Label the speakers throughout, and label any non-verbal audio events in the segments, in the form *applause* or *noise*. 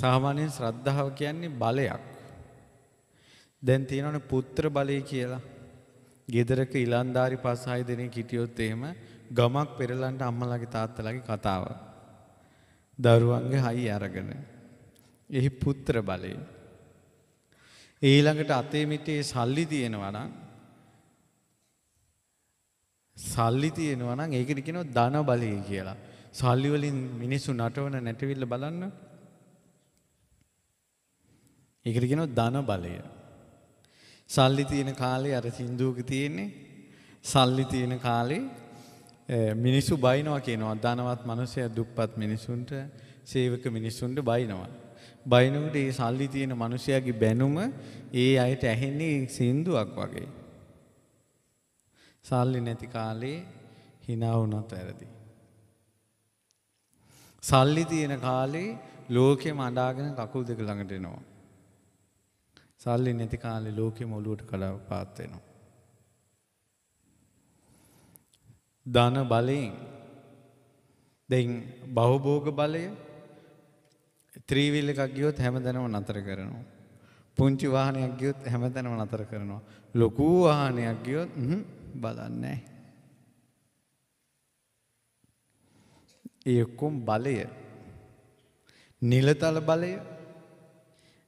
Speaker 1: සාමාන්‍යයෙන් ශ්‍රද්ධාව කියන්නේ බලයක්. දැන් තියෙනවනේ පුත්‍ර බලය කියලා. ගෙදරක ඉලන්දාරි පස් හය දෙනෙක් හිටියොත් එහෙම ගමක් පෙරලන්න අම්මලාගේ තාත්තලාගේ කතාව. දරුවන්ගේ හයි අරගෙන. එහි පුත්‍ර බලය. ඊළඟට අතේ මිටේ සල්ලි තියෙනවා නම් සල්ලි තියෙනවා නම් ඒකට කියනවා ධන බලය කියලා. සල්ලි වලින් මිනිස්සු නටවන නැටවිල්ල බලන්න. ඒකට කියනවා ධන බලය. සල්ලි තියෙන කාලේ අර සින්දුවක තියෙන්නේ සල්ලි තියෙන කාලේ මිනිස්සු බයිනවා කියනවා ධනවත් මිනිස්සයා දුප්පත් මිනිසුන්ට සේවක මිනිසුන්ට බයිනවා. බයිනකොට ඒ සල්ලි තියෙන මිනිසයාගේ බැනුම ඒ අයට ඇහෙන්නේ සින්දුවක් වගේ. සල්ලි නැති කාලේ hina වුණත් ඇරදී. සල්ලි තියෙන කාලේ ලෝකෙම අඬාගෙන කකුල් දෙක ළඟට එනවා. සල්ලි නැති කාලේ ලෝකෙම ඔලුවට කලාව පාත් වෙනවා. ධන බලයෙන් දැන් බහුභෝග බලය ත්‍රීවිල් එකක් ගියොත් හැමදැනම නතර කරනවා. පුංචි වාහනයක් ගියොත් හැමදැනම නතර කරනවා. ලොකු වාහනයක් ගියොත් බලන්නේ නැහැ. ඒ ඔක්කොම බලය නිලතල බලය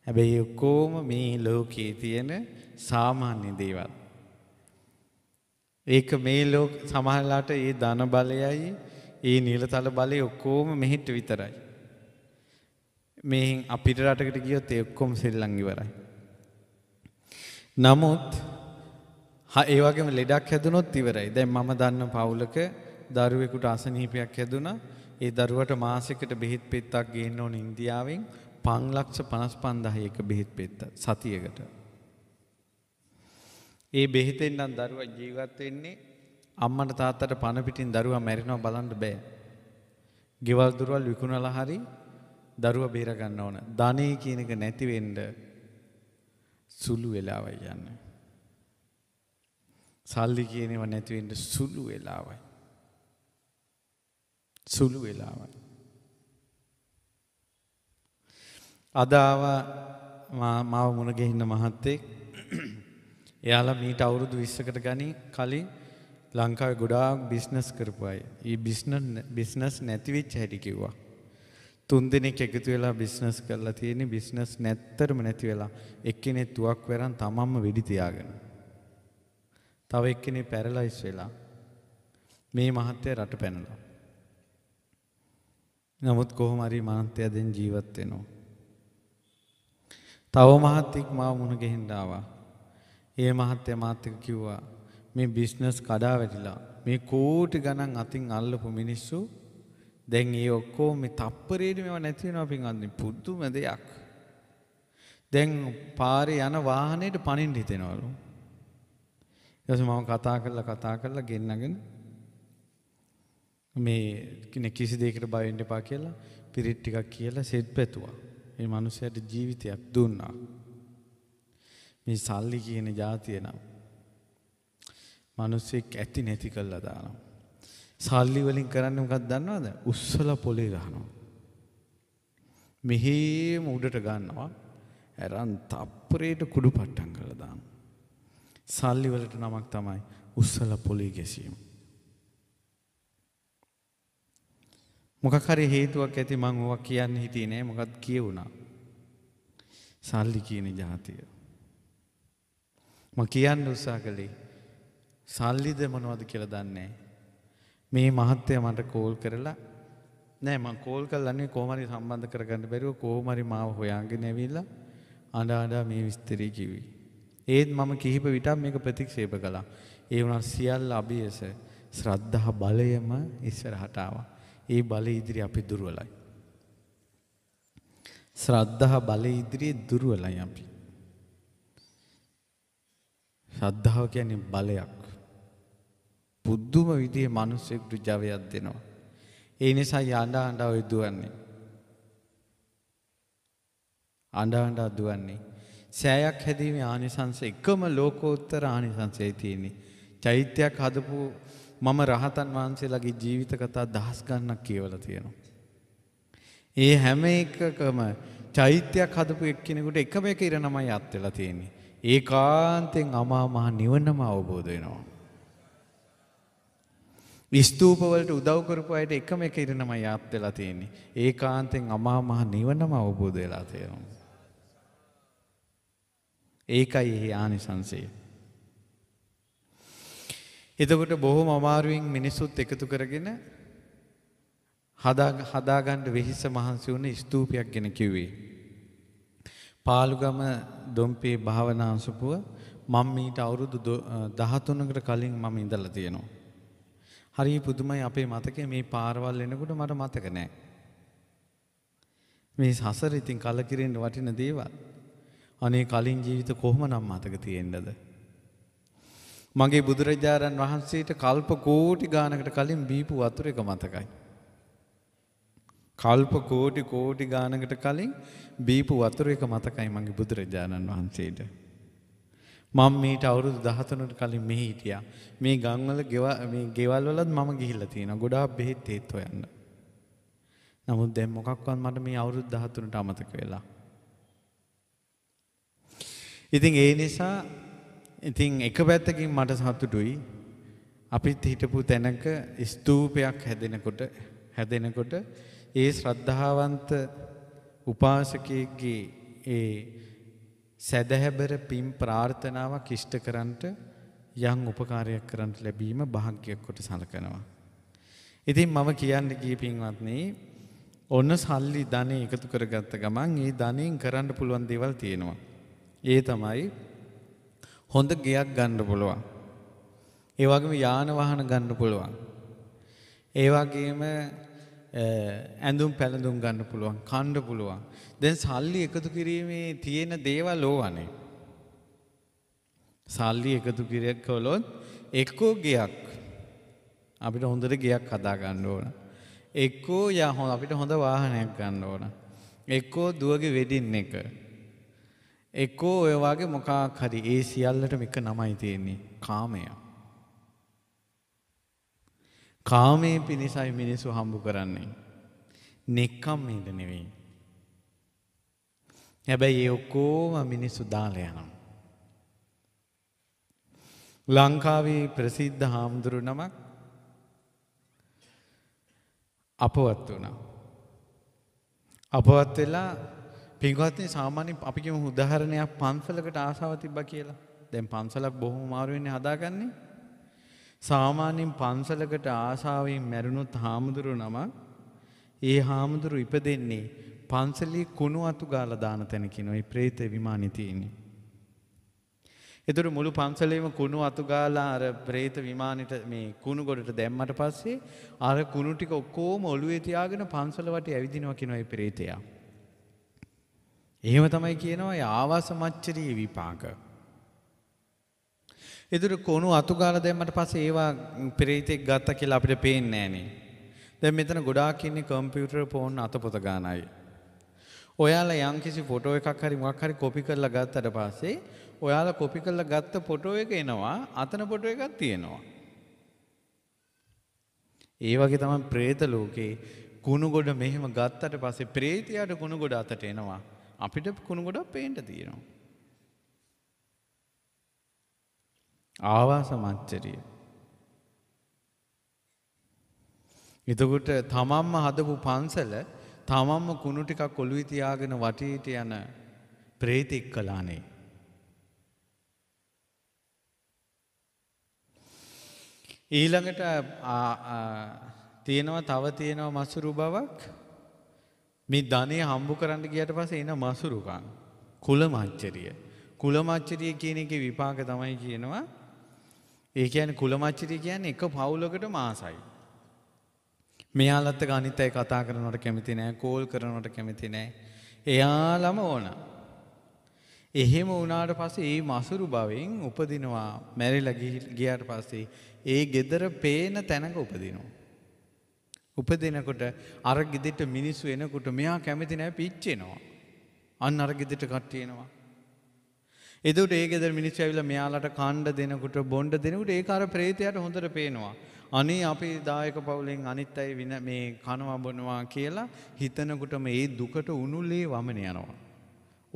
Speaker 1: හැබැයි ඔක්කොම මේ ලෝකයේ තියෙන සාමාන්‍ය දේවල්. ඒක මේ ලෝක සමහරලාට ඒ ධන බලයයි ඒ නිලතල බලය ඔක්කොම මෙහෙට විතරයි. මෙහෙන් අපිට රටකට ගියොත් ඒ ඔක්කොම සෙල්ලම් ඉවරයි. නමුත් ඒ වගේම ලෙඩක් හැදුනොත් ඉවරයි. දැන් මම දන්න පවුලක දරුවෙකුට අසනීපයක් හැදුනා. ඒ දරුවට මාසෙකට බෙහෙත් පෙත්තක් ගේන්න ඕන ඉන්දියාවෙන්. පංලක්ෂ පනස් පන්දහ එක බෙහෙත් පෙත්ත සතියකට. ඒ බෙහිතෙන් නම් දරුවා ජීවත්වෙන්නේ අම්මට තාත්තට පණපිටින් දරුවා මැරිනව බලන්ට බෑ. ගෙවල් දුරුවල් විකුණල හරි දරුව බේරගන්න ඕන. ධනය කියන එක නැතිවෙන්ඩ සුළු වෙලාවයි යන්න. සල්ලි කියනව නැතිවෙන්ට සුළු වෙලාවයි. සුළු වෙලාවයි. අදාව මාව මුණගෙහින්න මහත්තෙක් එයාලා මීට අවුරුදු විශ්සකට ගනි කලින් ලංකාව ගොඩාක් බිස්නස් කරපු අය. ඒ බිස්නස් නැතිවිච් හැටිකිව්වා. තුන් දෙනෙක් එකතු වෙලා බිස්නස් කරලා තියෙන බිස්නස් නැත්තරම නැති වෙලා එක්කෙනෙ තුවක් වැරන් තමම්ම වෙඩිතියාගෙන. තව එක්කෙනෙ පැරලයිස් වෙලා මේ මහත්තය රට පැනලා. නමුත් කොහොමරි මනන්තයදෙන් ජීවත් වෙනවා. තව මහත්තෙක් මාව මුණ ගෙහින්න ආවා. ඒ මහත්තයා මාත් එක්ක කිව්වා මේ බිස්නස් කඩා වැටිලා මේ කෝටි ගණන් අතින් අල්ලපු මිනිස්සු දැන් ඒ ඔක්කොම මේ තප්පරේට මේවා නැති වෙනවා පින්වත්නි පුදුම දෙයක්. දැන් පාරේ යන වාහනේට පණින්න හිතෙනවලු. ඊට මම කතා කරලා කතා කරලා ගෙන්නගෙන මේ කිසි දෙයකට බය වෙන්න එපා කියලා පිරිත් ටිකක් කියලා සෙත් පැතුවා. මේ මිනිසයාට ජීවිතයක් දුන්නා. මේ සල්ලි කියන જાතිය නම් මිනිස්සෙක් ඇති නැති කරලා දානවා. සල්ලි වලින් කරන්නේ මොකක්ද දන්නවද? උස්සලා පොලේ ගහනවා. මෙහෙම උඩට ගන්නවා. අරන් තප්පරේට කුඩු පට්ටම් කරලා දානවා. සල්ලි වලට නමක් තමයි උස්සලා පොලේ ගැසීම. මොකකරි හේතුවක් ඇති මං ඕවා කියන්න හිතේ නෑ මොකත් කියවුණා. සල්ලි කියන ජාතිය. ම කියන්න උත්සා කළේ සල්ලිද මොනවද කියලා දන්නේ. මේ මහත්තය මට කෝල් කරලා නෑ මං කෝල් කල්ලන්නේ කෝමරි සම්බන්ධ කරගන්න බැරිව කෝමරි මාව හොයාගෙන නැවිල්ලා අඩා අඩා මේ විස්තරී කිවී. ඒත් මම කිහිප විටම් මේක ප්‍රතික්ෂේප කළා. ඒ වුණා සියල් අභියස ශ්‍රද්ධහ බලයම ඉස්සරහටාවක්. ඒ බලය ඉදිරි අපි දුර්වලයි. ශ්‍රද්ධහ බලය ඉදිරියේ දුර්වලයි අපි. ශ්‍රද්ධාව කියන්නේ බලයක්. පුදුම විදිහේ මිනිස්සෙකුට ජවයක් දෙනවා. ඒ නිසා යඬා අඬා ඔය දුවන්නේ. අඬා අඬා දුවන්නේ. සෑයක් හැදීමේ ආනිසංස එකම ලෝකෝත්තර ආනිසංසයයි තියෙන්නේ. චෛත්‍යයක් හදපු මම රහතන් වහන්සේලාගේ ජීවිත කතා දහස් ගන්නක් කියවලා තියෙනවා. ඒ හැම එකකම චෛත්‍යයක් හදපු එක්කෙනෙකුට එකම එක ඉරණමයි අත් වෙලා තියෙන්නේ. ඒකාන්තෙන් අමා මහ නිවනම අවබෝධ වෙනවා. ස්තූප වලට උදව් කරපු අයට එකම එක ඉරණමයි අත් වෙලා තියෙන්නේ. ඒකාන්තෙන් අමා මහ නිවනම අවබෝධ වෙලා තියෙනවා. ඒකයි එහි ආනිසංසය. එතකොට බොහොම අමාරුවෙන් මිනිස්සුත් එකතු කරගෙන හදා හදාගන්න වෙහිස මහන්සි වුණ ස්තූපයක් ගැන කිව්වේ. පාලුගම දොම්පේ භාවනාංශපුව මම ඊට අවුරුදු 13කට කලින් මම ඉඳලා තියෙනවා. හරි පුදුමයි අපේ මතකේ මේ පාරවල් එනකොට මට මතක නෑ. මේ සසර ඉතින් කලකිරෙන්න වටින දේවල්. අනේ කලින් ජීවිත කොහොමනම් මතක තියෙන්නද? මගේ බුදුරජාණන් වහන්සේට කල්ප කෝටි ගානකට කලින් බීපු වතුර එක මතකයි. කල්ප කෝටි කෝටි ගානකට කලින් බීපු වතුර එක මතකයි මගේ බුදුරජාණන් වහන්සේට. මම මීට අවුරුදු දහතනට කලින් මෙහි හිටියා. මේ ගංවල ගෙවල් වලත් මම ගිහිල්ලා තියෙන ගොඩා බෙහෙත් ඒත් හොයන්න. නමුත් දැන් මොකක්වත් මට මේ අවුරුදු දහතුනට අමතක වෙලා. ඉතින් ඒ නිසා ඉතින් එක පැත්තකින් මට සතුටුයි. අපිත් හිටපු තැනක ස්තූපයක් හැදෙනකොට හැදෙනකොට ඒ ශ්‍රද්ධාවන්ත උපාසකයෙක්ගේ ඒ සැදැහැබර පින් ප්‍රාර්ථනාවක් ඉෂ්ට කරන්නට යම් උපකාරයක් කරන්නට ලැබීම භාග්‍යයක් කොට සලකනවා. ඉතින් මම කියන්න ගිය පින්වත්නි ඔන්න සල්ලි ධනෙ එකතු කරගත්ත ගමන් ඒ ධනෙන් කරන්න පුළුවන් දේවල් තියෙනවා. ඒ තමයි හොඳ ගෙයක් ගන්න පුළුවන්. ඒ වගේම යාන වාහන ගන්න පුළුවන්. ඒ වගේම ඇඳුම් පැළඳුම් ගන්න පුළුවන්, කන්න පුළුවන්. දැන් සල්ලි එකතු කිරීමේ තියෙන දේවල් ඕවනේ. සල්ලි එකතු කළොත් එක්කෝ ගෙයක් අපිට හොඳට ගෙයක් හදා ගන්න ඕන. එක්කෝ යා අපිට හොඳ වාහනයක් ගන්න ඕන. එක්කෝ දුවගේ වෙඩින් එක. එක්කෝ ඔය වගේ මොකක් හරි ඒ සියල්ලටම එක නමයි තියෙන්නේ කාමය. කාමයේ පිණිසයි මිනිස්සු හම්බ කරන්නේ. නෙක්කම් මේට නෙවෙයි. හැබැයි ඒ ඔක්කෝම මිනිස්සු දාලා යනවා. ලංකාවේ ප්‍රසිද්ධ හාමුදුරු නමක් අපවත් වුණා. අපවත් වෙලා පින්වත්නි සාමාන්‍යයෙන් අපි කියමු උදාහරණයක් පන්සලකට ආසාව තිබ්බා කියලා. දැන් පන්සලක් බොහොම අමාරු වෙන්නේ හදාගන්නේ. සාමාන්‍යයෙන් පන්සලකට ආසාවෙන් මැරුණොත් හාමුදුරු නම ඒ හාමුදුරු ඉපදෙන්නේ පන්සලේ කුණු අතු ගාලා දාන තැන කියනවා. ඒ പ്രേත විමානේ තියෙන්නේ. ඒතර මුළු පන්සලේම කුණු අතු ගාලා අර പ്രേත විමානෙට මේ කුණු ගොඩට දැම්මට පස්සේ අර කුණු ටික ඔක්කොම ඔළුවේ තියාගෙන පන්සල වටේ ඇවිදිනවා කියනවා ඒ പ്രേතයා. එහෙම තමයි කියනවා ආවාස මච්චරී විපාක. එදුර කොණු අතුගාල දැම්මට පස්සේ ඒවා පෙරේතෙක් ගත්ත කියලා අපිට පේන්නේ නැහනේ. දැන් මෙතන ගොඩාක් ඉන්නේ කම්පියුටර් ෆෝන් අතපොත ගානයි. ඔයාලා යම්කිසි ෆොටෝ එකක් හරි මොකක් හරි කොපි කරලා ගත්තට පස්සේ ඔයාලා කොපි කරලා ගත්ත ෆොටෝ එක එනවා අතන ෆොටෝ එකක් තියෙනවා. ඒ වගේ තමයි പ്രേත ලෝකේ කුණු ගොඩ මෙහෙම ගත්තට පස්සේ പ്രേතයාට කුණු ගොඩ අතට එනවා. අපිට කුණුගොඩක් පේන්ට තියෙනවා. ආවාස මච්චරිය. එතකොට තමන්ම හදපු පන්සල තමන්ම කුණු ටිකක් කොළුවි තියාගෙන වටීට යන ප්‍රේතික් කලානේ. ඊළඟට තියෙනවා තව තියෙනවා මසුරු බවක් මේ ධනය හම්බු කරන්න ගියට පස්සේ එන මසුරුකන් කුලමච්චරිය. කුලමච්චරිය කියන එක විපාක තමයි කියනවා. ඒ කියන්නේ කුලමච්චරිය කියන්නේ එක පවුලකට මාසයි. මෙයාලත් එක්ක අනිත් අය කතා කරනවට කැමති නෑ, කෝල් කරනවට කැමති නෑ. එයාලම ඕන. එහෙම වුණාට පස්සේ ඒ මසුරු භවෙන් උපදිනවා. මැරිලා ගියාට පස්සේ ඒ gedara පේන තැනක උපදිනවා. උපදිනකොට අර ගෙදෙට මිනිස්සු එනකොට මෙයා කැමති නැහැ පිච්චෙනවා. අන්න අර ගෙදෙට කට්ටියනවා. එතකොට ඒ ගෙදර මිනිස්සු ඇවිල්ලා මෙයාලට කාණ්ඩ දෙනකොට බොණ්ඩ දෙනකොට ඒක අර ප්‍රේතයාට හොඳට පේනවා. අනේ අපි දායක පවුලෙන් අනිත් අය වින මේ කනවා බොනවා කියලා හිතනකොටම ඒ දුකට උණුලේ වමන යනවා.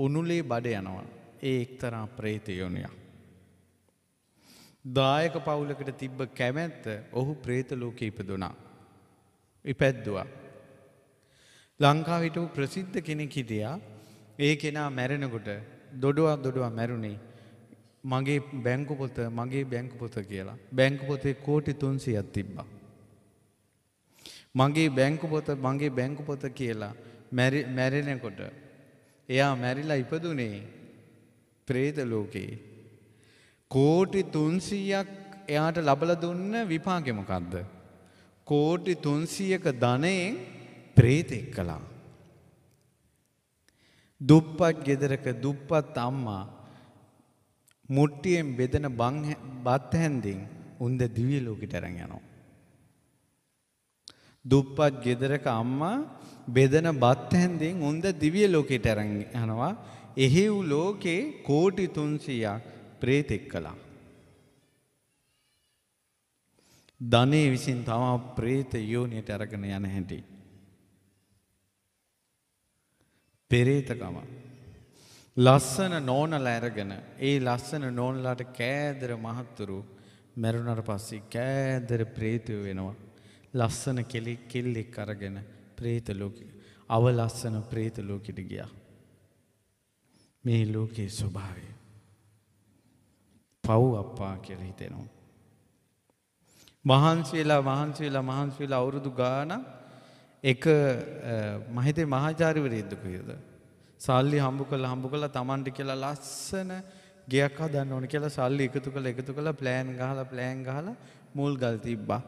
Speaker 1: උණුලේ බඩ යනවා. ඒ එක්තරා ප්‍රේතයෝනියක්. දායක පවුලකට තිබ්බ කැමැත්ත ඔහු ප්‍රේත ලෝකේ ඉපදුනා. ඉපැද්දවා. ලංකාවිට වූ ප්‍රසිද්ධ කෙනෙක් හිටියා ඒ කෙනා මැරෙනකොට දොඩුවා දොඩුවා මැරුණේ මගේ බැංකුපොත මගේ බැංකුපොත කියලා බැංකුපොතේ කෝටි තුන්සියක් තිබ්බා. මගේ බැංකුපොත මගේ බැංකුපොත කියලා මැරෙනකොට එයා මැරිලා ඉපදුනේ ප්‍රේත ලෝකයේ කෝටි තුන්සීයක් එයාට ලබල දුන්න විපාගෙමකක්ද. කෝටි 300ක ධනයෙන් ප්‍රේතෙක් කළා. දුප්පත් ගෙදරක දුප්පත් අම්මා මුට්ටියෙන් බෙදෙන බං බත් හැන්දින් උන්ද දිව්‍ය ලෝකෙට අරන් යනවා. දුප්පත් ගෙදරක අම්මා බෙදෙන බත් හැන්දින් උන්ද දිව්‍ය ලෝකෙට අරන් යනවා. එහි වූ ලෝකේ කෝටි 300ක් ප්‍රේතෙක් කළා. ධනේ විසින් තමා ප්‍රේත යෝනියට අරගෙන යන හැටි. පෙරේතකම. ලස්සන නෝනලා අරගෙන ඒ ලස්සන නෝනලාට කෑදර මහත්තුරු මැරුණට පස්සේ කෑදර ප්‍රේතයෝ වෙනවා. ලස්සන කෙලෙක් කෙල්ලෙක් අරගෙන ප්‍රේත ලෝකෙ අව ලස්සන ප්‍රේත ලෝකෙට ගියා. මේ ලෝකයේ ස්වභාවය. පව් අප්පා කියලා හිතෙනවා. මහන්සේලා මහන්සේලා මහන්සේලා අවුරුදු ගාන එක මහිතේ මහාචාරිවරයෙක්දකුයද. සල්ලි හම්බු කළ හම්බු කළ තමන්ට කියලා ලස්සන ගෙයක් හදන්න ඕන කියලා සල්ලි එකතු කළ එකතු කළ ප්ලෑන් ගහලා ප්ලෑන් ගහලා මුල් ගල් තිබ්බා.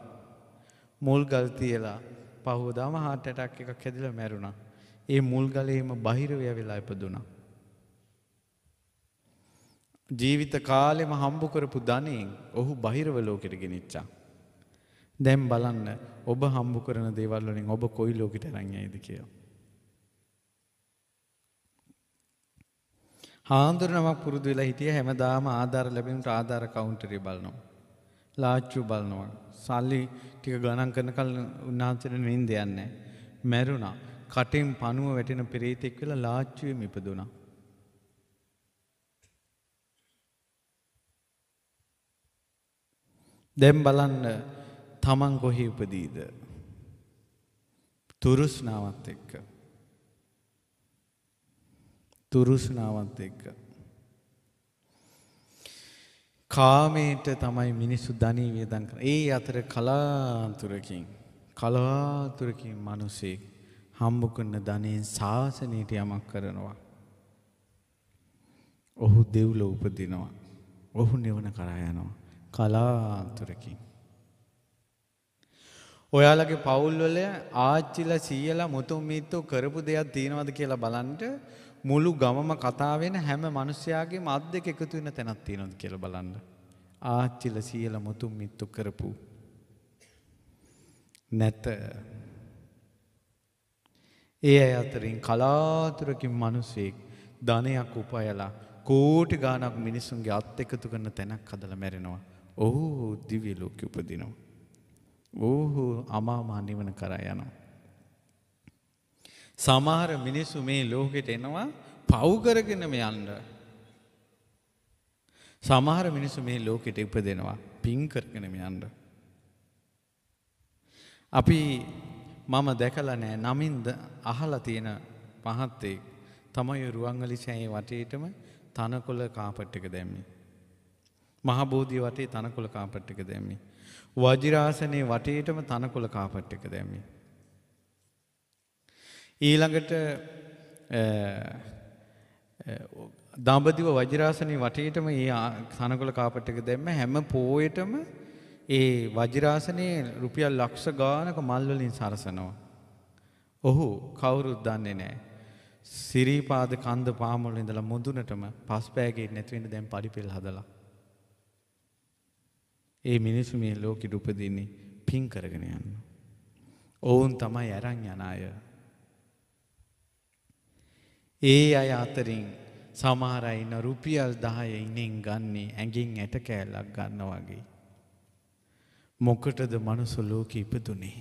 Speaker 1: මුල් ගල් තියලා පහුවදාම හාට් ඇටැක් එකක් හැදිලා මැරුණා. ඒ මුල් ගලේම බහිරවය වෙලා ඉපදුනා. ජීවිත කාලෙම හම්බු කරපු ධනෙන් ඔහු බහිරව ලෝකෙට ගෙනිච්චා. දැම් බලන්න ඔබ හම්බු කරන දේවල් වලින් ඔබ කොයි ලෝකෙට අරන් ඇයිද කියලා. හාමුදුරනමක් පුරුදු වෙලා හිටිය හැමදාම ආධාර ලැබෙනට ආධාර කවුන්ටරේ බලනවා. ලාච්චු බලනවා. සල්ලි ටික ගණන් කරනකල් උන්වහන්සේට නිින්ද යන්නේ මැරුණා. කටෙන් පණුව වැටෙන පෙරේතෙක් වෙලා ලාච්චුවෙම ඉපදුණා. දැන් බලන්න තමන් කොහේ උපදීද. තුරුස්නාවත් එක්ක. තුරුස්නාවත් එක්ක. කාමයට තමයි මිනිස්සු ධනී වියදම් කරන්නේ. ඒ අතර කලාතුරකින් කලාතුරකින් මිනිසෙක් හම්බ කරන ධනෙන් සාසනීයට යමක් කරනවා. ඔහු දෙව්ලොව උපදිනවා. ඔහු නිවන කරා යනවා. කලාතුරකින් ඔයාලගේ පවුල්වල ආච්චිලා සීයලා මුතුන් මිත්තු කරපු දෙයක් තියෙනවද කියලා බලන්ට මුළු ගමම කතා වෙන හැම මිනිස්යාගේම අත් දෙක එකතු වෙන තැනක් තියෙනවද කියලා බලන්න. ආච්චිලා සීයලා මුතුන් මිත්තු කරපු නැත. ඒ අය අතරින් කලාතුරකින් මිනිසෙක් ධනයක් උපයලා කෝටි ගාණක් මිනිසුන්ගේ අත් එකතු කරන තැනක් හදලා මැරෙනවා. ඔහු දිව්‍ය ලෝකෙ උපදිනවා. ඌහු අමාමා නිවන කරා යනවා. සමහර මිනිස්සු මේ ලෝකෙට එනවා පව් කරගෙන මේ යන්න. සමහර මිනිස්සු මේ ලෝකෙට ඉපදෙනවා පින් කරගෙන මේ යන්න. අපි මම දැකලා නෑ නමින්ද අහලා තියෙන මහත්තයෙක් තමයි රුවන්වැලි සෑයේ වටේටම තනකොළ කාපට් එක දැම්මේ. මහබෝධි වටේ තනකොළ කාපට් එක දැම්මේ. වජිරාසනයේ වටේටම තනකොළ කාපට් එක දැම්මේ. ඊළඟට දඹදිව වජිරාසනයේ වටේටම ඒ තනකොළ කාපට් එක දැම්ම හැම පෝයෙටම ඒ වජිරාසනයේ රුපියල් ලක්ෂ ගානක මල් වලින් සරසනවා. ඔහු කවුරුත් දන්නේ නැහැ. සිරිපාද කන්ද පාමුල ඉඳලා මුදුනටම පස් පෑගෙන්නේ නැති වෙන්න දැන් පරිපෙළ හදලා. ඒ මිනිස්සු මේ ලෝකෙට උපදින්නේ පින් කරගෙන යන්න. ඔවුන් තමයි අරන් යන අය.
Speaker 2: ඒ අය අතරින්
Speaker 1: සමහර අය ඉන්න රුපියල් 10 ඉනෙන් ගන්නේ ඇඟින් ඇට කෑල්ලක් ගන්න වගේ. මොකටද මනුස්ස ලෝකෙ ඉපදුනේ?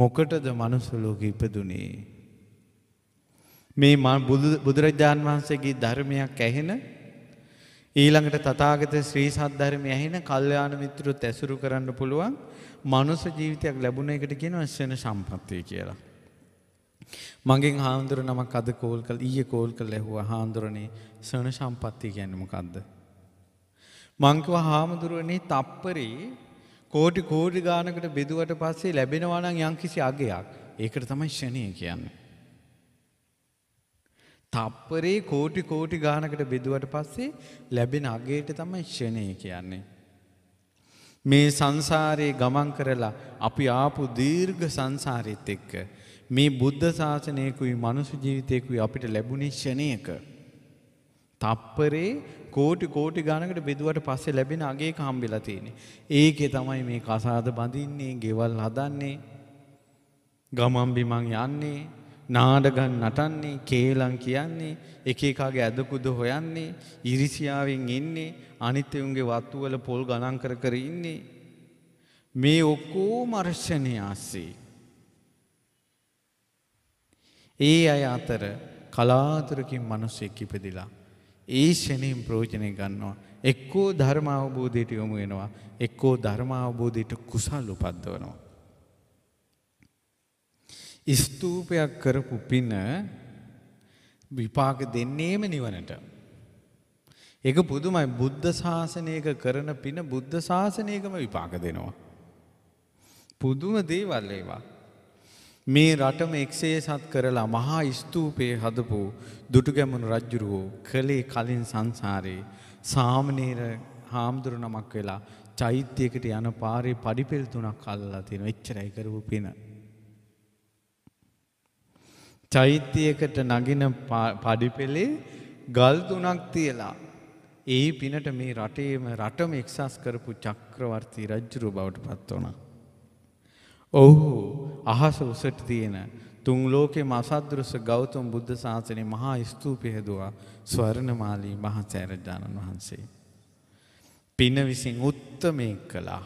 Speaker 1: මොකටද මනුස්ස ලෝකෙ ඉපදුනේ? මේ බුදුරජාන් වහන්සේගේ ධර්මයක් ඇහෙන ඊළඟට තථාගත ශ්‍රී සද්ධර්මය ඇහෙන කල්යාණ මිත්‍රොත් ඇසුරු කරන්න පුළුවන් මනුස්ස ජීවිතයක් ලැබුණ එකට කියනවා ශ්‍රේණ සම්පත්තිය කියලා. මගෙන් හාමුදුර නමක් අද කෝල් කළ ඊයේ කෝල් කළ ඇහුවා හාමුදුරනේ ශ්‍රේණ සම්පත්තිය කියන්නේ මොකද්ද? මං කිව්වා හාමුදුරනේ තප්පරේ කෝටි කෝටි ගානකට බෙදුවට පස්සේ ලැබෙනවා නම් යම්කිසි අගයක්. ඒකට තමයි ශ්‍රේණිය කියන්නේ. තප්පරේ කෝටි කෝටි ගානකට බෙදුවට පස්සේ ලැබෙන අගේට තමයි ෂණය කියන්නේ. මේ සංසාරයේ ගමන් කරලා අපි ආපු දීර්ඝ සංසාරෙත් එක්ක මේ බුද්ධ ශාසනයකුයි මනුෂ්‍ය ජීවිතයකුයි අපිට ලැබුණේ ෂණයක. තප්පරේ කෝටි කෝටි ගානකට බෙදුවට පස්සේ ලැබෙන අගේක හම්බෙලා තියෙන්නේ. ඒකේ තමයි මේ කසාද බඳින්නේ, ගෙවල් හදන්නේ, ගමන් බිමන් යන්නේ, නාඩගන් නටන්නේ කේලම් කියන්නේ එක එකාගේ ඇදකුද හොයන්නේ ඉරිසියාවෙන් ඉන්නේ අනිත්‍යුන්ගේ වත්තු වල පොල් ගණන් කර කර ඉන්නේ මේ ඔක්කොම අර්ශනය ආසේ ඒ අය අතර කලාතුරකින් මිනිස්සෙක් ඉපදිලා ඒ ශෙනෙන් ප්‍රයෝජනය ගන්නවා එක්කෝ ධර්ම අවබෝධයට යොමු වෙනවා එක්කෝ ධර්ම අවබෝධයට කුසල් උපද්දවනවා ස්තූපයක් කරපු පින විපාක දෙන්නේම නිවනට. ඒක පුදුමයි බුද්ධ ශාසනයක කරන පින බුද්ධ ශාසනයකම විපාක දෙනවා. පුදුම දේවල් ඒවා. මේ රටම එක්සේසත් කරලා මහා ස්තූපයේ හදපු දුටුගැමුණු රජ්ජුරුවෝ කළේ කලින් සංසාරයේ සාමනීර හාමුදුරු නමක් වෙලා චෛත්‍යයකට යන පාරේ පඩිපෙල් තුනක් අල්ලලා තියෙනවා. එච්චරයි කරපු පින. චෛත්‍යයකට නගින පඩිපෙළේ ගල් තුනක් තියලා. ඒ පිනට මේ රටේම රටම එක්සස් කරපු චක්‍රවර්ති රජ්ජුරු බවට පත්වන. ඔහු අහස උසට තියෙන තුන් ලෝකෙ මසදෘස ගෞතම බුද්ධ ශාසනය මහා ස්තූපිහෙදවා ස්වර්ණමාලී මහසෑරජාණන් වහන්සේ. පින විසින් උත්තමය කලා.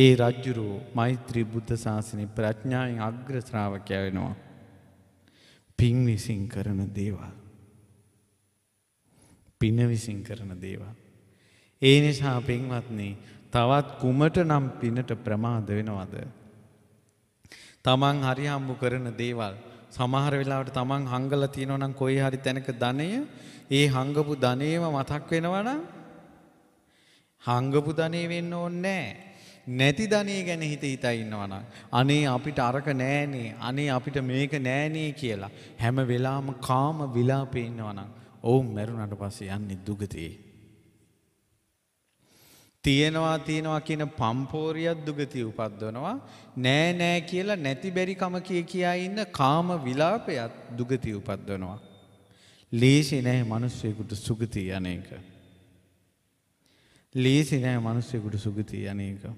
Speaker 1: ඒ රජ්ජුරුවෝ මෛත්‍රී බුද්ධ ශාසනය ප්‍රඥාවෙන් අග්‍ර ශ්‍රාවකය වෙනවා. පින් විසින් කරන දේවල්. පින විසින් කරන දේවල්. ඒ නිසා පින්වත්න්නේ තවත් කුමට නම් පිනට ප්‍රමාද වෙනවද. තමන් හරි හම්බු කරන දේවල් සමහර වෙලාවට තමන් හංගල තියෙනවනම් කොයි හරි තැනක ධනය ඒ හංගපු ධනේම මතක් වෙනවනම් හංගපු ධනේ වෙන්න ඕනේ නැහැ. නැති ධනේ ගැන හිත හිතා ඉන්නවනම් අනේ අපිට අරක නෑනේ අනේ අපිට මේක නෑනේ කියලා හැම වෙලාවම කාම විලාපේ ඉන්නවනම් ඔවුන් මැරුණාට පස්සේ යන්නේ දුගතියේ තියෙනවා තියෙනවා කියන පම්පෝරියක් දුගතිය උපද්දනවා නෑ නෑ කියලා නැති බැරි කම කිය කියා ඉන්න කාම විලාපයත් දුගතිය උපද්දනවා ලේසි නෑ මිනිස්සෙකුට සුගතිය අනේක ලේසි නෑ මිනිස්සෙකුට සුගතිය අනේක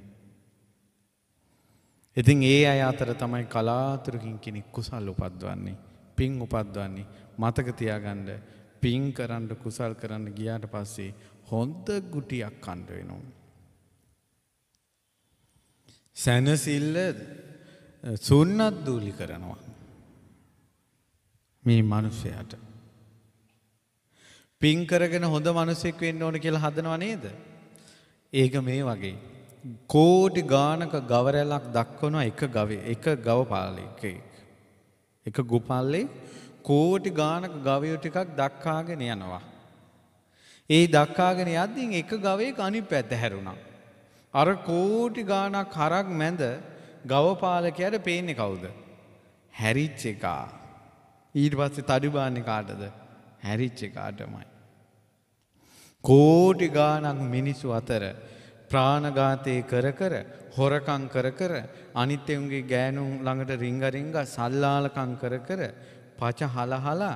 Speaker 1: ඉතින් ඒ අය අතර තමයි කලාතුරකින් කෙනෙක් කුසල් උපද්වන්නේ. පින් උපද්වන්නේ. මතක තියාගන්න පින් කරන්න කුසල් කරන්න ගියාට පස්සේ හොඳ ගුටියක් කණ්ඩ වෙනවා. සැනසිල්ල සුන්නත් දූලි කරනවා. මේ මනුෂ්‍යයට. පින් කරගෙන හොඳ මනුසෙක් වෙන්න ඕන කියලා හදනව නේද? ඒක මේ වගේ. කෝඩි ගානක ගවරැලක් දක්වන එක ගවේ එක ගවපාලි එක එක ගුපල්ලේ කෝටි ගානක ගවයෝ ටිකක් දක්කාගෙන යනවා. ඒ දක්කාගෙන යද්දී එක ගවයෙක් අනිත් පැත්ත හැරුණා. අර කෝටි ගානක් හරක් මැද ගවපාලකයාට පේන්නේ කවුද? හැරිච් එකා. ඊට පස්සේ තඩි බාන්නේ කාටද? හැරිච් එකාටමයි. කෝටි ගානක් මිනිසු අතර ප්‍රාණඝාතයේ කර කර හොරකම් කර කර අනිත්‍යුන්ගේ ගෑනුන් ළඟට රිංගරිංග සල්ලාලකම් කර කර පච හලහලා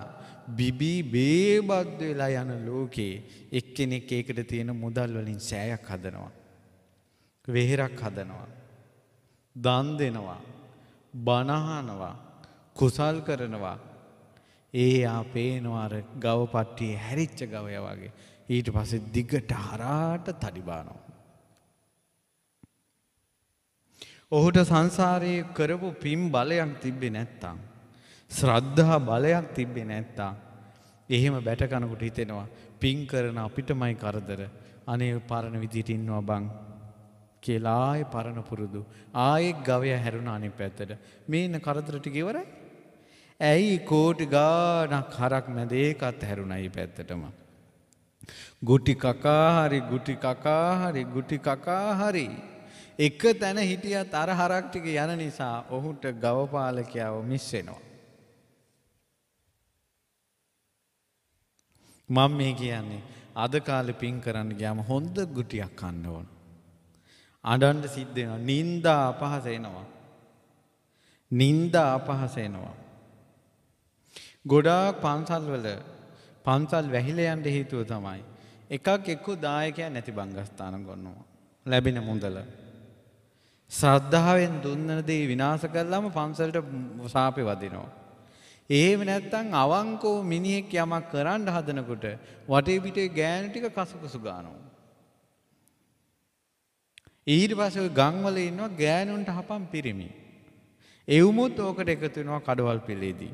Speaker 1: බිබී බේබද්ද වෙලා යන ලෝකේ එක්කෙනෙක් ඒකට තියෙන මුදල් වලින් සෑයක් හදනවා. වෙහෙරක් හදනවා. දන් දෙනවා. බනහනවා. කුසල් කරනවා. ඒ යා පේනවා අර ගව පට්ටියේ හැරිච්ච ගවයා වගේ. ඊට පස්සේ දිගට හරාට තඩිබානවා. ඔහුට සංසාරයේ කරපු පිම් බලයක් තිබ්බේ නැත්තම්. ශ්‍රද්ධා බලයක් තිබ්බේ නැත්තා. එහෙම බැටකනකුට හිතෙනවා පින් කරන අපිටමයි කරදර අනේ පරණ විදිට ඉන්නවා බං. කියලාය පරණ පුරුදු. ආයෙක් ගවය හැරුණ අනි පැත්තට. මේන කරදරට ගෙවරයි. ඇයි කෝටි ගානක් හරක් මැදේකත් හැරුණයි පැත්තටම. ගුටි කකාහරි ගුටි කකාහරි ගුටි කකාහරි. එක තැන හිටියත් අර හරක් ටික යන නිසා ඔහුට ගවපාලකයව මිස් වෙනවා. මම මේ කියන්නේ අද කාලේ පින් කරන්න ගියාම හොඳ ගුටියක් කන්න ඕන. අඬන්න සිද්ධ වෙනවා. නින්දා අපහස එනවා. නින්දා අපහස එනවා. ගොඩාක් පන්සල් වල පන්සල් වැහිලා යන්න හේතුව තමයි එකක් එක්ක දායකයා නැති බංගස්ථාන ගන්නවා. ලැබෙන මුදල සද්ධාවෙන් දුන්න දේ විනාශ කළාම පන්සලට ශාපේ වදිනවා. එහෙම නැත්නම් අවංකව මිනිහෙක් යමක් කරන්න හදනකොට වටේ පිටේ ගෑනු ටික කසුකසු ගන්නවා. ඊට පස්සේ ওই ගම්වල ඉන්නවා ගෑනුන්ට හපම් පිරිමි. එවුමුත් ඕකට එකතු වෙනවා කඩවල් පිළේදී.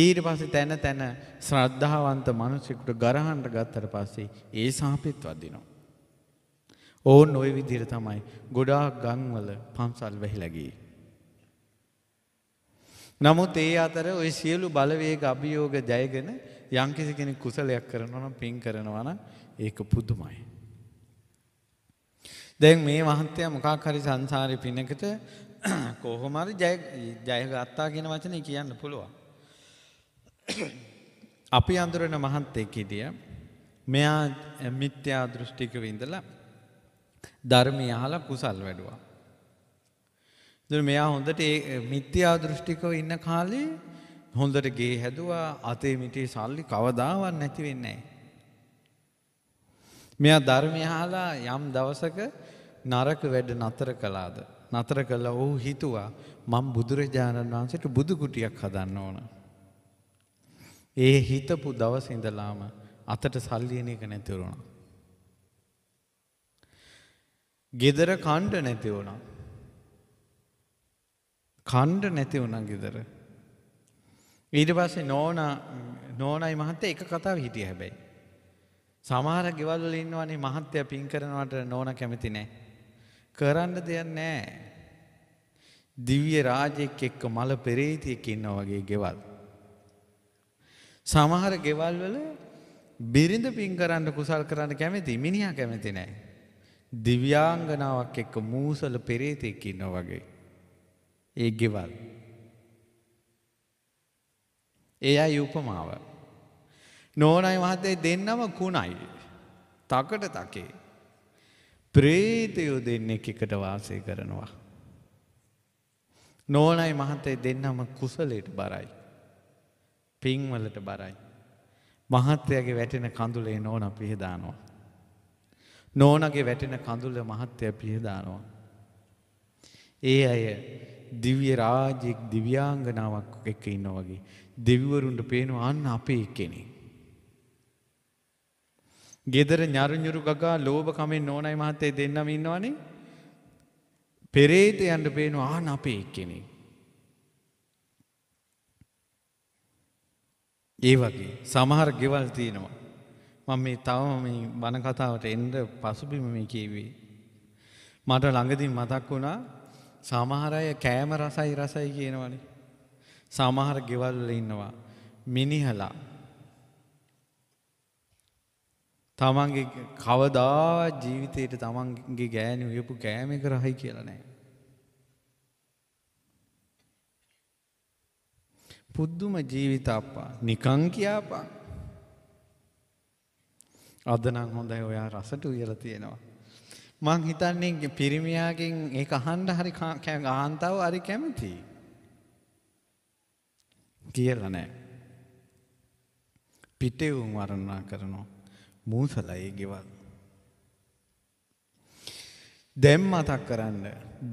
Speaker 1: ඊට පස්සේ තැන තැන ශ්‍රද්ධාවන්ත මිනිසෙකුට ගරහන්න ගත්තට පස්සේ ඒ ශාපෙත් වදිනවා. ඕන් ওই විදිහට තමයි ගොඩාක් ගම්වල පන්සල් වැහිලා ගියේ. නමුත් ඒ අතර ওই සියලු බලවේග අභියෝග ජයගෙන යම්කිසි කෙනෙක් කුසලයක් කරනවා නම් පින් කරනවා නම් ඒක පුදුමයි. දැන් මේ මහත්තයා මොකක් හරි සංසාරේ පිනකට *clears throat* කොහොම හරි ජය ජය ගත්තා කියන වචනේ කියන්න පුළුවන්. *clears throat* අපි අඳුරන මහත්තයෙක් හිටිය. මෙයා මිත්‍යා දෘෂ්ටිකව ඉඳලා ධර්මය අහලා කුසල් වැඩුවා. ඉතින් මෙයා හොඳට ඒ මිත්‍යා දෘෂ්ටිකව ඉන්න කාලේ හොඳට ගේ හැදුවා අතේ මිටේ සල්ලි කවදාවත් නැති වෙන්නේ මෙයා ධර්මය අහලා යම් දවසක නරක වැඩ නතර කළාද නතර කළා ඔහු හිතුවා මම බුදුරජාණන් වහන්සේට බුදු කුටියක් හදන්න ඕන. ඒ හිතපු දවස් ඉඳලාම අතට සල්ලි එන එක නැති වුණා. ගෙදර කණ්ඩ නැති වුණා. කණ්ඩ නැති වුණන් ගෙදර. ඊට පස්සේ නෝන නෝනයි මහත්තය එක කතාව හිටිය හැබැයි. සමහර ගෙවල්ල ඉන්නවනේ මහත්්‍යය පින් කරනවට නෝන කැමති නෑ. කරන්න දෙයක් නෑ. දිවිය රාජෙක් එක්ක මල පෙරේතියක් ඉන්න වගේ ගෙවල්. සමහර ගෙවල්වල බිරිඳ පින් කරන්න කුසල් කරන්න කැමති මිනිහ කැමති නෑ. දිව්‍යාංගනාවක් එක්ක මූසල පෙරේතෙක් ඉන්න වගේ. ඒ ගෙවල්. ඒ අයි උපමාව. නෝනයි මහතේ දෙන්නම කුණයි. තකට තකේ. ප්‍රේතයෝ දෙන්න එකට වාසය කරනවා. නෝනයි මහතේ දෙන්නම කුසලයට බරයි. පින්වලට බරයි. මහත්තයගේ වැටෙන කඳුලේ නෝන පිහදානවා. නෝනගේ වැටෙන කඳුල්ල මහත්තය පිහදානවා. ඒ අය දිව්‍ය රාජෙක් දිව්‍යාංගනාවක් එක්ක ඉන්න වගේ. දෙවිවරුන්ට පේනු අන්න අපේ කෙනෙ. ගෙදර ñaruñuru ගගා ලෝභකමෙන් නෝනයි මහත්තය දෙන්නම ඉන්නවනේ. පෙරේතයන්ට පේනු ආන අපේ එක්කෙනෙ. ඒ වගේ සමහර ගෙවල් තියෙනවා. මම මේ තවම මේ බණ කතාවට එන්න පසුබිම මේ කියවේ. මට ළඟදී මතක් වුණා සමහර අය කෑම රසයි රසයි කියනවනේ. සමහර ගෙවල් වල ඉන්නවා මිනිහලා. තමන්ගේ කවදා ජීවිතයට තමන්ගේ ගෑනි උයපු කෑම එක රහයි කියලා නෑ. පුද්දුම ජීවිත අප්පා නිකං කියාපා අද නම් හොඳයි ඔයා රසට උයලා තියෙනවා. මං හිතන්නේ පිරිමියාගෙන් ඒක අහන්න හරි කාන්තාව හරි කැමති. කියලා නෑ. පිටේ වුන් වර්ණනා කරනවා. මූසලයි ගෙවල්. දැන් මතක් කරන්න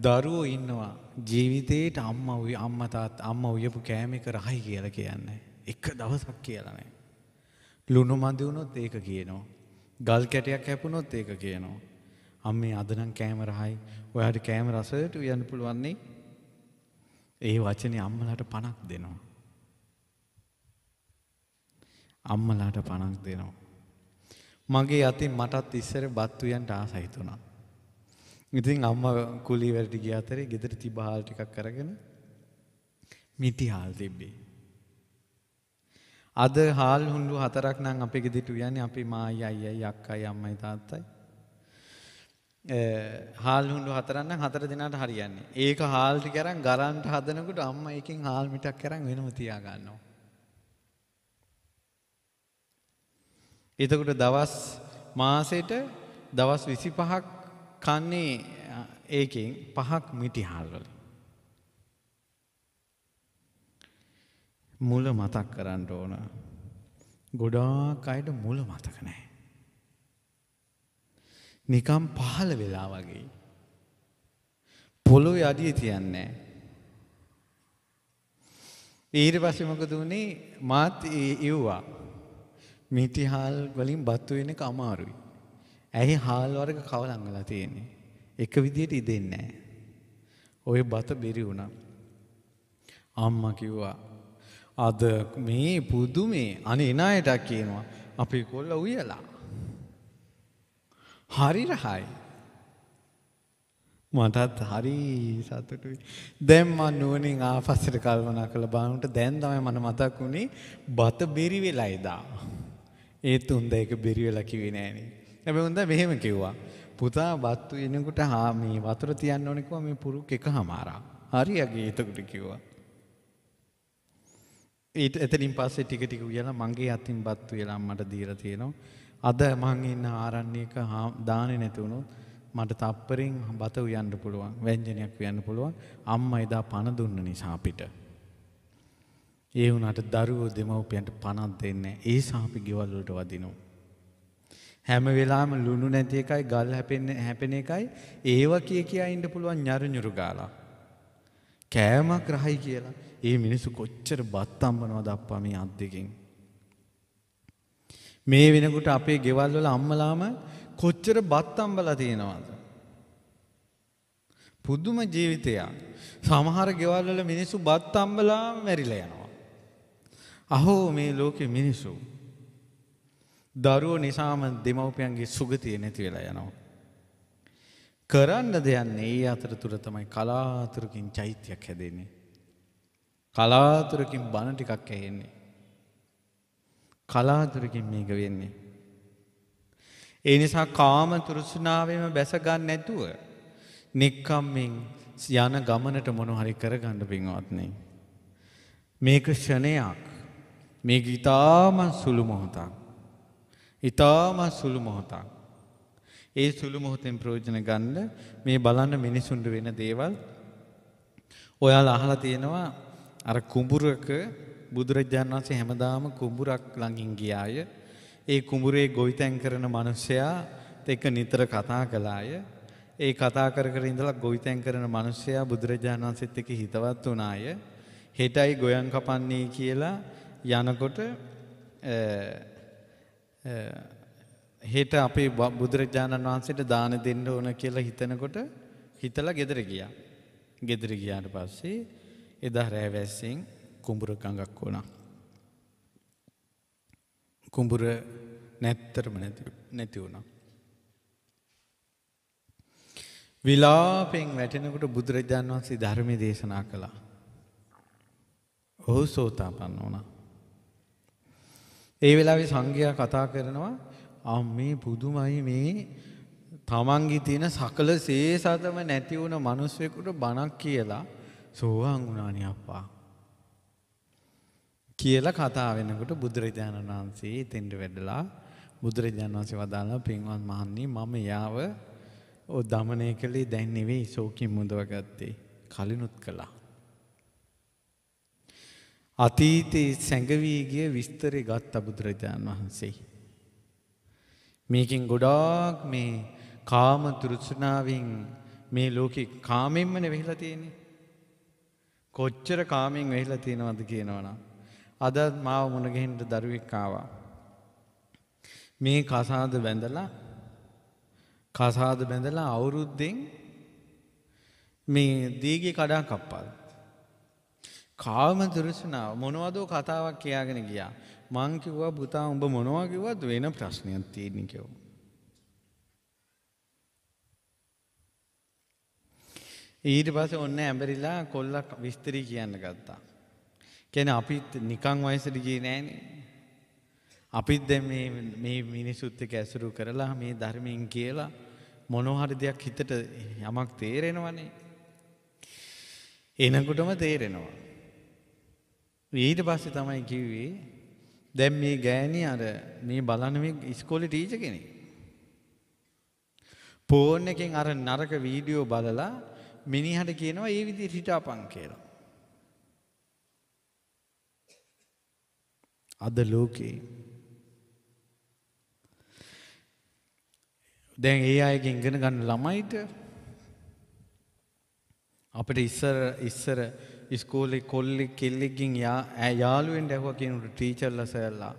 Speaker 1: දරුවෝ ඉන්නවා ජීවිතේට අම්මා උයි අම්මා තාත් අම්මා උයපු කෑම එක රහයි කියලා කියන්නේ. එක දවසක් කියලා නෑ. ලුණු මදි වුණොත් ඒක කියනවා. ගල් කැටයක් හැපුණොත් ඒක කියනවා. අම්මේ අද නම් කෑම රහයි. ඔයාට කෑම රසයට උයන්න පුළුවන් නේ. ඒ වචනේ අම්මලාට පණක් දෙනවා. අම්මලාට පණක් දෙනවා. මගේ අතින් මටත් ඉස්සර බත් උයන්ට ආසයි තුණා. ඉතින් අම්මා කුලී වැඩට ගිය අතරේ ගෙදර තිබහාල් ටිකක් අරගෙන මිටි හාල් තිබ්බේ. අද හාල් හුන්ඩු හතරක් නම් අපි ගෙදිටු යන්නේ අපි මායි අයියයි අක්කයි අම්මයි තාත්තයි. හාල් හුන්ඩු හතරක් නම් හතර දිනකට හරියන්නේ. ඒක හාල් ටික අරන් ගරන්ට හදනකොට අම්මා එකෙන් හාල් මිටක් අරන් වෙනම තියා ගන්නවා. එතකොට දවස් මාසෙට දවස් 25ක් කන්නේ ඒකෙන් පහක් මිටි හාල් වලින්. මුල මතක් කරන්න ඕන. ගොඩාක් අයට මුල මතක නෑ. නිකම් පහළ වෙලා වගේ. පොළොව අඩිය තියන්නේ. ඊට පස්සේ මොකද වුනේ මාත් ඉව්වා. මිටි හාල් වලින් බත්තු වෙන එක අමාරුයි. ඇහි හාල් වර්ග කවලම් වෙලා තියෙන්නේ. එක විදියට ඉදෙන්නේ නැහැ. ওই බත බෙරි වුණා. අම්මා කිව්වා අද මේ පුදුමේ අනේ එනායටක් කියනවා අපි කොල්ල උයලා. හරි රහයි. මටත් හරි සතුටුයි. දැන් මම නුවණින් ආපස්සට කල්පනා කළා බලනකොට දැන් තමයි මට මතක් වුනේ බත බෙරි වෙලයි දා. ඒත් උන්ද ඒක බෙරි වෙලා කිව්වේ නෑනේ. හැබැයි උන්ද මෙහෙම කිව්වා. පුතා බත්තු එනකොට හා මේ වතුර තියන්න ඕනේ කිව්වා මේ පුරුක් එකමාරා. හරි යගේ එතකොට කිව්වා. ඊට එතනින් පස්සේ ටික ටික කියලා මගේ අතින් බත් වෙලා මට දීලා තියෙනවා. අද මං ඉන්න ආරණ්‍යක දාන්නේ නැති වුණොත් මට තප්පරෙන් බත උයන්න පුළුවන්. ව්‍යංජනයක් උයන්න පුළුවන්. අම්මා එදා පණ දුන්න නිසා අපිට. ඒ වුණාට දරුවෝ දෙමව්පියන්ට පණක් දෙන්නේ නැහැ. ඒ සාපි ගෙවල් වලට වදිනවා. හැම වෙලාම ලුණු නැති එකයි ගල් හැපෙන්න හැපෙන එකයි ඒව කිය කියා ඉන්න පුළුවන් ඤරුඤුරු ගාලා. කෑමක් රහයි කියලා. ඒ මිනිස්සු කොච්චර බත් අම්බනවද අප්පා මේ අත් දෙකෙන්. මේ වෙනකොට අපේ ගෙවල් වල අම්මලාම කොච්චර බත් අම්බලා තියෙනවද? පුදුම ජීවිතයක්. සමහර ගෙවල් වල මිනිස්සු බත් අම්බලා මැරිලා යනවා. අහෝ මේ ලෝකේ මිනිස්සු දරුවෝ නිසාම දෙමව්පියන්ගේ සුගතිය නැති වෙලා යනවා. කරන්න දෙයන්නේ ඒ අතරතුර තමයි කලාතුරකින් චෛත්‍යයක් හැදෙන්නේ. කලාතුරකින් බණ ටිකක් ඇහෙන්නේ. කලාතුරකින් මේක වෙන්නේ. ඒ නිසා කාම තුරුසුනාවම බැසගන්න නැතුව නික්කම්මින් යන ගමනට මොනොහරි කරගණඩ පින්වත්නේ. මේක ෂණයක් මේක ඉතාමත් සුළු මොහොතක්. ඉතාමත් සුළු මොහොතක්. ඒ සුළු මොහොතෙන් ප්‍රෝජන ගන්න මේ බලන්න මිනිසුන්ට වෙන දේවල් ඔයාල අහලා තියෙනවා අර කුඹුරක බුදුරජාණන් වහන්සේ හැමදාම කුඹුරක් ළඟින් ගියාය. ඒ කුඹුරේ ගොවිතැන් කරන මිනිසයා එක්ක නිතර කතා කළාය. ඒ කතා කර කර ඉඳලා ගොවිතැන් කරන මිනිසයා බුදුරජාණන් වහන්සේත් එක්ක හිතවත් වුණාය. හෙටයි ගොයන් කපන්නේ කියලා යනකොට හෙට අපේ බුදුරජාණන් වහන්සේට දාන දෙන්න ඕන කියලා හිතනකොට හිතලා ගෙදර ගියා. ගෙදර ගියාට පස්සේ එදා රෑවැස්සෙන් කුඹුර ගඟක් වුණා. කුඹුර නැත්තරම නැති වුණා. විලාපෙන් වැටෙනකොට බුදුරජාන් වහන්සේ ධර්මය දේශනා කළා. ඔහු සෝතාපන්න වුණා. ඒ වෙලාවේ සංඝයා කතා කරනවා ආ මේ පුදුමයි මේ තමන්ගේ තියෙන සකල සේසතම නැති වුණ මිනිස්සෙකුට බණක් කියලා සෝවාන් වුණානේ අප්පා. කියලා කතා වෙනකොට බුදුරජාණන් වහන්සේ එතෙන්ට වැඩලා බුදුරජාණන් වහන්සේ වදාළා පින්වත් මහන්නි මම යාව ඔය দমনය කළේ දැන් නෙවෙයි ශෝකින් මුදවගත්තේ කලිනුත් කළා. අතීතයේ සැඟවී ගිය විස්තරي ගත්ත බුදුරජාණන් වහන්සේ. මේකෙන් ගොඩාක් මේ කාම තෘෂ්ණාවෙන් මේ ලෝකේ කාමෙන්ම නෙවෙහිලා තියෙන්නේ. කොච්චර කාමෙන් වෙහිලා තියෙනවද කියනවනම් අදත් මාව මුණ ගහින්න දරුවෙක් ආවා. මේ කසාද බැඳලා කසාද බැඳලා අවුරුද්දෙන් මේ දීගේ කඩා කප්පාද. කාම දුරසනාව මොනවදෝ කතාවක් කියාගෙන ගියා. මං කිව්වා පුතා උඹ මොනවා කිව්වත් වෙන ප්‍රශ්නයක් තියෙන කිව්වා. ඊට පස්සේ ඔන්න ඇඹරිලා කොල්ලා විස්තරී කියන්න ගත්තා. කියන්නේ අපිත් නිකන් වයසට ගියේ නෑනේ. අපිත් දැන් මේ මේ මිනිසුත් එක්ක ඇසුරු කරලා මේ ධර්මයෙන් කියලා මොනවා හරි දෙයක් හිතට යමක් තේරෙනවනේ. එනකොටම තේරෙනවා. ඊට පස්සේ තමයි කිව්වේ දැන් මේ ගෑණි අර මේ බලන මේ ඉස්කෝලේ ටීචර් කෙනෙක්. ෆෝන් එකෙන් අර නරක වීඩියෝ බලලා මිනිහට කියනවා ඒ විදි හිටාපං කියලා. අද ලෝකේ දැන් ඒ අයගෙන් ඉගෙන ගන්න ළමයිට අපිට ඉස්සර ඉස්සර ඉස්කෝලේ කොල්ලෙක් කෙල්ලෙක්ගෙන් යාළුවෙන් ඇහුවා කියනට ටීචර්ලා සෑල්ලා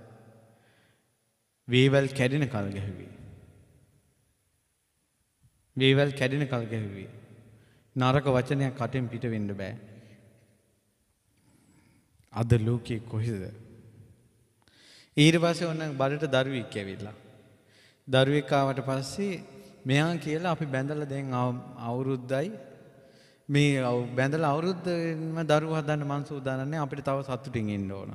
Speaker 1: වේවල් කැඩෙන කල් ගැහුවේ. වේවල් කැඩෙන කල් ගැහුවේ. නරක වචනයක් කටෙන් පිට වෙන්න බෑ. අද ලෝකේ කොහෙද? ඊට පස්සේ ඔන්න බඩට දරුවෙක් ඇවිල්ලා. දරුවෙක් ආවට පස්සේ මෙයා කියලා අපි බැඳලා දැන් අවුරුද්දයි මේ බැඳලා අවුරුද්දම දරුවා හදන්න මං සූදානම්නේ අපිට තව සතුටින් ඉන්න ඕන.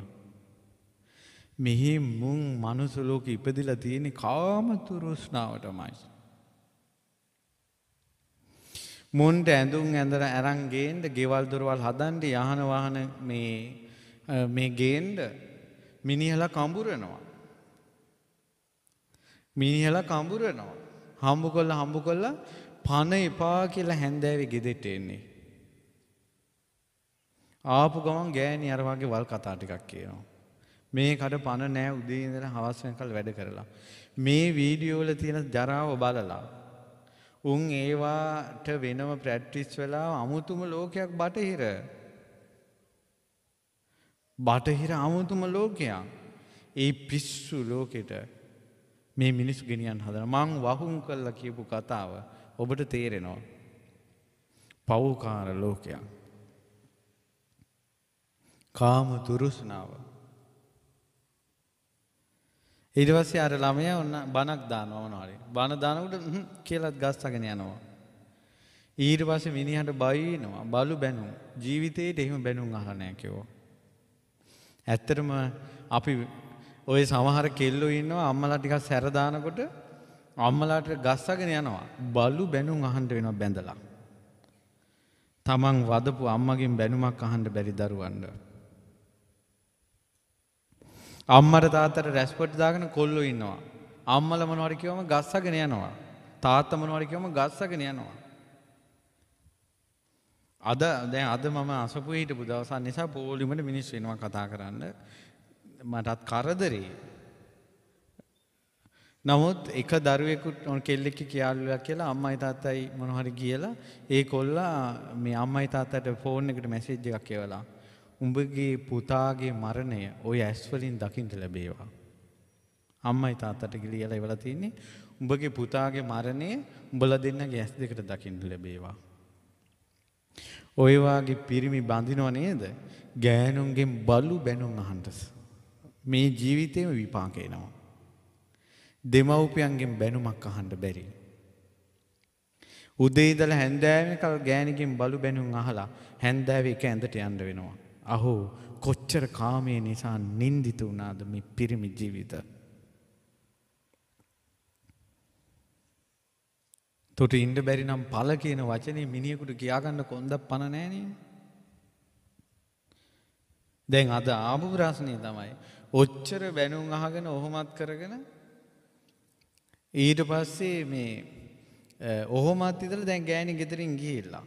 Speaker 1: මෙහි මුන් මනුස්ස ලෝකෙ ඉපදිලා තියෙන්නේ කාම තුරුස්නාවටමයි. මුන්ට ඇඳුම් ඇඳර ඇරන් ගේන්ඩ ගෙවල් දොරවල් හදන්ඩ යහන වාහන මේ ගේන්ඩ මිනිහල කම්බුරනවා. මිනිහල කම්බුරනවා. හම්බු කොල්ල හම්බු කොල්ල පණ එපා කියලා හැන්දෑවි ගෙදෙට එන්නේ. ආපු ගමන් ගෑනි අරවාගේ වල් කතා ටිකක් කියනවා. මේ කඩ පණ නෑ උදේඉදර හවස්වෙන් කල් වැඩ කරලා. මේ වීඩියෝල තියෙන ජරාව බලලා උන් ඒවාට වෙනම ප්‍රැට්ටිස් වෙලා අමුතුම ලෝකයක් බටහිර. බටහිර අමුතුම ලෝකයක්. ඒ පිස්සු ලෝකෙට මේ මිනිස් ගෙනියන් හදන මං වහුම් කල්ල කියපු කතාව ඔබට තේරෙනවා. පවුකාර ලෝකයක්. කාම තුරුස්නාව. ඊට පස්සේ අර ළමයා ඔන්න බණක් දානවා මොනවාරි. බණ දානකොට කියලාත් ගස්සගෙන යනවා. ඊට පස්සේ මිනිහට බයිනවා බලු බැනුම්. ජීවිතේට එහෙම බැනුම් අහලා නැහැ කිව්වා. ඇත්තටම අපි ඔය සමහර කෙල්ලෝ ඉන්නවා අම්මලා ටිකක් සැර දානකොට අම්මලාට ගස්සගෙන යනවා. බලු බැනුම් අහන්න වෙනවා බැඳලා. තමන් වදපු අම්මගෙන් බැනුමක් අහන්න බැරි දරුවන්ට. අම්මට තාත්තට රැස්පොට් දාගෙන කොල්ලෝ ඉන්නවා. අම්මල මොනවර කිව්වම ගස්සගෙන යනවා. තාත්තා මොනවර කිව්වම ගස්සගෙන යනවා. අද දැන් අද මම අසපු හිටපු දවසක් නිසා පොලිමට මිනිස්සු එනවා කතා කරන්න. මටත් කරදරේ. නමුත් එක දරුවෙකුට ඔන් කෙල්ලෙක්ක කියාලුලක් කියලා අම්මයි තාත්තයි මොනහරි කියලා ඒ කොල්ලා මේ අම්මයි තාත්තට ෆෝන් එකට මැසේජ් එකක් කියවලා උඹගේ පුතාගේ මරණය ඔය ඇස්වලින් දකිින්ට ලැබේවා. අම්මයි තාත්තට ගිලියල ඉවල තින්නේ උඹගේ පුතාගේ මරණය උඹල දෙන්නගේ ඇස් දෙකට දකිින්ට ලැබේවා. ඔයවාගේ පිරිමි බඳිනව නේද ගෑනුන්ගෙන් බලු බැනුම් අහන්ටස්. මේ ජීවිතයම විපාකයනවා. දෙමව්පියන්ගෙන් බැනුමක් අහන්ට බැරි. උදේදල හැන්දෑම කල් ගෑනිකින් බලු බැනුම් අහලා හැන්දෑව එක ඇඳට යන්න වෙනවා. අහෝ කොච්චර කාමය නිසා නින්දිත වුණාද මේ පිරිමි ජීවිත. තොට ඉන්ඩ බැරි නම් පල කියන වචනය මිනිියකුට කියාගන්න කොන්ද පණ නෑනේ. දැන් අද ආභුරාශනය තමයි. ඔච්චර බැනුම් අහගෙන ඔහොමත් කරගෙන ඊට පස්සේ මේ ඔහොමත් ඉතල දැන් ගෑනි ගෙතරින් ගිහිල්ලා.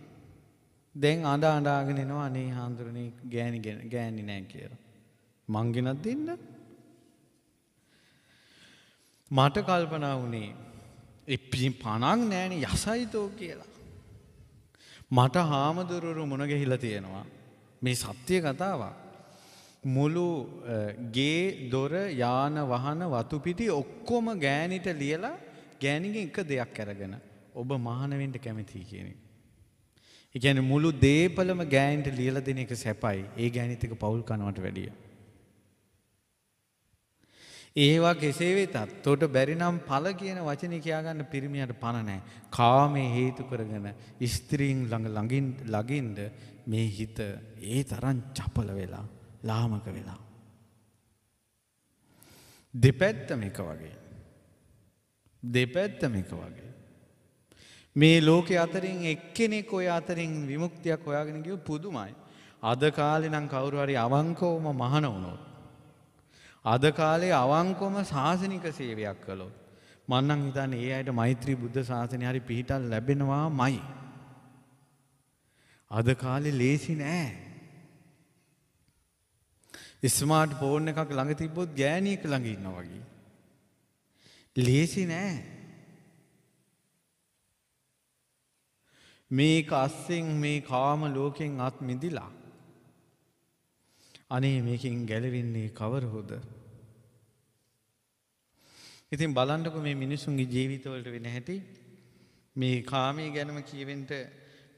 Speaker 1: දැන් අඳ අඩාගෙන එනවා අනේ හාන්දුරණ ගෑනි ගෑණි නෑ කියලා. මංගෙනත් දෙන්න. මට කල්පනා වුණේ එපින් පණක් නෑන යසයිතෝ කියලා. මට හාමුදුරුවරු මුණගැහිල තියෙනවා. මේ සත්‍යය කතාවක්. මුළු ගේ දොර යාන වහන වතුපිටි ඔක්කොම ගෑනිට ලියලා ගෑනිගෙන් එක දෙයක් ඇරගෙන ඔබ මහනවෙන්ට කැමතියි කියනෙ. එකැන මුළු දේපලම ගෑන්ට ලියල දෙන එක සැපයි ඒ ගෑනිතක පවුල් කනවට වැඩිය. ඒවා කෙසේ වෙතත් තොට බැරිනම් පල කියන වචන කියයාගන්න පිරිමියට පණනෑ. කාමේ හේතු කරගෙන ස්ත්‍රීන් ළඟ ළඟින් ලගින්ද මේ හිත ඒ තරන් චපල වෙලා ලාමක වෙලා. දෙපැත්තම එක වගේ. දෙපැත්තම එක වගේ. මේ ලෝකෙ අතරින් එක්කෙනෙක් ඔය අතරින් විමුක්තියක් හොයාගෙන ගියොත් පුදුමයි. අද කාලේ නම් කවුරු හරි අවංකවම මහාන වුණොත් අද කාලේ අවංකවම සාසනික සේවයක් කළොත් මම නම් හිතන්නේ ඒ අයට මෛත්‍රී බුද්ධ ශාසනය හරි පිහිටක් ලැබෙනවාමයි. අද කාලේ ලේසි නෑ. ස්මාර්ට් ෆෝන් එකක් ළඟ තිබ්බොත් ගෑණියෙක් ළඟ ඉන්නවා වගේ. ලේසි නෑ. මේක අස්සෙන් මේ කාම ලෝකෙන් අත් මිදිලා. අනේ මේකින් ගැලවෙන්නේ කවරහොද. ඉතින් බලන්ටක මේ මිනිසුන්ගේ ජීවිතවලට වෙන හැටි මේ කාමී ගැනම කියවෙන්ට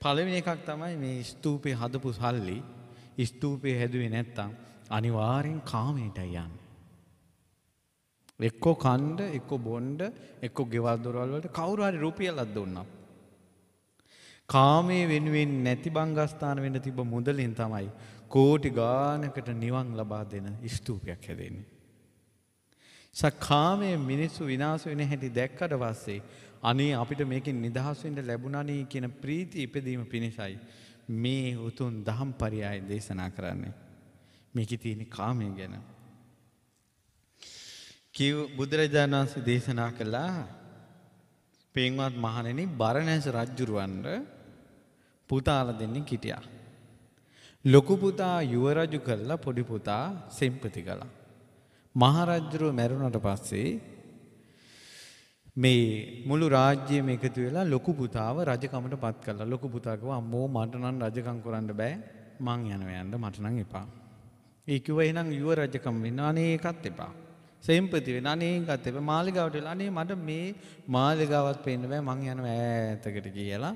Speaker 1: පළවෙනි එකක් තමයි මේ ස්තූපය හදපු සල්ලි ස්තූපය හැදුවේ නැත්තම් අනිවාරෙන් කාමයට යන්න. එක්කෝ කණ්ඩ එක්කෝ බොන්්ඩ එක්කෝ ගෙවල් දොරල්වලට කවුරුහරි රුපියලත් දුන්නම්. කාමයේ වෙනුවෙන් නැති බංගස්ථාන වෙන්න තිබ මුදලින් තමයි කෝටි ගානකට නිවන් ලබා දෙන ස්තූපයක් හැදෙන්නේ. සකාමය මිනිස්සු විනාස වෙන හැටි දැක්කට පස්සේ අනේ අපිට මේකින් නිදහස්වෙන්ට ලැබුණනී කියන ප්‍රීති ඉපදීම පිණිසයි මේ උතුන් දහම් පරියාය දේශනා කරන්නේ. මේක තියෙන කාමය ගැන. කිව් බුදුරජාණන් වහන්සේ දේශනා කළා පෙන්වත් මහණෙනි බරණැස රජ්ජුරුවන්ට පුතාල දෙන්නේ කිටියා. ලොකු පුතා යුවරජු කළා පොඩි පුතා සෙම්පති කළා. මහරජුරුව මැරුණට පස්සේ මේ මුළු රාජ්‍යයම එකතු වෙලා ලොකු පුතාව රජකමට පත් කළා. ලොකු පුතා කිව්වා අම්මෝ මට නම් රජකම් කරන්න බෑ. මං යනවා යන්න මට නම් එපා. ඒ කිව්වා එහෙනම් යුව රජකම් වෙන්න අනේ ඒකත් එපා. සෙම්පති වෙන්න අනේ ඒකත් එපා. මාලිගාවට වෙලා අනේ මට මේ මාලිගාවත් පේන්න බෑ. මං යනවා ඈතකට කියලා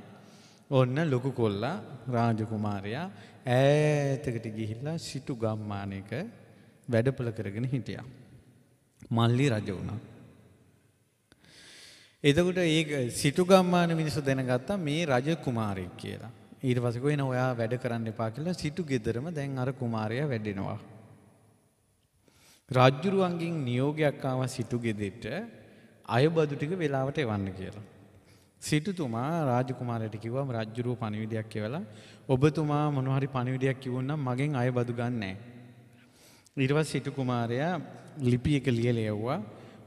Speaker 1: ඔන්න ලොකු කොල්ලා රාජකුමාරයා ඈතකට ගිහිල්ලා සිටු ගම්මානයක වැඩපල කරගෙන හිටියා. මල්ලි රජ වුණා. එතකොට ඒ සිටු ගම්මාන මිනිස්සු දැනගත්තා මේ රජ කුමාරයෙක් කියලා. ඊට පස්සේ කොහෙන ඔයා වැඩ කරන්න එපා කියලා සිටු ගෙදරම දැන් අර කුමාරයා වැඩෙනවා. රාජ්ජුරුවන්ගෙන් නියෝගයක් ආවා සිටු ගෙදෙට අයබදු ටික වෙලාවට එවන්න කියලා. සිටුතුමා රාජකුමාරයට කිව්වා රජ්ජුරුව පණිවිඩයක් කියලා ඔබතුමා මොනහරි පණිවිඩයක් කිව්වොනම් මගෙන් අය බදු ගන්නෑ. ඊටවත් සිටු කුමාරයා ලිපි එක ලියලා යවුවා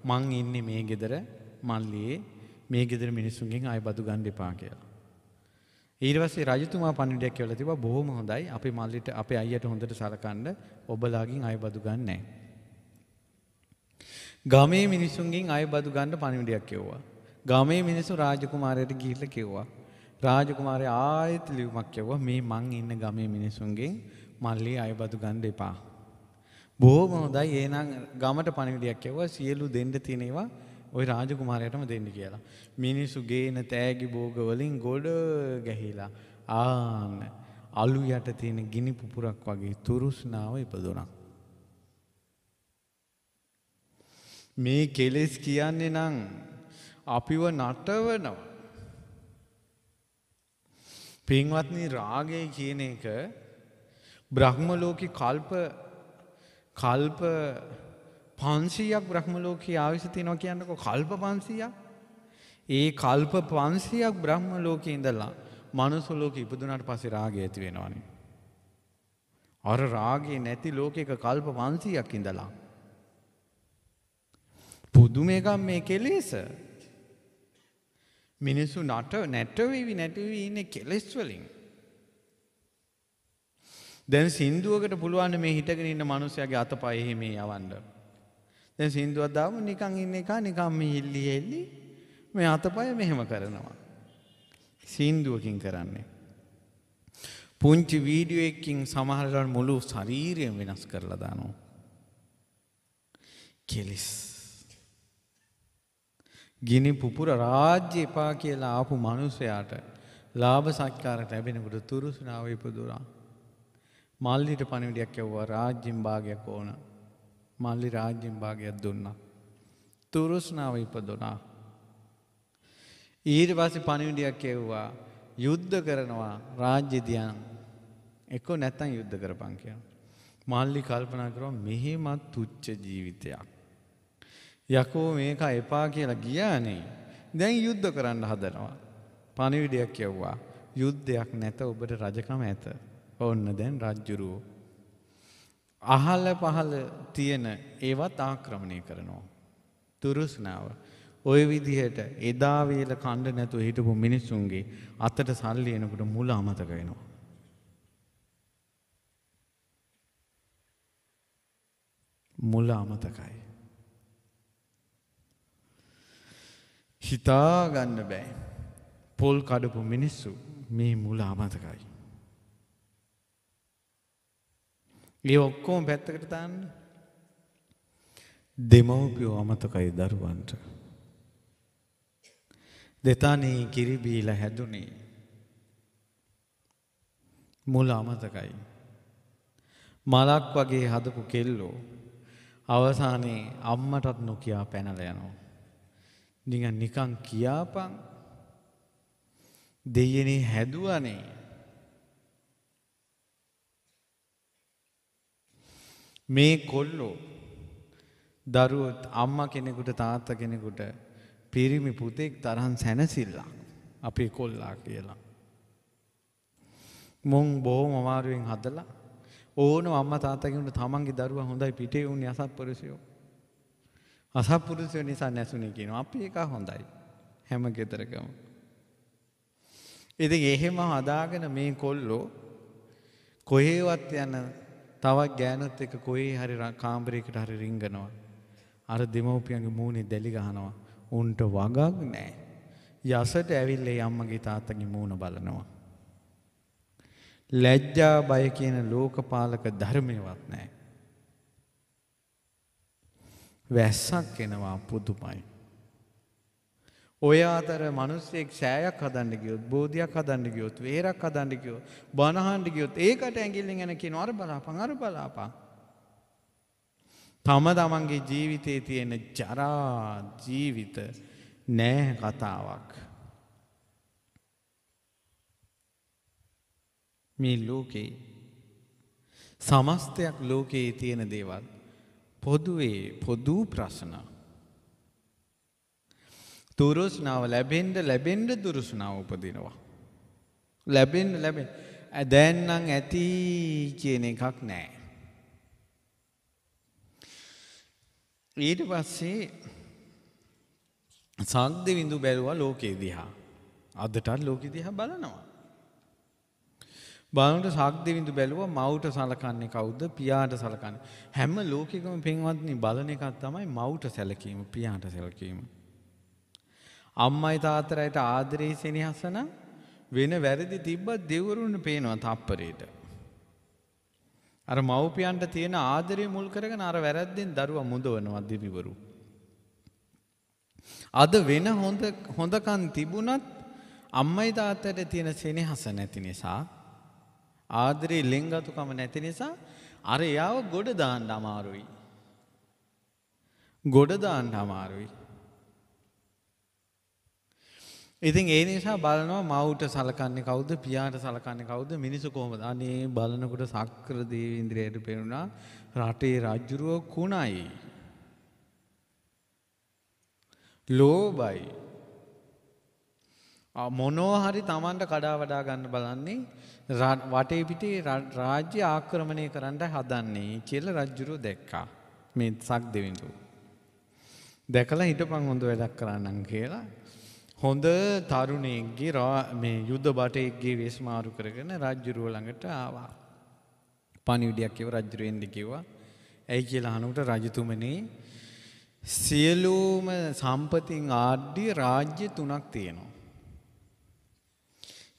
Speaker 1: මං ඉන්නේ මේ ගෙදර මල්ලියේ මේ ගෙදර මිනිස්සුන්ගෙන් ආය බදු ගන්න එපා කියලා. ඊට පස්සේ රජතුමා පණිවිඩයක් කියලා තිබ්බා බොහොම හොඳයි. අපි මල්ලිට අපේ අයියට හොඳට සලකන්න ඔබලාගෙන් ආය බදු ගන්නෑ. ගමේ මිනිස්සුන්ගෙන් ආය බදු ගන්න පණිවිඩයක් කිව්වා. ගමේ මිනිස්සු රාජකුමාරයට ගිහිල්ලා කිව්වා. රාජකුමාරයා ආයෙත් ලියුමක් කියවුවා මේ මං ඉන්න ගමේ මිනිසුන්ගෙන් මල්ලි අයබදු ගන්න එපා. බොහොම හොඳයි එහෙනම් ගමට පණිවිඩයක් කියවුවා සියලු දෙන්න තියෙන ඒවා ওই රාජකුමාරයටම දෙන්න කියලා. මිනිස්සු ගේන තෑගි භෝග වලින් ගොඩ ගැහිලා ආන්න අලු යට තියෙන ගිනි පුපුරක් වගේ තුරුස්නාව ඉපදුණා. මේ කෙලෙස් කියන්නේ නම් අපිව නටවනවා. පින්වත්නි රාගය කියන එක බ්‍රහ්මලෝක කල්ප කල්ප පන්සීයක් බ්‍රහ්මලෝකී ආවිස තියනව කියන්නක කල්ප පන්සීයක් ඒ කල්ප පන්සීයක් බ්‍රහ්මලෝකී ඉඳල්ලා මනුසුලෝක ඉපදුනට පසේ රාගය ඇති වෙනවානේ. අර රාගේ නැති ලෝකයක කල්ප පන්සීයක් ඉඳලා. පුදුම එකක් මේ කෙලෙස මිනිස්සු නට නැටවීවි නැටවී ඉන්නේ කෙලෙස් වලින්. දැන් සින්දුවකට පුළුවන් මේ හිටගෙන ඉන්න මිනිස්යාගේ අතපය එහෙම යවන්න. දැන් සින්දුවක් දාමු නිකන් ඉන්න එක නිකන් මෙහිල්ලි හෙල්ලි මේ අතපය මෙහෙම කරනවා. සින්දුවකින් කරන්නේ. පුංචි වීඩියෝ එකකින් සමහරලාට මුළු ශරීරයෙන් වෙනස් කරලා දානවා. කෙලෙස් ගිනි පුපුර රාජ්‍ය එපා කියලා ආපු මිනිසයාට ලාභ සත්කාර ලැබෙනකොට තුරුසුනාව ඉපදුරා. මල්ලිට පණිවිඩයක් යවුවා රාජ්‍යෙන් භාගයක් ඕන. මල්ලි රාජ්‍යෙන් භාගයක් දුන්නා. තුරුස්නාව ඉපදුනා. ඊට පස්සේ පණිවිඩයක් යවුවා යුද්ධ කරනවා රාජ්‍ය දියන් එක්ක නැත්තම් යුද්ධ කරපන් කියලා. මල්ලි කල්පනා කරනවා මෙහෙමත් තුච්ච ජීවිතයක්. යකෝ මේක එපා කියලා ගියානේ. දැන් යුද්ධ කරන්න හදනවා. පණිවිඩයක් කියව්වා. යුද්ධයක් නැත ඔබට රජකම ඇත. ඔන්න දැන් රජ්ජුරුවෝ. අහල පහල තියෙන ඒවත් ආක්‍රමණය කරනවා. තුරුස්නාව. ඔය විදිහට එදා වේල කණ්ඩ නැතුව හිටපු මිනිස්සුන්ගේ අතට සල්ලි එනකොට මුල අමතක වෙනවා. මුල අමතකයි. හිතාගන්න බෑ. පොල් කඩපු මිනිස්සු මේ මුල අමතකයි. ඒ ඔක්කෝම පැත්තකට තාන්න දෙමව්පියෝ අමතකයි දරුවන්ට. දෙතානී කිරිබීල හැදුනේ. මුල අමතකයි. මලක් වගේ හදපු කෙල්ලෝ අවසානයේ අම්මටත් නොකයා පැනල යනවා. නිකන් නිකන් කියාපන් දෙයනේ හැදුවනේ මේ කොල්ලෝ දරුවොත් අම්මා කෙනෙකුට තාත්තා කෙනෙකුට පිරිමි පුතෙක් තරහන් සැනසිල්ලා අපේ කොල්ලා කියලා. මොන් බොහොම අමාරුවෙන් හදලා ඕන අම්මා තාත්තා කෙනෙකුට තමන්ගේ දරුවා හොඳයි පිටේ උන් යසප්පරසියෝ අසපුරුෂය නිසා නැසුනේ කියනවා. අපි එක හොඳයි. හැම ගෙදරකම. ඉතින් එහෙම හදාගෙන මේ කොල්ලෝ කොහේවත් යන තවත් ගෑනුත් එක කොහේ හරි කාමරයකට හරි රිංගනවා. අර දෙමව්පියන්ගේ මූණේ දැලි ගහනවා. උන්ට වගක් නැහැ. යසට ඇවිල්ලා අම්මගේ තාත්තගේ මූණ බලනවා. ලැජ්ජා බය කියන ලෝකපාලක ධර්මයවත් නැහැ. වැස්සක් එනවා පුදුමයි. ඔය අතර මිනිස්සෙක් සෑයක් හදන්න ගියොත්, බෝධියක් හදන්න ගියොත්, වේරක් හදන්න ගියොත්, බණහන්න ගියොත් ඒකට ඇඟිල්ලෙන් එන කියනවා අර බලාපන් අර බලාපන්. තම තමන්ගේ ජීවිතයේ තියෙන ජරා ජීවිත නෑ කතාවක්. මේ ලෝකේ සමස්තයක් ලෝකයේ තියෙන දේවල් පොදුවේ පොදු ප්‍රශ්න. දුරුස්නාව ලැබෙන්ඩ ලැබෙන්ඩ දුරුස්නාව උපදිනවා. ලැබෙන්ඩ ලැබෙන් ඇදැන්නම් ඇති කියන එකක් නෑ. ඊට පස්සේ සංද විඳු බැලුවා ලෝකයේ දිහා. අදටත් ලෝකෙ දිහා බලනවා. බලනට සක්දවිඳු බැලුව මව්ට සලකන්නේ කවුද පියාට සලකන්න. හැම ලෝකකම පෙන්වත්නි බලන එකත් තමයි මව්ට සැලකීම පියාට සැලකීම. අම්මයි තාතරයට ආදරයේ සෙනහසන වෙන වැරදි තිබ්බත් දෙවරුන්න පේනවා තප්පරයට. අර මව්පියන්ට තියෙන ආදරය මුල් කරගෙන අර වැරද්දෙන් දරුවා මුදවනවා දෙවිවරු. අද වෙන හොඳ හොඳකන් තිබුණත් අම්මයි තාත්තට තියෙන සෙනෙහස නැති නිසා ආදරේ ලෙංගතුකම නැති නිසා අර එයාව ගොඩ දාන්න අමාරුයි. ගොඩ දාන්න අමාරුයි. ඉතින් ඒ නිසා බලනවා මව්ට සලකන්නේ කවුද පියාට සලකන්නේ කවුද මිනිස්සු කොහොමද අනේ බලනකොට සක්‍ර දේව ඉන්ද්‍රයට පෙනුණා රටේ රජුරව කුණයි ලෝබයි මොනෝ හරි Tamanට කඩා වඩා ගන්න බලන්නේ වටේ පිටේ රාජ්‍ය ආක්‍රමණය කරන්න හදන්නේ කියල රජ්ජුරු දැක්කා මේ සක් දෙවිඳු. දැකලා හිටපං හොඳ වැඩක් කරන්නන් කියලා හොඳ තරුණයක්ගේ මේ යුද්ධ බටයක්ගේ වේශ මාරු කරගෙන රජ්ජුරුව ළඟට ආවා. පනිවිඩියක් එව රජ්ජුරුවෙන්ද කිව්වා. ඇයි කියලා අනුට රජතුමනේ සියලූම සම්පතින් ආඩ්‍ය රාජ්‍ය තුනක් තියෙනවා.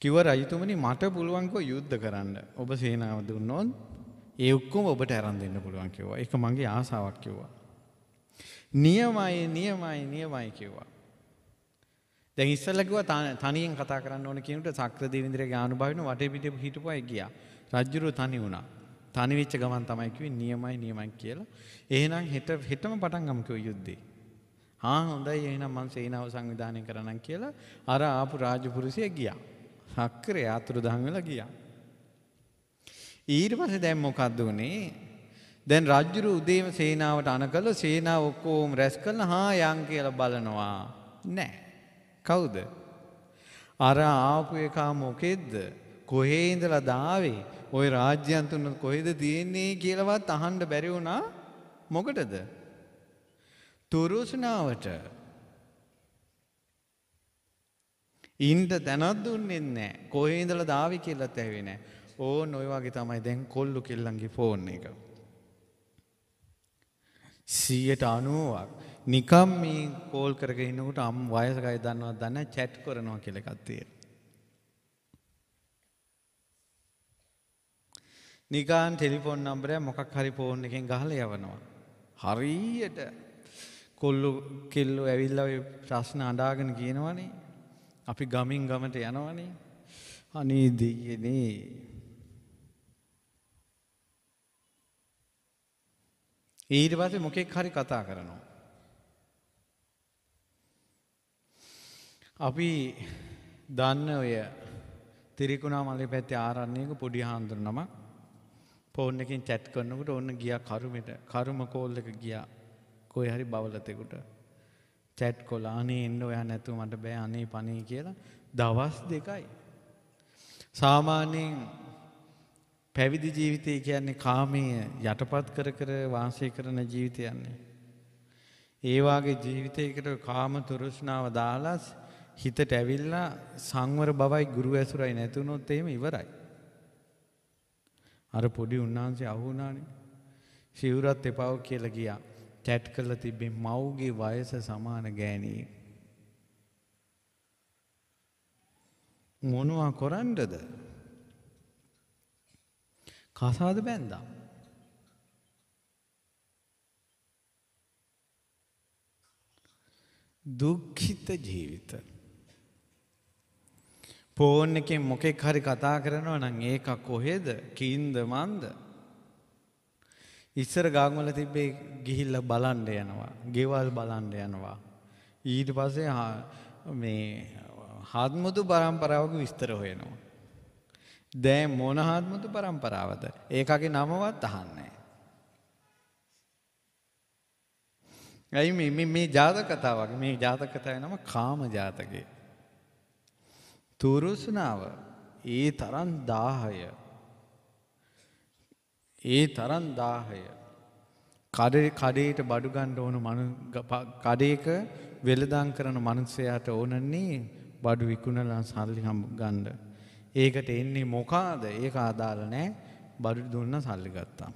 Speaker 1: කිව රජතුමනි මට පුළුවන්කෝ යුද්ධ කරන්න. ඔබ සේනාව දුන්නොත් ඒ ඔක්කොම ඔබට අරන් දෙන්න පුළුවන් කිව්වා. ඒක මගේ ආසාවක් කිව්වා. නියමයි නියමයි නියමයි කිව්වා. දැන් ඉස්සෙල්ලා කිව්වා තනියෙන් කතා කරන්න ඕන කියනකොට සක්‍රදේවේන්ද්‍රගේ ආනුභාවයෙන් වටේ පිටේ හිටපුවා ගියා. රජුරු තනි වුණා. තනි වෙච්ච ගමන් තමයි කිව්වේ නියමයි නියමයි කියලා. එහෙනම් හෙට හෙටම පටන් ගමු කිව්ව යුද්ධේ. ආ හොඳයි එහෙනම් මං සේනාව සංවිධානය කරනම් කියලා අර ආපු රාජපුරුෂය ගියා. සක්කරේ ආතුරු දහන් වෙලා ගියා. ඊට පස්සේ දැන් මොකද්ද උනේ? දැන් රජුරු උදේම සේනාවට අනකල සේනාව ඔක්කොම රැස් කරලා හා යන් කියලා බලනවා. නෑ. කවුද? අර ආපු එකා මොකෙද්ද? කොහේ ඉඳලා දාවේ? ওই රාජ්‍යයන් තුන කොහෙද තියෙන්නේ කියලාවත් අහන්න බැරි වුණා. මොකටද? තුරුස්නාවට ඉන්ට දැනත් දුන්නෙත් නෑ කොහේ ඉඳලා දාවි කියලත් ඇවි නෑ ඕන් ඔය වගේ තමයි දැන් කොල්ලු කෙල්ලන්ගේ ෆෝන් එක. සීයට අනුවක් නිකම් මේ කෝල් කරග ඉන්නකට අම් වයසකයි දන්නවා දන්න චැට් කරනවා කෙලෙකත්තිය. නිකාන් ටෙලිෆෝන් නම්බරය මොකක් හරි ෆෝන් එකෙන් ගහල යවනවා. හරීයට කොල්ලු කෙල්ලු ඇවිල්ල ප්‍රශ්න අඩාගෙන කියනවනේ අපි ගමින් ගමට යනවනේ. අනේ දෙයනේ. ඊට පස්සේ මොකෙක් හරි කතා කරනවා. අපි දන්න ඔය තිරිකුණා මල්ලේ පැත්තේ ආරණ්‍යයක පොඩි හාමුදුරු නමක් ෆෝන් එකකින් chat කරනකොට ඔන්න ගියා කරුමෙට කරුම කෝල් එක ගියා කොහේ හරි බවලතෙකුට චැට් කොලා අනේ එන්න ඔයා නැතුව මට බෑ අනේ පණී කියලා දවස් දෙකයි. සාමාන්‍යයෙන් පැවිදි ජීවිතය කියන්නේ කාමය යටපත් කර කර වාසය කරන ජීවිතයන්නේ. ඒවාගේ ජීවිතයකට කාම තුරුෂ්ණාව දාලස් හිතට ඇවිල්ලා සංවර බවයි ගුරු ඇසුරයි නැතුනොත් එහෙම ඉවරයි. අර පොඩි උන්නාන්සේ අහුනානේ සිවුරත් එපාව කියලා ගියා. චැට් කරලා තිබ්බේ මව්ගේ වයස සමාන ගෑණියෙක්. මොනවා කරන්නද? කසාද බැන්දා. දුක්ඛිත ජීවිත. ෆෝන් එකෙන් මොකෙක් හරි කතා කරනවා නම් ඒක කොහෙද? කින්ද මන්ද? ඉස්සර ගාංවල තිබ්බේ ගිහිල්ල බලන්ඩ යනවා. ගෙවල් බලන්ඩ යනවා. ඊට පසේ මේ හත්මුතු පරම්පරාවක විස්තර හොයනවා. දැ මොන හත්මුතු පරම්පරාවද. ඒකගේ නමවත් අහන්නේ. ඇයි මේ ජාතකතාවක් මේ ජාතකතාය නම කාම ජාතකය. තුරුසුනාව ඒ තරන් දාහය ඒ තරන් දාහය. කඩේට බඩුගණ්ඩ ඕන කඩේක වෙළදාං කරන මනුස්සයාට ඕනන්නේ බඩු විකුණලා සල්ලි හම් ගණ්ඩ. ඒකට එන්නේ මොකාද ඒක ආදාල නෑ බඩු දුන්න සල්ලි ගත්තා.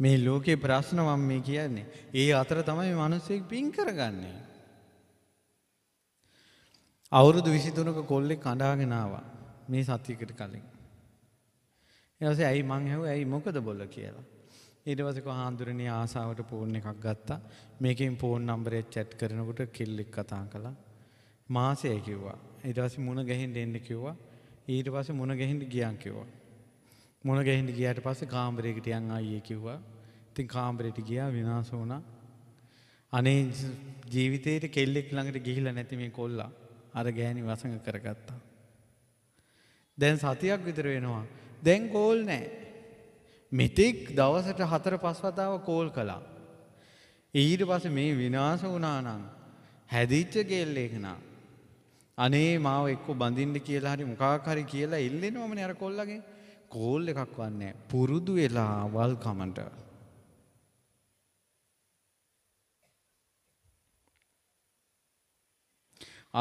Speaker 1: මේ ලෝකේ ප්‍රශ්න මම මේ කියන්නේ. ඒ අතර තමයි මිනිස්සෙක් පින් කරගන්නේ. අවුරුදු 23ක කොල්ලෙක් කඳාගෙන ආවා. මේ සතියකට කලින්. එවසේ ඇයි මං හැව ඇයි මොකද බොල කියලා. ඉඩවසක හාන්දුරණ ආසාාවට පෝර්ණ එකක් ගත්තා මේකින් පෝන් නම්බරේ චැට් කරනකුට කිල්ලෙක් කතා කළා. මාසය කිව්වා. ඉඩවස මුණ ගැහින් එන්න කිව්වා ඊට පස මුණ ගැහින්ට ගියන් කිව්වා. මුණ ගැහින්ට ගියට පස කාම්බරයකට යන් අයිය කිව්වා තින් කාම්බරයට ගියා විනාස වුණා අනේ ජීවිතයට කෙල්ලෙක් ළඟට ගිහිල නැති මේ කොල්ලා අර ගෑනි වසඟ කරගත්තා. දැන් සතියක් විතර වෙනවා. දැන් කෝල් නෑ. මෙතෙක් දවසට හතර පස්වතාව කෝල් කළා. ඊට පස මේ විනාස වනානං හැදිච්ච කෙල්ලෙක්නා. අනේ මාව එක්ක බඳින්ඩ කියලා හරි මොකාහරි කියලා ඉල්ලෙනවමන අර කොල්ලගේ කෝල් එකක් වන්නේ පුරුදු වෙලා වල් කමට.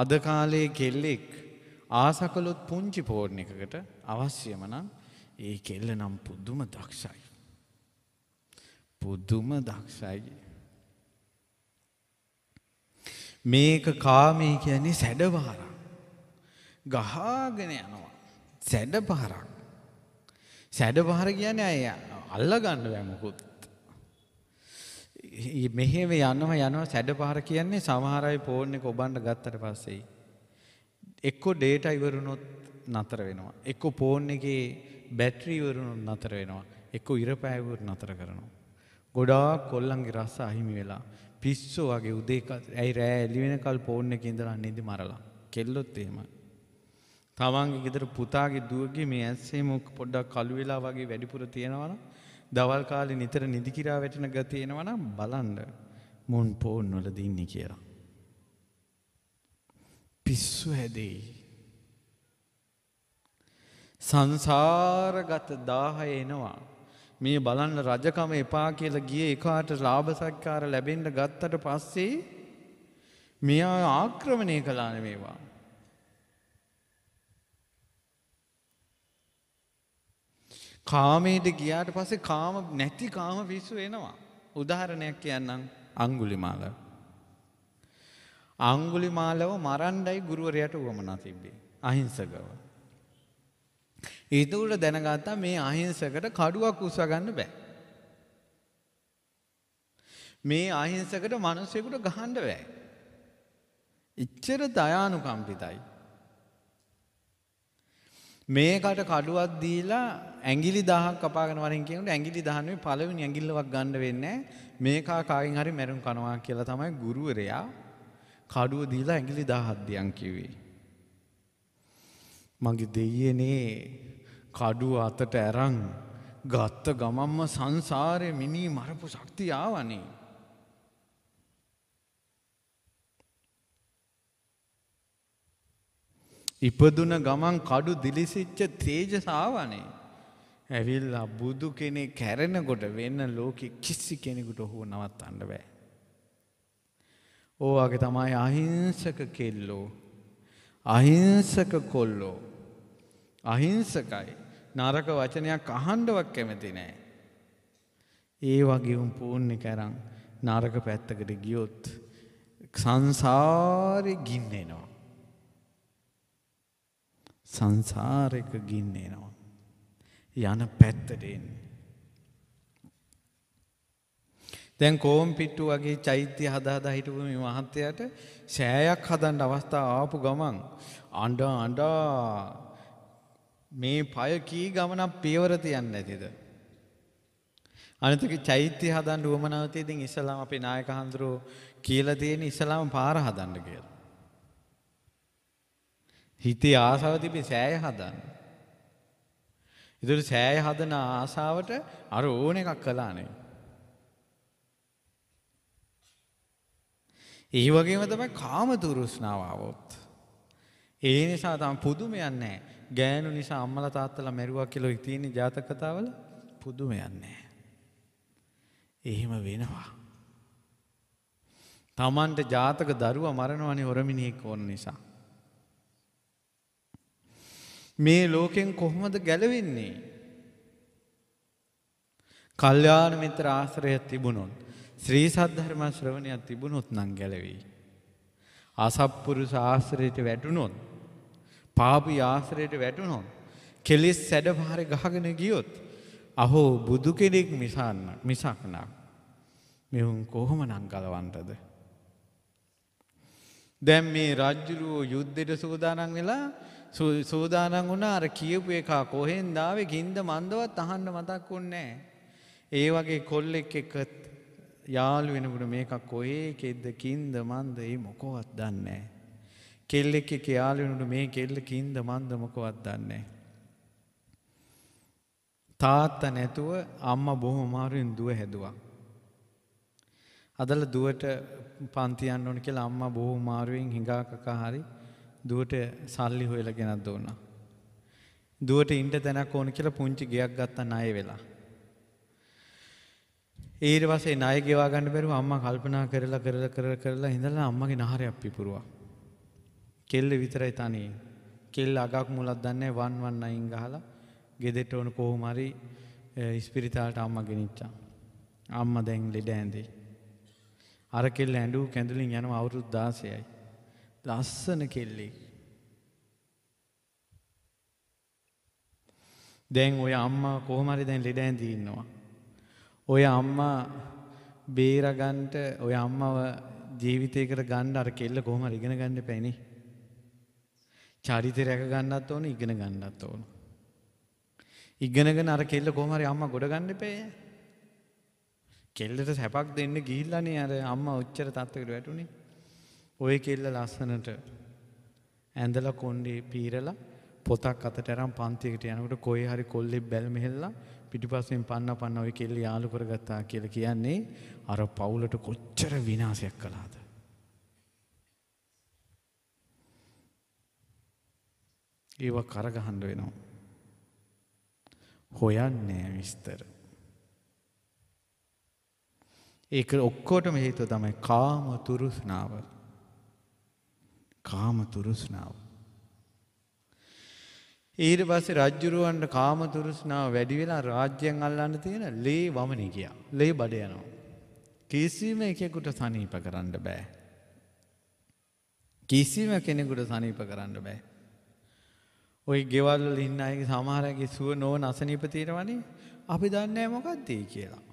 Speaker 1: අද කාලයේ කෙල්ලෙක් ආසකලොත් පුංචි පෝර්ණ එකකට අවශ්‍යම නම් ඒ කෙල්ල නම් පුදුම දක්ෂයි. පුදුම දක්ෂයි. මේක කාමී කියන්නේ සැඩපාරක්. ගහාගෙන යනවා. සැඩපාරක්. සැඩපාර කියන්නේ අය අල්ලගන්න බෑ මොකුත්. මෙහෙම යනවා යනවා සැඩපාර කියන්නේ සමහර අය ෆෝන් එක ඔබන්ට ගත්තට පස්සේ එක්කෝ ඩේටා ඉවරුණොත් නතර වෙනවා. එක්කෝ ෆෝන් එකේ බැටරි ඉවරුණොත් නතර වෙනවා. එක්කෝ ඉරපෑ ඉවරුණොත් නතර කරනවා. ගොඩාක් කොල්ලන්ගේ රස අහිමි වෙලා පිස්සෝ වගේ උදේ ඇයි රෑ එළි වෙනකල් ෆෝන් එකේ ඉඳලා නිදි මරලා. කෙල්ලොත් එහෙම. තමන්ගේ ගෙදර පුතාගේ දුවගේ මේ ඇස්සේ මොක පොඩ්ඩක් කළු වෙලා වගේ වැඩිපුර තියෙනවා නම් දවල් කාලේ නිතර නිදි කිරා වැටෙන ගතිය එනවා නම් බලන්න මුන් ෆෝන් වල දින්නේ කියලා. පිස්සු හැදෙයි. සංසාරගත දාහය එනවා. මේ බලන්න රජකම එපා කියලා ගිය එකාට ලාභ සත්කාර ලැබෙන්න ගත්තට පස්සේ මෙයා ආක්‍රමණය කළාන මේවා. කාමයට ගියාට පස්සේ කාම නැති කාම පිස්සු එනවා. උදාහරණයක් කියන්නම් අංගුලිමාලා අංගුලිමාලව මරණ්ඩයි ගුරුවරයට වුවමනා තිබ්බේ. අහිංසකව. ඒතුවට දැනගත්තා මේ අහිංසකට කඩුවක් උසගන්න බෑ. මේ අහිංසකට මනුස්සයෙකුට ගහන්ඩ බෑ. ඉච්චර දයානුකම්පිතයි. මේකට කඩුවක් දීලා ඇගිලි දහක් කපාගෙන වරින් කියනට ඇගිලි දහනුවේ පළවෙනි ඇගිල්ලවක් ගණ්ඩ වෙන්න මේකා කාගෙන් හරි මැරුම් කනවා කියලා තමයි ගුරුවරයා කඩුව දීලා ඇඟිලි 1000ක් දියන් කිව්වේ. මගේ දෙයියනේ කඩුව අතට ඇරන් ගත්ත ගමම්ම සංසාරේ මිනී මරපු ශක්තිය ආවනේ. ඉපදුන ගමන් කඩු දිලිසිච්ච තේජස ආවනේ. ඇවිල්ලා බුදු කෙනෙක් කැරෙනකොට වෙන්න ලෝකෙ කිසි කෙනෙකුට හෝ නවත්තන්න බෑ. ඕවාගේ තමයි අහිංසක කෙල්ලෝ. අහිංසක කොල්ලෝ. අහිංසකයි. නරක වචනයක් අහන්ඩවක් කැමති නෑ. ඒ වගේඋම් පූර්ණි කරං නරක පැත්තකට ගියොත් සංසාරය ගින්නේනවා. සංසාරක ගින්නේනවා. යන පැත්තටෙන්. දැන් කෝම් පිට්ටු වගේ චෛත්‍ය හදාදා හිටපු මේ මහත්තයාට සෑයක් හදන්න අවස්ථාව ආපු ගමන් අඬ අඬ මේ পায় කී ගමනක් පියවර තියන්නේ නැතිද? අනිතක චෛත්‍ය හදන්න උවමනාව තියෙදින් ඉස්ලාම අපේ නායක හඳුරෝ කියලා තියෙන ඉස්ලාම පාර හදන්න කියලා. හිතේ ආසාව තිබේ සෑය හදන්න. ඉතින් සෑය හදන ආසාවට අර ඕන එකක් කළා නේ. ඒ වගේම තමයි කාම දුරුස්නාව આવොත්. ඒ නිසා තමයි පුදුමයක් නැහැ. ගෑනු නිසා අම්මලා තාත්තලා මැරුවා කියලා තියෙන ජාතක කතාවල පුදුමයක් නැහැ. එහෙම වෙනවා. Tamanට ජාතක දරුවා මරනවනේ හොරමිනියෙක් ඕන නිසා. මේ ලෝකෙන් කොහොමද ගැලවෙන්නේ? කල්යාණ මිත්‍ර ආශ්‍රය තිබුණොත් ශ්‍රී සද්ධර්ම ශ්‍රවණයක් තිබුණොත් නම් ගැලවෙයි. අසප්පුරුස ආශ්‍රයට වැටුණොත් පාපී ආශ්‍රයට වැටුණොත් කෙලෙස් සැඩභාර ගහගෙන ගියොත් අහෝ බුදු කෙනෙක් මිසන්න මිසක්නා මෙහුන් කොහොම නංගලවන්ටද. දැම් මේ රජ්ජුරුවෝ යුද්ධෙට සූදානන් වෙලා සූදානන් වුණ අර කියපු එකා කොහෙන් දාවේ ගින්ද මන්දවත් අහන්න මතක් වුන්නේ. ඒ වගේ කොල්ලෙක් එකත් යාළු වෙනකුට මේකක් ඔයේ කෙද්ද කින්ද මන්ද ඒ මොකොවත් දන්නේ. කෙල්ලෙක් එක යාළු වෙනට මේ කෙල්ල කින්ද මන්ද මොකොවත් දන්නේ. තාත්තා නැතුව අම්ම බොහොම මාරුවෙන් දුව හැදුවා. අදල දුවට පන්ති යන්න ඕන කියලා අම්මා බොහොම මාරුවෙන් හිඟා කකා හරි දුවට සල්ලි හොයලා ගෙනත් දුන්නා. දුවට ඉන්න තැනක් ඕන කියලා පුංචි ගෙයක් ගත්තා ණය වෙලා. ඊට පස්සේ ණය ගෙවා ගන්න බැරුව අම්මා කල්පනා කරලා කරලා කරලා කරලා ඉඳලා අම්මගේ නහරයක් පිපුරුවා. කෙල්ල විතරයි තනියෙන්. කෙල්ල අගක් මුලක් දන්නේ වන් වන් නයින් ගහලා ගෙදෙට ඕන කොහොම හරි ඉස්පිරිතාලට අම්මා ගෙනිච්චා. අම්මා දැන් ලෙඩ ඇඳේ. අර කෙල්ල ඇඬු කැඳුලින් යනවා අවුරුදු 16යි. ලස්සන කෙල්ලෙක්. දැන් ඔය අම්මා කොහොම හරි දැන් ලෙඩ ඇඳී ඉන්නවා. ඔය අම්මා බේරගන්ට ඔය අම්මව ජීවිතයකට ගන්න අර කෙල්ල කොහොම ඉගෙන ගන්න පැණි. චරිතය රැක ගන්නත් ඕන ඉගෙන ගන්නත් ඕන. ඉගෙනගෙන අර කෙල්ල කොහොම හරි අම්මා ගොඩ ගන්න එපේ. කෙල්ලට සැපක් දෙන්න ගිහිල්ලානේ අර අම්මා ඔච්චර තත්ත්වයකට වැටුනේ. ඔය කෙල්ල ලස්සනට ඇඳලා කොණ්ඩේ පීරලා පොතක් අතට අරන් පන්තියකට යනකොට කොහේ හරි කොල්ලෙක් බැල්මෙහෙල්ලා පිටිපස්සෙන් පන්න පන්න ඔය කෙල්ල යාළු කරගත්තා කියලා කියන්නේ අර පවුලට කොච්චර විනාශයක් කළාද? ඒව කරගහන්න වෙනවා. හොයන්නේ විස්තර. ඒක ඔක්කොටම හේතුව තමයි කාම තුරුස්නාව. කාම තුරුස්නාව. ඊට පස්සේ රජ්ජුරුවන්ට කාමතුරුස්නාව වැඩි වෙලා රාජ්‍යයෙන් අල්ලන්න තියෙන ලේ වමනි කියා. ලේ බඩ යනවා. කිසිම එකෙකුට සනීප කරන්න බෑ. කිසිම කෙනෙකුට සනීප කරන්න බෑ. ඔය ගෙවල්ල ඉන්න අයගේ සමහරගේ සුව නෝන අසනීප තියෙනවනේ අපි දන්නේ මොකක්දේ කියලා.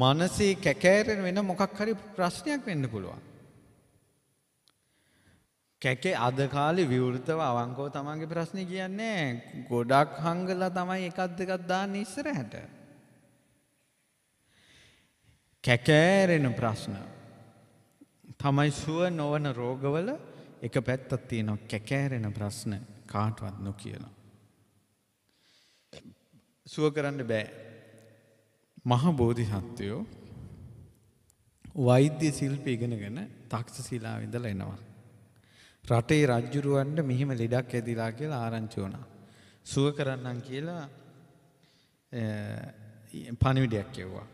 Speaker 1: මනසේ කැකෑරෙන වෙන මොකක් හරි ප්‍රශ්නයක් වෙන්න පුළුවන්. කැකේ අද කාලේ විවෘතව අවංකව තමන්ගේ ප්‍රශ්නේ කියන්නේ ගොඩක් හංගලා තමයි එකක් දෙකක් දාන්නේ ඉස්සරහට. කැකෑරෙන ප්‍රශ්න තමයි සුව නොවන රෝගවල එක පැත්තක් තියෙනවා කැකෑරෙන ප්‍රශ්න කාටවත් නොකියනවා. සුව කරන්න බෑ. මහ බෝධිසත්වයෝ වෛද්‍ය ශිල්ප ඉගෙනගෙන තක්ෂශීලාව ඉඳලා එනවා. රටේ රජ්ජුරුවන්ට මෙහෙම ලෙඩක් ඇදිලා කියලා ආරංචි වුණා. සුව කරන්නම් කියලා පණිවිඩයක් කිව්වා.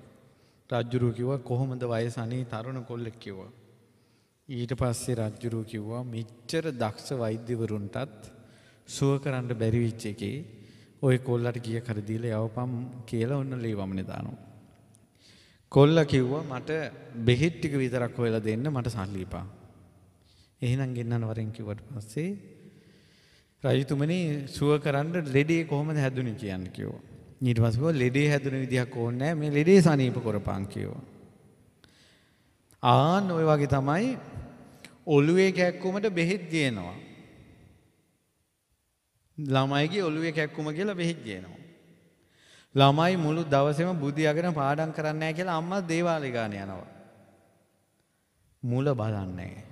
Speaker 1: රජ්ජුරුව කිව්වා කොහොමද වයස අනේ තරුණ කොල්ලෙක් කිව්වා. ඊට පස්සේ රජ්ජුරුව කිව්වා මෙච්චර දක්ෂ වෛද්‍යවරුන්ටත් සුව කරන්න බැරි වෙච්ච එකේ ওই කොල්ලට ගිය කර දීලා යවපම් කියලා ඔන්න ලේවමනේ දානවා. කොල්ලා කිව්වා මට බෙහෙත් ටික විතරක් හොයලා දෙන්න මට සල්ලි එපා. එහෙනම් ගෙන්නන වරෙන් කිව්වට පස්සේ රජතුමනි සුව කරන්න ලෙඩේ කොහොමද හැදුනේ කියන්න කිව්වා. ඊට පස්සේ කිව්වා ලෙඩේ හැදුන විදිහක් ඕනේ නැහැ මේ ලෙඩේ සනීප කරපන් කිව්වා. ආන් ওই වගේ තමයි ඔළුවේ කැක්කුමට බෙහෙත් ගේනවා. ළමයිගේ ඔළුවේ කැක්කුම කියලා බෙහෙත් ගේනවා. ළමයි මුළු දවසේම බුදියාගෙන පාඩම් කරන්නේ නැහැ කියලා අම්මා දේවාලේ ගාන යනවා. මුල බලන්නේ නැහැ.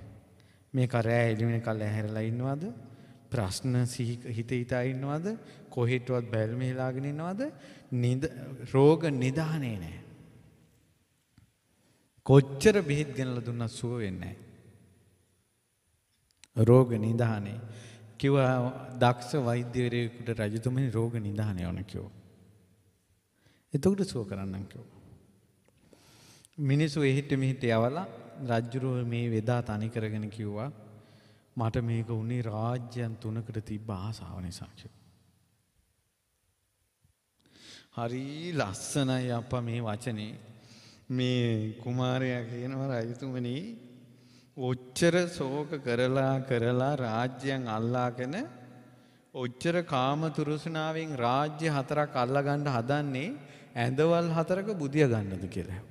Speaker 1: මේ කරෑ එළි වෙනකල් ඇහැරලා ඉන්නවද? ප්‍රශ්න හිත හිතා ඉන්නවද? කොහෙටවත් බැල්ම හෙලාගෙන ඉන්නවද? නිද රෝග නිදානේ නැහැ. කොච්චර බෙහෙත් ගෙනලා දුන්නත් සුව වෙන්නේ නැහැ. රෝග නිදානේ. කිව්වා දක්ෂ වෛද්‍යවරයෙකුට රජතුමනි රෝග නිදානේ ඕන කිව්වා. එතකොට සුව කරන්නම් කිව්වා. මිනිස්සු එහෙට මෙහෙට යවලා රජ්ජුරුව මේ වෙදා තනිකරගෙන කිව්වා මට මේක උනේ රාජ්‍යයන් තුනකට තිබ්බ ආසාාව නිසාංශ. හරි ලස්සනයි අප මේ වචනේ මේ කුමාරයා කියනවා රජතුමනී ඔච්චර සෝක කරලා කරලා රාජ්‍යයන් අල්ලාගෙන ඔච්චර කාම තුරුසනාවෙන් රාජ්‍ය හතරක් අල්ලගණ්ඩ හදන්නේ ඇඳවල් හතරක බුදිය ගන්නද කියලා.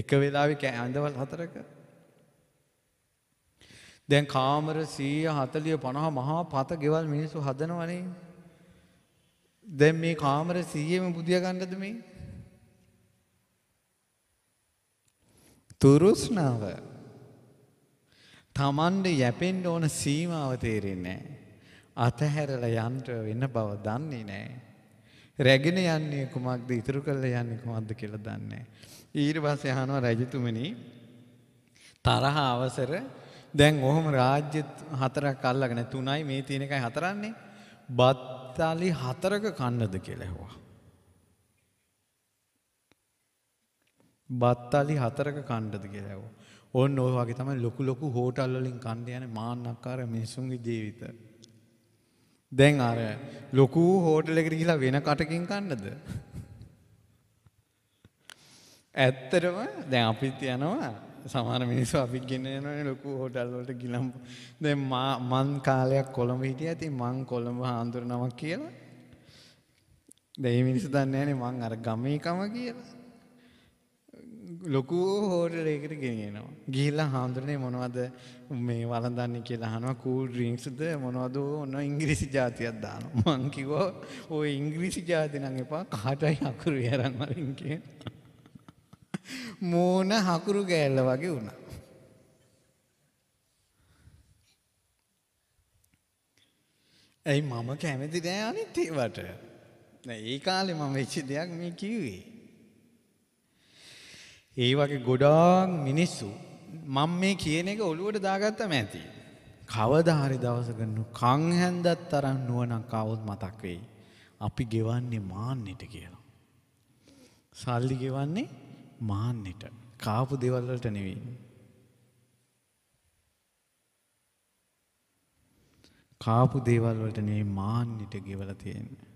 Speaker 1: එක වෙලාවෙ ඇඳවල් හතරක දැන් කාමර සීය හතලිය පනහ මහා පත ගෙවල් මිනිසු හදනවනේ දැන් මේ කාමර සීයම බුදිය ගණ්ඩද මේ තුරුස්නාව තමන්ට යැපෙන්ඩ ඕන සීමාව තේරෙන්නේ අතහැරල යන්ට වෙන්න බව දන්නේ නෑ රැගෙන යන්නේ කුමක්ද ඉතුරු කරල යන්නේ කුමක්ද කියලා දන්නේ. ඊට පස්සේ අහනවා රජතුමනි තරහ අවසර දැන් ඔහොම රාජ්‍ය හතරක් අල්ලගෙන තුනයි මේ තියෙන එකයි හතරන්නේ බත්තාලි හතරක කන්නද කියලා ඇහුවා. බත්තාලි හතරක කන්නද කියලා ඇහුවා. ඕන්න ඔය වගේ තමයි ලොකු ලොකු හෝටල් වලින් කන්න යන මාන්නක්කාර මිනිසුන්ගේ ජීවිත. දැන් අර ලොකු හෝටලයකට ගිහිලා වෙන කටකින් කන්නද? ඇත්තටම දැන් අපිත් යනවා සමහර මිනිස්සු අපිත් ගෙන්නනවනේ ලොකු හෝටල් වලට ගිලම් දැන් මං කාලයක් කොළඹ හිටියා ඉතින් මං කොළඹ හාමුදුර නමක් කියලා දැන් මේ මිනිස්සු දන්නේ නැහනේ මං අර ගමේ කම කියලා ලොකු හෝටලයකට ගෙනෙනවා. ගිහිල්ලා හාමුදුරනේ මොනවද මේ වළඳන්නේ කියලා අහනවා කූල් ඩ්‍රින්ක්ස්ද මොනවද ඔන්න ඉංග්‍රීසි ජාතියක් දානවා. මං කිව්වා ඔය ඉංග්‍රීසි ජාති නම් එපා කාටයි අකුරු යරන් වරින් කියනවා. මෝන හකුරු ගෑල්ල වගේ වුණා. ඇයි මම කැමති නෑ අනිත් ඒවට. ඒ කාලේ මම වෙච්ච දෙයක් මේ කිව්වේ. ඒ වගේ ගොඩාක් මිනිස්සු මම මේ කියන එක ඔළුවට දාගත්තම ඇති. කවදා හරි දවසක කන් හැන්දත් තරම් නුවණක් ආවොත් මතක් වෙයි. අපි ගෙවන්නේ මාන්නෙට කියලා. සල්ලි ගෙවන්නේ මාන්නෙට කාපු දෙවල්ලට නෙවෙයි. කාපු දේවල් වලට නෙවෙයි මාන්නෙට ගෙවලා තියෙන්නේ.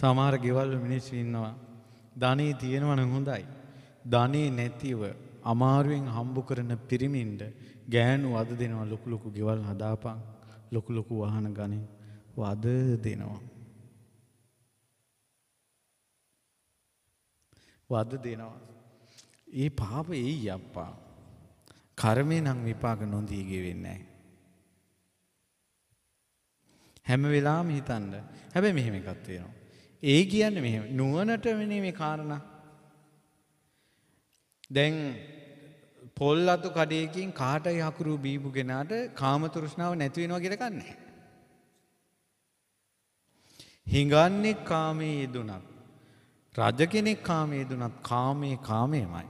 Speaker 1: සමහර ගෙවල් වල මිනිස්සු ඉන්නවා. ධනෙ තියෙනවා නම් හොඳයි. ධනෙ නැතිව අමාරුවෙන් හම්බ කරන පිරිමින්ද ගෑනු අද දෙනවා ලොකු ලොකු ගෙවල් හදාපන්. ලොකු ලොකු වාහන ගනින් වද දෙනවා. වද දෙනවා. ඒ පාප එයි යප්පා. කර්මය නම් විපාක නොදීගේ වෙන්නේ හැම වෙලාම හිතන්න. හැබැයි මෙහෙම එකක් තියෙනවා. ඒ කියන්නේ මෙහෙම නුවණට වෙන්නේ මේ කාරණා. දැන් පොල් අතු කඩේකින් කාටයි අකුරු බීපු කෙනාට කාම තෘෂ්ණාව නැති වෙනවා කියලා කන්නේ. හිඟන්නේ කාමයේ යෙදුණක්. රජ කෙනෙක් කාමයේ දුනත් කාමයේ කාමයමයි.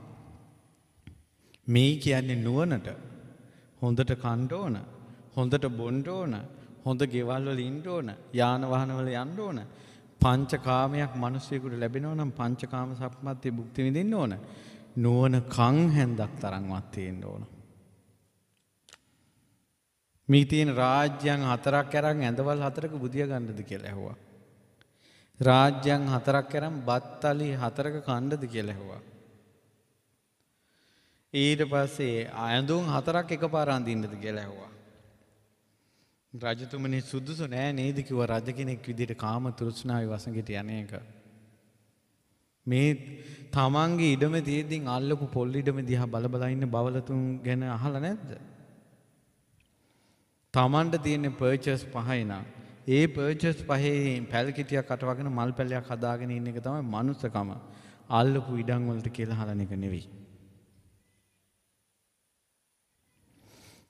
Speaker 1: මේ කියන්නේ නුවණට හොඳට කණ්ඩ ඕන, හොඳට බොණ්ඩ ඕන, හොඳ ගෙවල් වල ඉන්න ඕන, යාන වාහන වල යන්න ඕන. පංචකාමයක් මිනිස්සුෙකුට ලැබෙනවා නම් පංචකාම සම්පත්තිය භුක්ති විඳින්න ඕන. නුවණ කන් හැන්දක් තරම්වත් තියෙන්න ඕන. මේ තියෙන රාජ්‍යයන් හතරක් අරන් ඇඳවල් හතරක බුදිය ගන්නද කියලා ඇහුවා. රාජ්‍යයන් හතරක් කරම් බත්තලි හතරක කණ්ඩද කියලා ඇහුවා. ඊට පස්සේ අයඳුන් හතරක් එකපාර අඳින්නද කියලා ඇහුවා. රජතුමනි සුදුසු නෑ නේද කිව්ව රජ කෙනෙක් විදිහට කාම තෘෂ්ණාවයි වසඟට යන එක. මේ තමන්ගේ ඉඩම තියෙද්දින් අල්ලපු පොල් ඉඩම දිහා බල බල ඉන්න බවලතුන් ගැන අහලා නැද්ද? තමන්ට තියෙන පර්චස් පහයි නම් ඒ පර්චස් පහේ පැල්කිටියක් අටවගෙන මල් පැලයක් හදාගෙන ඉන්න එක තමයි මනුස්සකම. අල්ලපු ඉඩම් වලට කියලා හලන එක නෙවෙයි.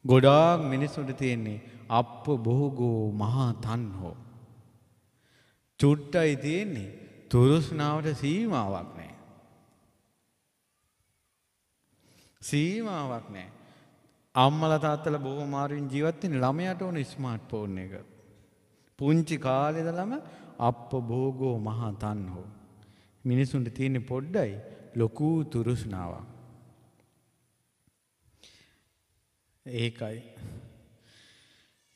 Speaker 1: ගොඩාක් මිනිස්සුන්ට තියෙන්නේ අප්ප බොහෝගෝ මහා තන්හෝ. චුට්ටයි තියෙන්නේ තුරුස්නාවට සීමාවක් නෑ. සීමාවක් නෑ. අම්මල තාත්තල බොහෝ මාරුවෙන් ජීවත් වෙන ළමයාට ඕන ස්මාර්ට් ෆෝන් එක. පුංචි කාලෙදලම අප භෝගෝ මහා තන්හෝ. මිනිසුන්ට තියෙන පොඩ්ඩයි ලොකූ තුරුස්නාවක්. ඒකයි.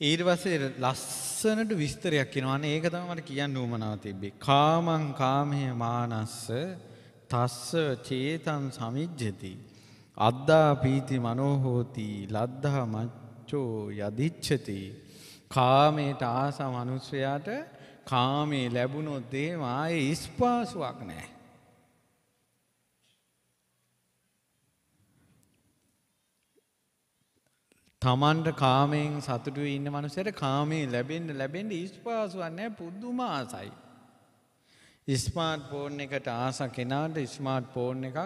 Speaker 1: ඊර්වසේ ලස්සනට විස්තරයක් කෙනවාන ඒක තමට කියන්න ූමනාව තිබේ. කාමං කාමය මානස්ස තස්ස චේතන් සමිජ්ජති. අද්දා පීති මනෝහෝතී ලද්දා මච්චෝ යදිච්චතිී. කාමයට ආස මනුස්සයාට කාමේ ලැබුණොත් දේම ආයේ ඉස්පාසුවක් නැහැ. තමන්ට කාමයෙන් සතුටු ඉන්න මනුස්සයට කාමේ ලැබෙන්න ලැබෙන්න ඉස්පාසුවක් නැහැ පුදුම ආසයි. ස්මාර්ට් ෆෝන් එකට ආස කෙනාට ස්මාර්ට් ෆෝන් එකක්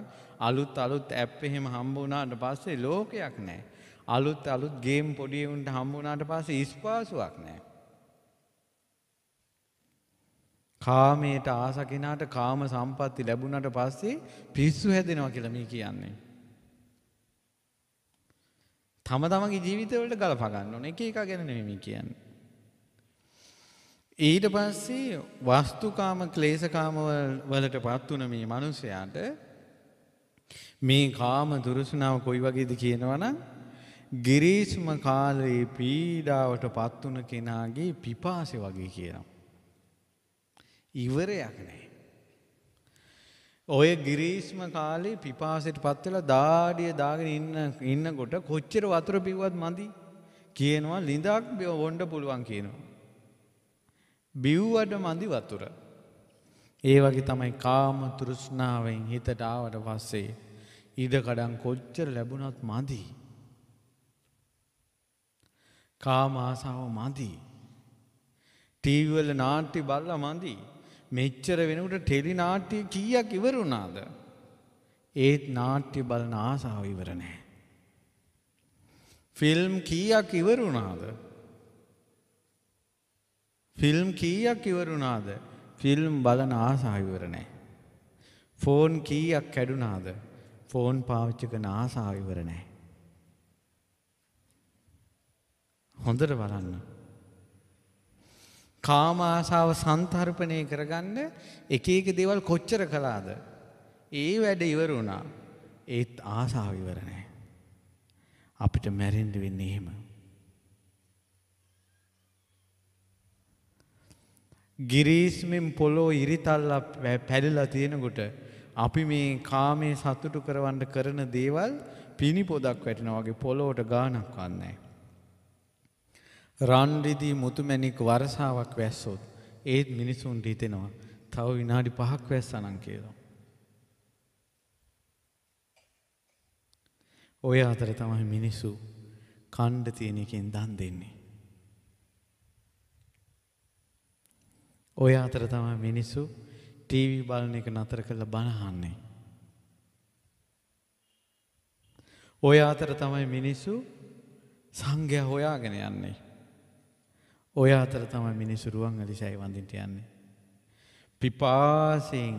Speaker 1: අලුත් අලුත් ඇප් එහෙම හම්බ වුණාට පස්සේ ලෝකයක් නැහැ. අලුත් අලුත් ගේම් පොඩියවුන්ට හම්බුනාට පස්ස ඉස්පාසුවක් නෑ. කාමයට ආසකෙනට කාම සම්පත්ති ලැබුණට පස්සේ පිස්සු හැදෙනවා කියලමී කියන්නේ. තම තමගේ ජීවිතවලට ගලපගන්න ඕන එක එක ගැන නෙමි කියන්නේ. ඊට පස්සේ වස්තුකාම ක්ලේශකාම වලට පත් වුණ මේ මිනිසයාට මේ කාම දුරුසුනාව කොයි වගේද කියනවනම් ගිරීෂ්ම කාලයේ පීඩාවට පත්වන කෙනාගේ පිපාසය වගේ කියනම්. ඉවරයක් නෑ. ඔය ගිරීෂ්ම කාලේ පිපාසයට පත්වෙලා දාඩිය දාගෙන ඉන්න ඉන්නකොට කොච්චර වතුර පිව්වත් මදි කියනවා ලිඳක් ඔොන්ඩ පුළුවන් කියනවා. බිව්වට මදි වතුර. ඒ වගේ තමයි කාම තෘෂ්ණාවෙන් හිතට ආවට පස්සේ ඉඩකඩම් කොච්චර ලැබුණත් මදී. කාම ආසාව මදි. ටීවී වල නාට්‍ය බලලා මදි. මෙච්චර වෙනකොට ටෙලි නාට්‍ය කීයක් ඉවර වුණාද? ඒත් නාට්‍ය බලන ආසාව ඉවර නැහැ. ෆිල්ම් කීයක් ඉවර වුණාද? ෆිල්ම් කීයක් ඉවර වුණාද? ෆිල්ම් බලන ආසාව ඉවර නැහැ. ෆෝන් කීයක් කැඩුනාද? ෆෝන් පාවිච්චි කරන ආසාව ඉවර නැහැ. හොඳට බලන්න. කාම ආසාව සන්තරපණය කරගන්න එක එක දේවල් කොච්චර කළාද. ඒ වැඩ ඉවර වුණා. ඒත් ආසාව ඉවර නැහැ. අපිට මැරෙන්න වෙන්නේ එහෙම. ගිරීස්මෙන් පොලෝ ඉරිතල්ලා පැලිලා තියෙනකොට අපි මේ කාමයේ සතුටු කරවන්න කරන දේවල් පිණි පොදක් වැටෙනවා වගේ පොලොවට ගානක් වන්නේ නැහැ. රන්රිදී මුතුමැණික් වර්ෂාවක් වැස්සොත් ඒත් මිනිසුන් හිතෙනවා තව විනාඩි පහක් වැස්සනම් කියලා. ඔය අතර තමයි මිනිස්සු කණ්ඩ තියෙන එකෙන් දන් දෙන්නේ. ඔය අතර තමයි මිනිස්සු ටීවී බලන එක නතර කරලා බනහන්නේ. ඔය අතර තමයි මිනිස්සු සංඝයා හොයාගෙන යන්නේ. ඔය අතර තමයි මිනිස්සු රුවන් අලිසයි වඳින්න යන්නේ. පිපාසයෙන්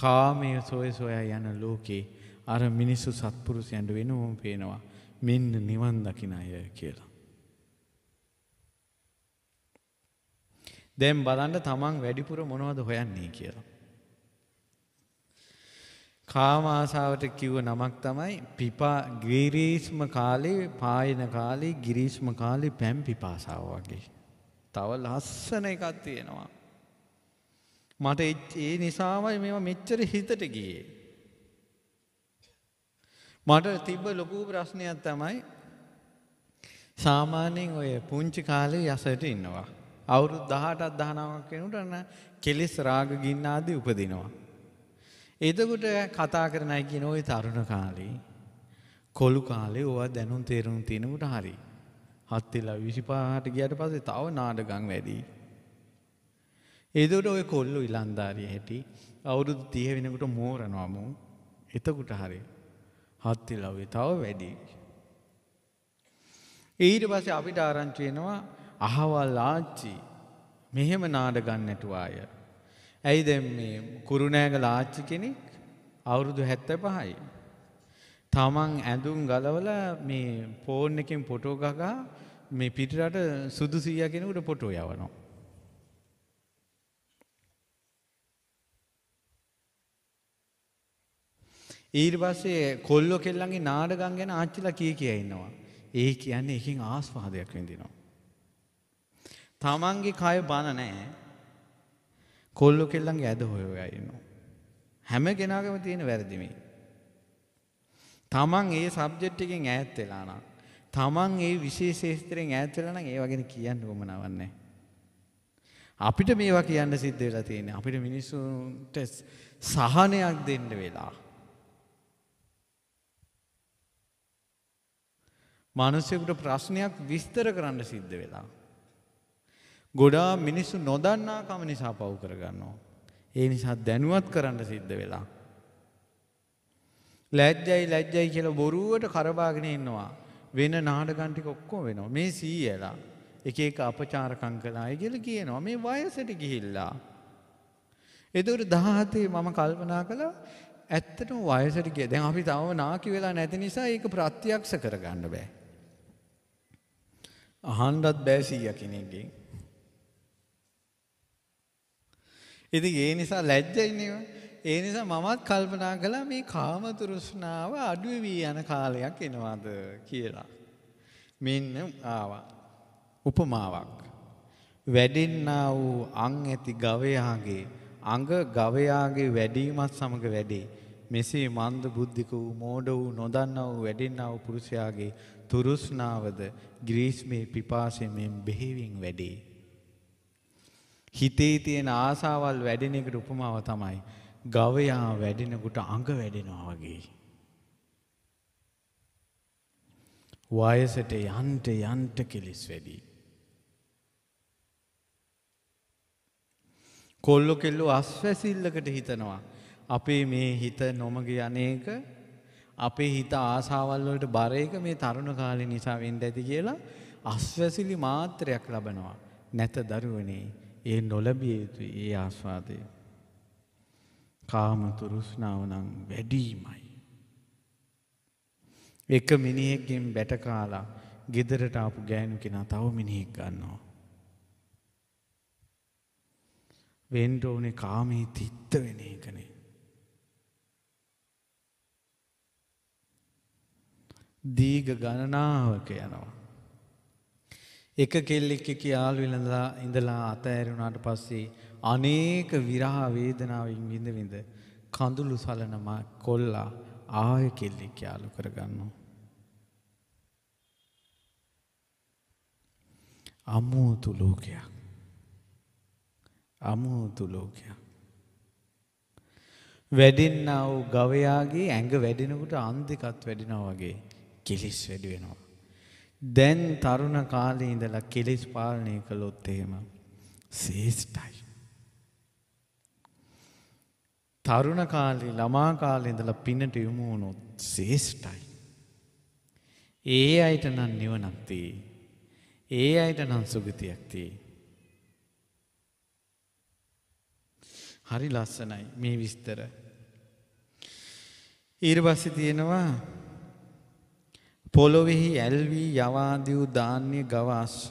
Speaker 1: කාමයේ සොය සොයා යන ලෝකේ අර මිනිස්සු සත්පුරුෂයන්ට වෙනවම පේනවා. මෙන්න නිවන් දකින අය කියලා. දැන් බලන්න තමන් වැඩිපුර මොනවද හොයන්නේ කියලා. කාම ආසාවට කිව්ව නමක් තමයි පිපා ගිරීෂ්ම කාලේ පායන කාලේ ගිරීෂ්ම කාලේ පැම් පිපාසාව වගේ. තව ලස්සන එකක් තියෙනවා. මට ඒ නිසාමයි මෙම මෙච්චර හිතට ගියේ. මට තිබ්බ ලොකු ප්‍රශ්නයක් තමයි සාමාන්‍යයෙන් ඔය පුංචි කාලේ යසට ඉන්නවා. අවුරුදු 18ක් 19ක් කෙනෙකුට න කෙලිස් රාග ගින්නාදී උපදිනවා. එතකොට කතා කරන අය කියන ওই තරුණ කාලේ කොළු කාලේ ඕවා දැනුම් තේරුම් තිනුට හරියි. හත්වෙලා විසිපාහට ගියට පස්සේ තව නාඩගම් වැඩි. එදට ඔය කොල්ලු ඉලන්දාරිය හැටි අවුරුදු තිය වෙනකුට මෝරනවාම එතකුට හරි හත්තිලවේ තව වැඩි. ඊට පස්සේ අපිට ආරංචුවෙනවා අහවල් ආච්චි මෙහෙම නාඩගන්න නැටුවාය. ඇයි දැම් මේ කුරුණෑගල ආච්චි කෙනෙක් අවුරුදු හැත්ත පහයි. තමන් ඇඳුම් ගලවල මේ පෝර්ණකින් පොටෝගගා මේ පිටරට සුදු සීයා කෙනෙකුට පොටෝ යවනවා. ඊට පස්සේ කොල්ලෝ කෙල්ලන්ගේ නාඩගම් ගැන ආච්චිලා කී කිය ඉන්නවා. ඒ කියන්නේ එකකින් ආස්වාදයක් විඳිනවා. තමන්ගේ කය බන නැහැ. කොල්ලෝ කෙල්ලන්ගේ ඇද හොයෝයා ඉන්නවා. හැම කෙනාගම තියෙන වැරදි තමන් ඒ සබ්ජෙක්ට් එකෙන් ඈත් වෙලා නම් තමන් ඒ විශේෂේස්ත්‍රයෙන් ඈත් වෙලා නම් ඒව ගැන කියන්න කොමනවන්නේ. අපිට මේවා කියන්න සිද්ධ වෙලා තියෙන්නේ. අපිට මිනිස්සුන්ට සහනයක් දෙන්න වෙලා. මනුස්සයෙකුට ප්‍රශ්නයක් විස්තර කරන්න සිද්ධ වෙලා. ගොඩා මිනිස්සු නොදන්නාකම නිසා පව් කරගන්නවා. ඒ නිසා දැනුවත් කරන්න සිද්ධ වෙලා. ලැජ්ජයි ලැජ්ජයි කියලා බොරුවට කරබාගෙන ඉන්නවා. වෙන නාඩගන්ටික ඔක්කෝ වෙනවා. මේ සීයලා එක එක අපචාරකං කලාය කියල කියනවා මේ වයසට ගිහිල්ලා. එතුට දහතේ මම කල්පනා කළ ඇත්තටම වයසට කිය දැන් අපි තව නාකි වෙලා නැති නිසා ඒක ප්‍රත්‍යක්ෂ කරගන්න බෑ. අහන්ඩත් බෑසීය කෙනෙක්ගෙන්. ඉති ඒ නිසා ලැජ්ජයිනවා ඒ නිසා මමත් කල්පනා කළා මේ කාමතුරුෂ්ණාව අඩු වී යන කාලයක් එනවාද කියලා. මෙන්න ආවා. උපමාවක්. වැඩෙන්නා වූ අං ඇති ගවයාගේ අඟ ගවයාගේ වැඩීමත් සමග වැඩේ. මෙසේ මන්ද බුද්ධික වූ මෝඩ වූ නොදන්නා වූ වැඩෙන්නා වූ පුරුෂයාගේ තුරුස්නාවද ග්‍රීස්මේ පිපාසයෙන් බෙහෙවින් වැඩේ. හිතේ තියෙන ආසාවල් වැඩෙන එකට උපමාව තමයි ගවයා වැඩෙනකුට අඟ වැඩෙනවා වගේ. වයසට යන්ට යන්ට කෙලිස් වැඩි. කොල්ලො කෙල්ලු අස්වැසිල්ලකට හිතනවා. අපේ මේ හිත නොමග යනේක අපේ හිත ආසාවල් වලට බර එක මේ තරුණ කාලේ නිසා වෙන්න ඇති කියලා අස්වැසිලි මාත්‍රයක් ලබනවා. නැත දරුවනේ ඒ නොලැබිය යුතුයි ඒ ආස්වාදය. කාමතුරුස්නාව නම් වැඩීමයි. එක මිනිහෙක්ගෙන් බැටකාලා ගෙදරට ආපු ගෑනු කෙනා තව මිනිහෙක් ගන්නවා. වෙන්ඩ ඕනේ කාමී තිත්ත වෙන එකනේ. දීග ගණනාවක යනවා. එක කෙල්ලෙක් එක යාල් විලඳලා ඉඳලා අතඇරුණාට පස්සේ අනේක විරහා වේදනාවෙන් විඳ විඳ කඳුළු සලනම කොල්ලා ආය කෙල්ලෙක් යාලු කරගන්නවා. අමුතු ලෝකයක්. අමුතු ලෝකයක්. වැඩෙන්නා වූ ගවයාගේ ඇඟ වැඩෙනකොට අන්දිකත් වැඩෙනවා වගේ කෙලිස් වැඩි වෙනවා. දැන් තරුණ කාලේ ඉඳලා කෙලිස් පාලනය කළොත් එහෙම ශේෂ්ඨයි. තරුණ කාලේ ළමා කාලේ ඉඳලා පිනට යොමු වුණොත් ශ්‍රේෂ්ඨයි. ඒ අයට නම් නිවනක් තියෙයි. ඒ අයට නම් සුගතියක් තියෙයි. හරි ලස්සනයි මේ විස්තර. ඊර්වස්සේ තියෙනවා පොළොවෙහි ඇල්වී යවාදූ ධාන්‍ය ගව අශ්ව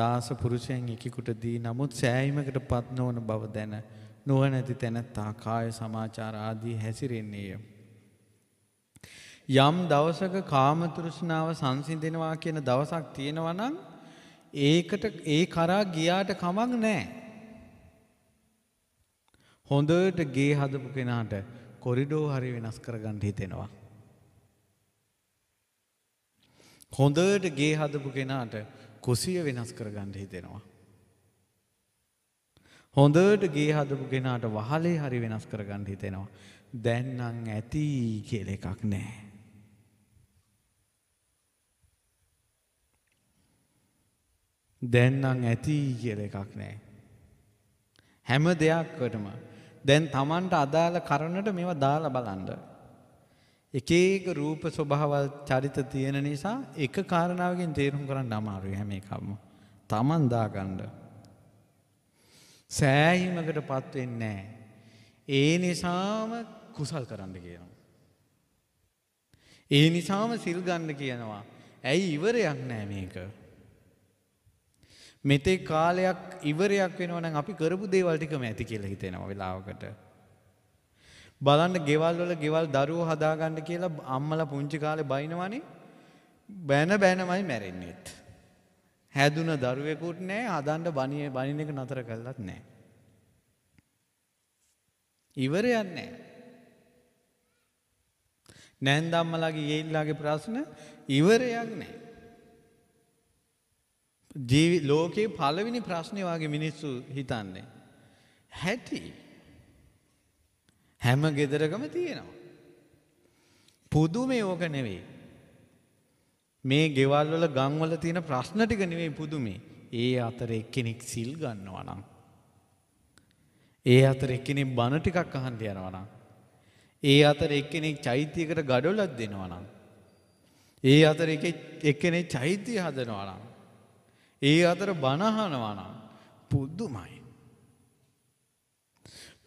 Speaker 1: දාස පුරුෂයන් එකෙකුට දී නමුත් සෑහීමකට පත්නවන බව දැන නුවණැති තැනැත්තා කාය සමාචාර ආදී හැසිරෙන්නේය. යම් දවසක කාමතෘෂ්ණාව සංසිඳෙනවා කියන දවසක් තියෙනවා නම් ඒකට ඒ කරා ගියාට කමක් නැහැ. හොඳට ගේ හදපු කෙනාට කොරිඩෝ හරි වෙනස් කරගන්න හිතෙනවා. හොඳට ගේ හදපු කෙනාට කුසිය වෙනස් කරගන්න හිතෙනවා. හොඳට ගේ හදපු කෙනාට වහලේ හරි වෙනස් කරගන්න හිතෙනවා. දැන්නම් ඇති කියල එකක් නෑ. දැන්නම් ඇති කියල එකක් නෑ. හැම දෙයක්කටම දැන් තමන්ට අදාළ කරන්නට මේවා දාල බලන්ඩ. එකඒක රූප ස්වභාවල් චරිත තියෙන නිසා එක කාරණාවගෙන් තේරුම් කරන්න අමාරු හැම එකක්ම තමන් දාගණ්ඩ. සෑහීමකට පත්වෙන්නේ. ඒ නිසාම කුසල් කරන්න කියනවා. ඒ නිසාම සිල්ගන්න කියනවා. ඇයි ඉවරයක් නෑ මේක. මෙතේ කාලයක් ඉවරයක් වෙනවන අපි කරපු දේවල්ටිකම ඇති කියල හිතෙනවා වෙලාවකට. බලන්න ගෙවල් වල ගෙවල් දරුවෝ හදාගන්න කියලා අම්මලා පුංචි කාලේ බයිනවනේ බැන බැනමයි මැරෙන්නේත්. හැදුන දරුවෙකුත් නෑ හදන්ඩ බනිය බනින එක නතර කල්ලත් නෑ. ඉවර යන්නේ. නැන්දම්මලගේ ඒල්ලාගේ ප්‍රශ්න ඉවරයක් නෑ. ජීවි ලෝකයේ පලවිනි ප්‍රශ්නය වගේ මිනිස්සු හිතන්නේ. හැටි හැම ගෙදරකම තියෙනවා. පුදුමේ ඕක නෙවෙයි. මේ ගෙවල් වල ගම්වල තියෙන ප්‍රශ්න ටික නෙවෙයි පුදුමේ. ඒ අතර එක්කෙනෙක් සිල් ගන්නවා නම්. ඒ අතර එක්කෙනෙක් බණ ටිකක් අහන්න යනවා නම්. ඒ අතර එක්කෙනෙක් චෛත්‍යයකට ගඩොලක් දෙනවා නම්. ඒ අතර එක්කෙනෙක් චෛත්‍යය හදනවා නම්. ඒ අතර බණහනවා නම් පුදුමයි.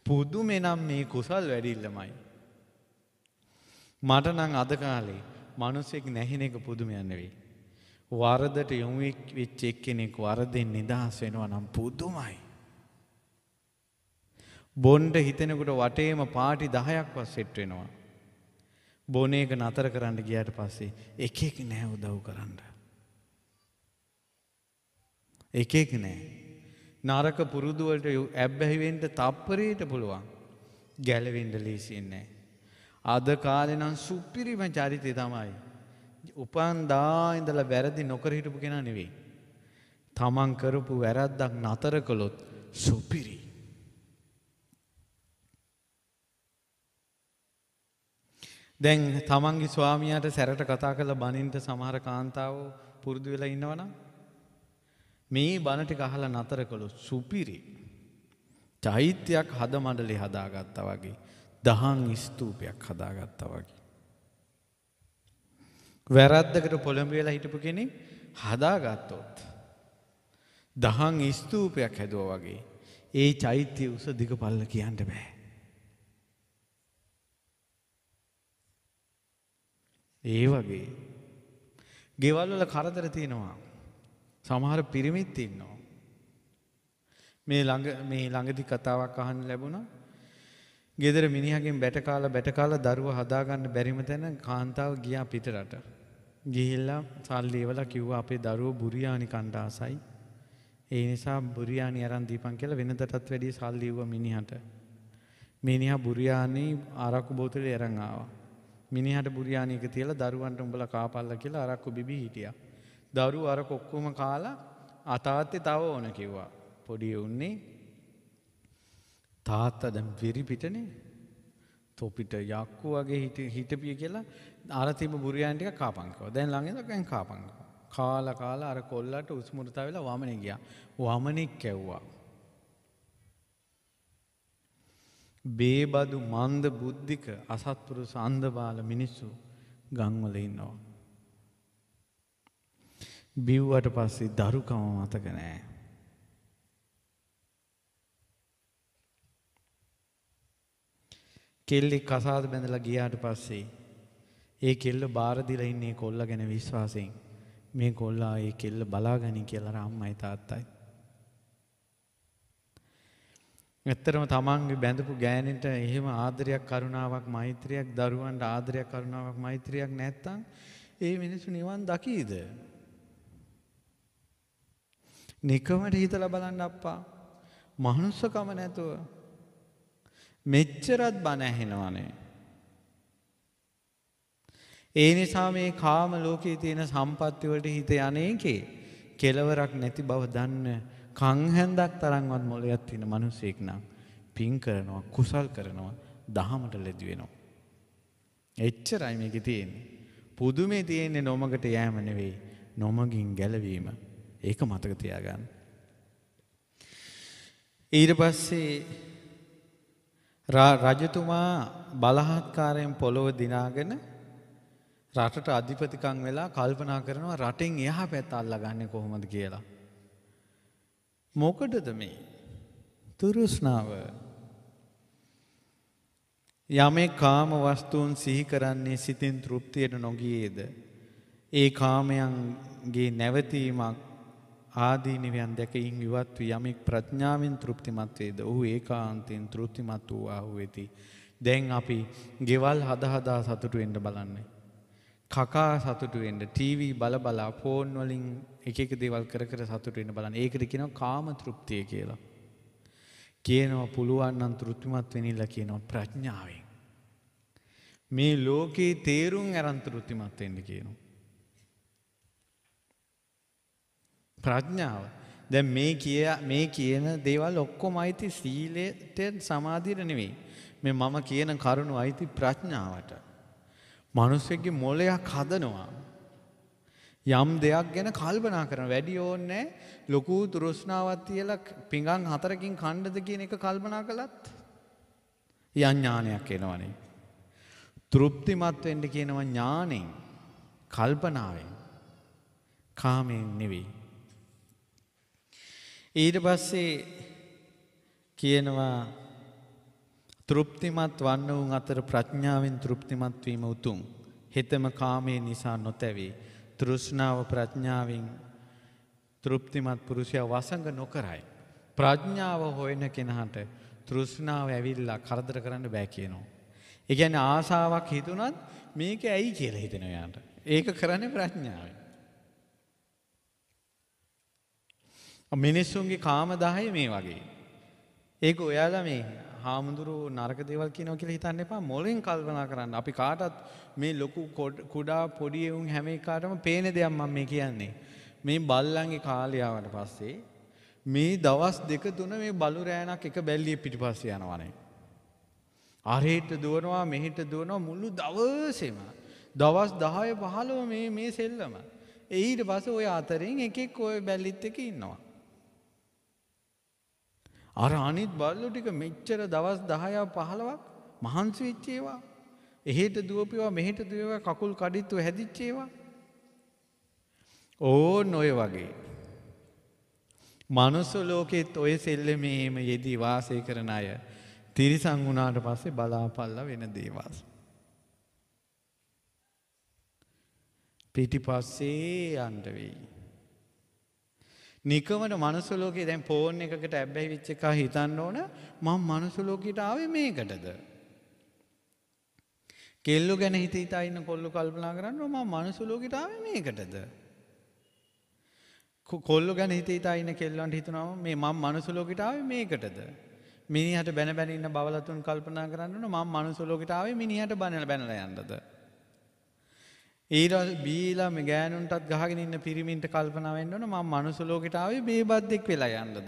Speaker 1: පුදුමෙනම් මේ කුසල් වැඩිල්ලමයි. මට නම් අද කාලේ මනුස්සෙක් නැහෙන එක පුදුමයන් නෙවෙයි. වරදට යොමු වෙච්ච එක්කෙනෙක් වරදෙන් නිදහස් වෙනවා නම් පුදුමයි. බොණ්ඩ හිතෙනකොට වටේම පාටි 10ක්වත් සෙට් වෙනවා. බොන එක නතර කරන්න ගියාට පස්සේ එකෙක් නෑ උදව් කරන්න. එකෙක් නෑ. නරක පුරුදු වලට ඇබ්බැහි වෙන්න තප්පරයට පුළුවන්. ගැලවෙන්න ලීසින් නෑ. අද කාලෙනම් සුපිරිම චරිතය තමයි. උපන්දා ඉඳලා වැරදි නොකර හිටපු කෙනා නෙවෙයි. තමන් කරපු වැරද්දක් නතර කළොත් සුපිරි. දැන් තමන්ගේ ස්වාමියාට සැරට කතා කළ බනින්ට සමහර කාන්තාව පුරුදු වෙලා ඉන්නවනම් මේ බණ ටික අහලා නතර කළොත් සුපිරි. චෛත්‍යයක් හද මඩලේ හදාගත්තා වගේ. දහං ස්තූපයක් හදාගත්තා වගේ. වැරද්දකට පොළඹවෙලා හිටපු කෙනෙ හදාගත්තොත්. දහං ස්තූපයක් හැදුව වගේ. ඒ චෛත්‍යය උස දිග පල්ල කියන්න බෑ. ඒ වගේ. ගෙවල්වල කරදර තියෙනවා. සමහර පිරිමිත් ඉන්නවා. මේ ළඟ මේ ළඟදි කතාවක් අහන්න ලැබුණා ගෙදර මිනිහගෙන් බැටකාල බැටකාල දරුව හදාගන්න බැරිම තැන කාන්තාව ගියා පිටරට. ගිහිල්ලා සල්ලේවල කිව්ව අපේ දරුව බුරියානි කණ්ඩාසයි. ඒ නිසා බුරියානි අරන් දීපන් කියලා වෙනදටත් වැඩිය සල්ලිව්ව මිනිහට. මිනිහා බුරියානි ආරක්කු බෝතලේ අරන් ආවා. මිනිහට බුරියානික තියලා දරුවන්ට උඹලා කාපල්ලා කියලා අරක්කු බිබී හිටියා. දරුවෝ අර කොක්කොම කාලා අතාත්තේ තව ඕන කිව්වා. පොඩි උන්නේ තාත්තා දැම් වෙරිපිටනේ තොපිට යක්කු වගේ හිට හිටපිය කියලා අරතිම බුරියන්ටික කාපංකව දැන් ළඟදකැන් කාපංකව. කාල කාල අර කොල්ලට උස්මුරතා වෙලා වමන ගියා වමනෙක් කැව්වා. බේබදු මන්ද බුද්ධික අසත්පුරු සන්ධබාල මිනිස්සු ගංවල ඉන්නවා. බිව්වට පස්සේ දරුකම මතක නෑ. කෙල්ලෙක් කසාද බැඳලා ගියාට පස්සේ ඒ කෙල්ල බාරදිලා ඉන්නේ කොල්ල ගැන විශ්වාසයෙන් මේ කොල්ලා ඒ කෙල්ල බලාගනි කියලා අම්මයි තාත්තයි ඇත්තරම තමන්ගේ බැඳපු ගෑනට එහෙම ආදරයක් කරුණාවක් මෛත්‍රයක් දරුවන්ට ආදරයක් කරුණාවක් මෛත්‍රයක් නැත්තං ඒ මිනිස්සු නිවන් දකීද. නිකමට හිතල බලන්න අප්පා මහනුස්සකම නැතුව මෙච්චරත් බණ ඇහෙනවා නේ. ඒ නිසා මේ කාම ලෝකයේ තියෙන සම්පත්ති වලට හිත යන්නේකේ කෙලවරක් නැති බව දන්න කන් හැන්දක් තරම්වත් මොළයක් තියෙන මිනිසෙක් නම් පින් කරනවා කුසල් කරනවා දහමට ලැබි වෙනවා. එච්චරයි මේකේ තියෙන්නේ. පුදුමේ තියෙන්නේ නොමගට යෑම නෙවෙයි නොමගින් ගැලවීම. ඒක මතක තියාගන්න. ඊට පස්සේ රජතුමා බලහත්කාරයෙන් පොළොව දිනාගෙන රටට අධිපතිකං වෙලා කල්පනා කරනවා රටෙන් එහා පැත් අල්ලගන්නේ කොහොමද කියලා. මොකටද මේ තුරුස්නාව යමේ කාම වස්තුන් සිහි කරන්නේ සිතින් තෘප්තියට නොගියේද ඒ කාමයන්ගේ නැවතීමක් ආදීනිවයන් දැකයින් ඉවත් වී යමෙක් ප්‍රඥාවෙන් තෘප්තිමත් වේද ඔහු ඒකාන්තයෙන් තෘප්තිමත් වූ ආහු වෙති. දැන් අපි ගෙවල් හදහදා සතුටු වෙන්න බලන්නේ. කකා සතුටු වෙන්න ටීවී බල බලා ෆෝන් වලින් එක එක දේවල් කර කර සතුටු වෙන්න බලන්න. ඒකට කියනවා කාම තෘප්තිය කියලා. කියනවා පුළුවන් නම් තෘප්තිමත් වෙන්නilla කියනවා ප්‍රඥාවෙන්. මේ ලෝකේ තේරුම් අරන් තෘප්තිමත් වෙන්න කියනවා. ප්‍රඥාව. දැ මේ කිය මේ කියන දේවල් ඔක්කොම අයිති සීලයට සමාධීර නෙවෙයි. මේ මම කියන කරුණු අයිති ප්‍රඥාවට. මනුස්සෙක්ගේ මොලයක් හදනවා. යම් දෙයක් ගැන කල්පනා කරන වැඩි ඕන්නෑ ලොකූ තුරෘෂ්ණාවත් තියල පිඟන් හතරකින් කණ්ඩද කියන එක කල්පනා කළත් යඥානයක් එනවනේ. තෘප්තිමත්වෙන්ට කියනවා ඥානෙන් කල්පනාවෙන් කාමයෙන් නෙවෙයි. ඊට පස්සේ කියනවා තෘප්තිමත් වන්න වුන් අතර ප්‍රඥාවෙන් තෘප්තිමත් වීම උතුම්. හිතම කාමයේ නිසා නොතැවේ. තෘෂ්ණාව ප්‍රඥාවෙන් තෘප්තිමත් පුරුෂයා වසඟ නොකරයි. ප්‍රඥාව හොයන කෙනාට තෘෂ්ණාව ඇවිල්ලා කරදර කරන්න බෑ කියනවා. ඒ කියන්නේ ආසාවක් හිතුණත් මේක ඇයි කියලා හිතෙනවා යාට. ඒක කරන්නේ ප්‍රඥාවෙන්. මිනිස්සුන්ගේ කාම දාහය මේ වගේ. ඒක ඔයාලා මේ හාමුදුරු නරක දේවල් කියනව කියලා හිතන්න එපා මොලෙන් කල්පනා කරන්න. අපි කාටත් මේ ලොකු කුඩා පොඩි එවුන් හැම එකාටම පේන දෙයක් මම මේ කියන්නේ. මේ බල්ලන්ගේ කාලය ආවට පස්සේ මේ දවස් දෙක තුන මේ බලු රෑනක් එක බැල්ලිය පිටිපස්සේ යනවනේ. අරහෙට දුවනවා මෙහෙට දුවනවා මුළු දවසෙම දවස් 10 15 මේ මේ සෙල්ලම. ඊට පස්සේ ওই අතරින් එකෙක් ওই බැල්ලිත් එක ඉන්නවා. අර අනිත් බල්ලු ටික මෙච්චර දවස් 10ක් 15ක් මහන්සි වෙච්ච ඒවා. එහෙට දුවපියවා මෙහෙට දුවේවා කකුල් කඩਿੱත්තු හැදිච්ච ඒවා. ඕන් ඔය වගේ. මනුස්ස ලෝකෙත් ඔය සෙල්ලමේම යෙදී වාසය කරන අය තිරිසන් වුණාට පස්සේ බලාපල්ලා වෙන දේවල්. පිටිපස්සේ යන්න වෙයි. නිකමට මනුසුලෝකයේ දැන් ෆෝන් එකකට ඇබ්බැහි වෙච්ච එක හිතන්න ඕන මම මනුසුලෝකයට ආවේ මේකටද කෙල්ලෝ ගැන හිත හිතා ඉන්න කොල්ලෝ කල්පනා කරනවා මම මනුසුලෝකයට ආවේ මේකටද කොල්ලෝ ගැන හිත හිතා ඉන්න කෙල්ලන්ට හිතනවා මේ මම මනුසුලෝකයට ආවේ මේකටද මිනිහට බැන බැන ඉන්න බවලතුන් කල්පනා කරනවා මම මනුසුලෝකයට ආවේ මිනිහට බැනලා බැනලා යන්නද ඒරල් බීලම ගෑනුන්ටත් ගහගෙන ඉන්න පිරිමින්ට කල්පනාවෙන්න්නන ම මනුසුලෝකටාවේ බේබද්දෙක් වෙලා යන්නද.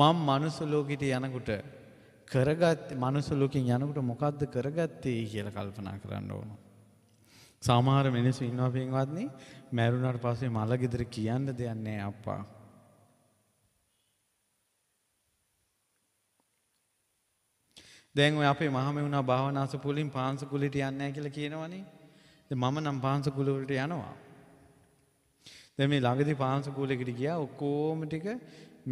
Speaker 1: මං මනුසුලෝකිට යනකුට කරගත් මනුසුලෝකින් යනකුට මොකක්ද කරගත්තේ කියල කල්පනා කරන්න ඕන. සාමාර මිනිස් ඉන්නවා පින්වත්න්නේ මැරුණට පසේ මළගෙදර කියන්න දෙයන්නේ අපපා. දැන් ඔය අපේ මහමෙවුනා භාවනාස කුලින් පාංශු කුලිට යන්නේ නැහැ කියලා කියනවනේ. දැන් මම නම් පාංශු කුල වලට යනවා. දැන් මේ ළඟදී පාංශු කුලෙකට ගියා ඔක්කොම ටික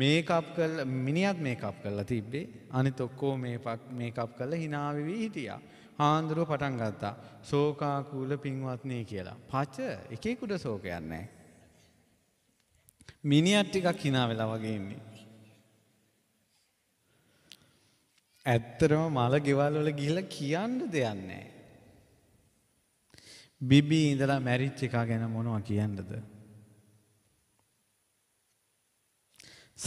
Speaker 1: මේකප් කරලා මිනිහත් මේකප් කරලා තිබ්බේ. අනිත් ඔක්කොම මේපක් මේකප් කරලා hina වෙවි හිටියා. හාන්දරුව පටන් ගත්තා. ශෝකා කුල පින්වත්නි කියලා. පච එකෙකුට ශෝකයක් නැහැ. මිනිහත් ටිකක් hina වෙලා වගේ ඉන්නේ. ඇත්තරම මල ගෙවල් වල ගිහිල්ලා කියන්න දෙයක් නැහැ. බිබි ඉඳලා මැරිච්ච එක ගැන මොනවා කියන්නද?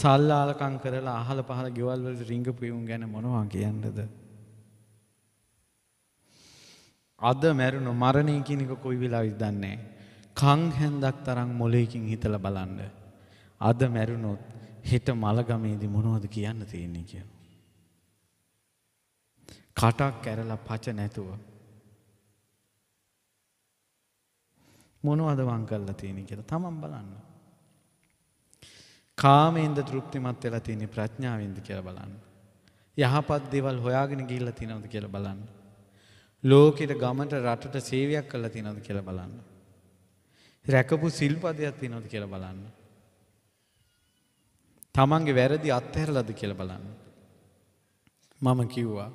Speaker 1: සල්ලාලකම් කරලා අහල පහල ගෙවල් වල රිංගපු යුන් ගැන මොනවා කියන්නද? අද මැරුණු මරණය කියන එක කොයි වෙලාවෙද දන්නේ කං හැන්දක් තරම් මොලේකින් හිතලා බලන්න. අද මැරුණොත් හෙට මලගමේදී මොනවද කියන්න තියෙන්නේ කියලා. කටක් කැරලා පච නැතුව. මොනවද වං කරලා තියෙන කියලා තමන් බලන්න. කාමෙන්ද තෘප්තිමත් වෙලා තියෙන ප්‍රඥාවෙන්ද කියලා බලන්න. යහපත් දේවල් හොයාගෙන ගිහිල්ලා තියෙනවද කියලා බලන්න. ලෝකෙට ගමට රටට සේවයක් කරලා තියෙනවද කියලා බලන්න. රැකපු සිල්පදයක් තියෙනවද කියලා බලන්න. තමන්ගේ වැරදි අත්හැරලාද කියලා බලන්න. මම කිව්වා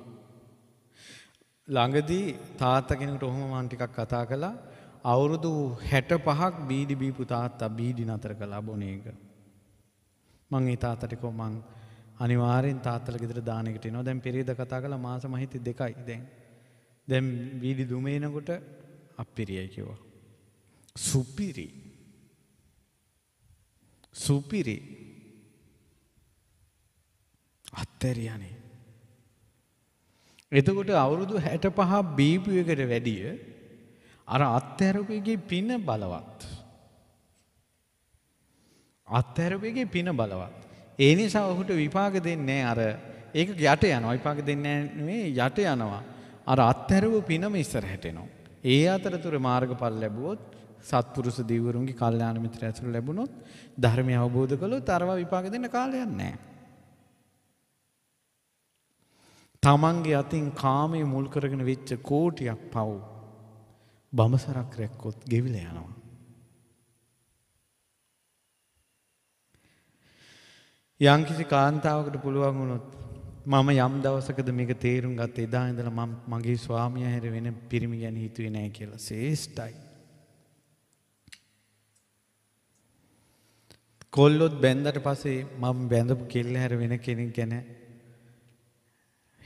Speaker 1: ළඟදී තාත්තා කෙනෙකුට ඔහොම මම ටිකක් කතා කළා. අවුරුදු 65ක් බීඩි බීපු තාත්තා බීඩි නතර කළා බොන එක. මං ඒ තාත්තට කිව්වා මං අනිවාර්යෙන් තාත්තලා ගෙදර දාන එකට එනවා. දැන් පෙරේද කතා කළා මාස මහිත දෙකයි දැන්. දැන් බීඩි දුමේනකොට අපිරියයි කිව්වා. සුපිරි. සුපිරි. අත්තරියනේ එතකොට අවුරුදු 65 බීපු එකට වැඩිය අර අත්හැරපුගේ පින බලවත්. අත්හැරපුගේ පින බලවත්. ඒ නිසා ඔහුට විපාක දෙන්නේ අර ඒක යට යනවා විපාක දෙන්නේ නෙවෙයි යට යනවා. අර අත්හැරපු පිනම ඉස්සරහට එනවා. ඒ අතරතුර මාර්ගඵල ලැබුවොත් සත්පුරුෂ දිවුරුන්ගේ කල්යාණ මිත්‍ර ඇසුර ලැබුණොත් ධර්මය අවබෝධ කළොත් අරවා විපාක දෙන්න කාලයක් නැහැ. තමන්ගේ අතින් කාමය මුල් කරගෙන වෙච්ච කෝටියක් පව් බඹසරක් රැක්කොත් ගෙවිල යනවා. යංකිසි කාන්තාවකට පුළුවන් වුණොත් මම යම් දවසකද මේක තේරුම් ගත් එදා ඉඳලා මම මගේ ස්වාමියා හැර වෙන පිරිමි ගැන හිතුවේ නැහැ කියලා ශේෂ්ඨයි. කොල්ලොත් බැන්දට පස්සේ මම බැඳපු කෙල්ල හැර වෙන කෙනෙක් ගැන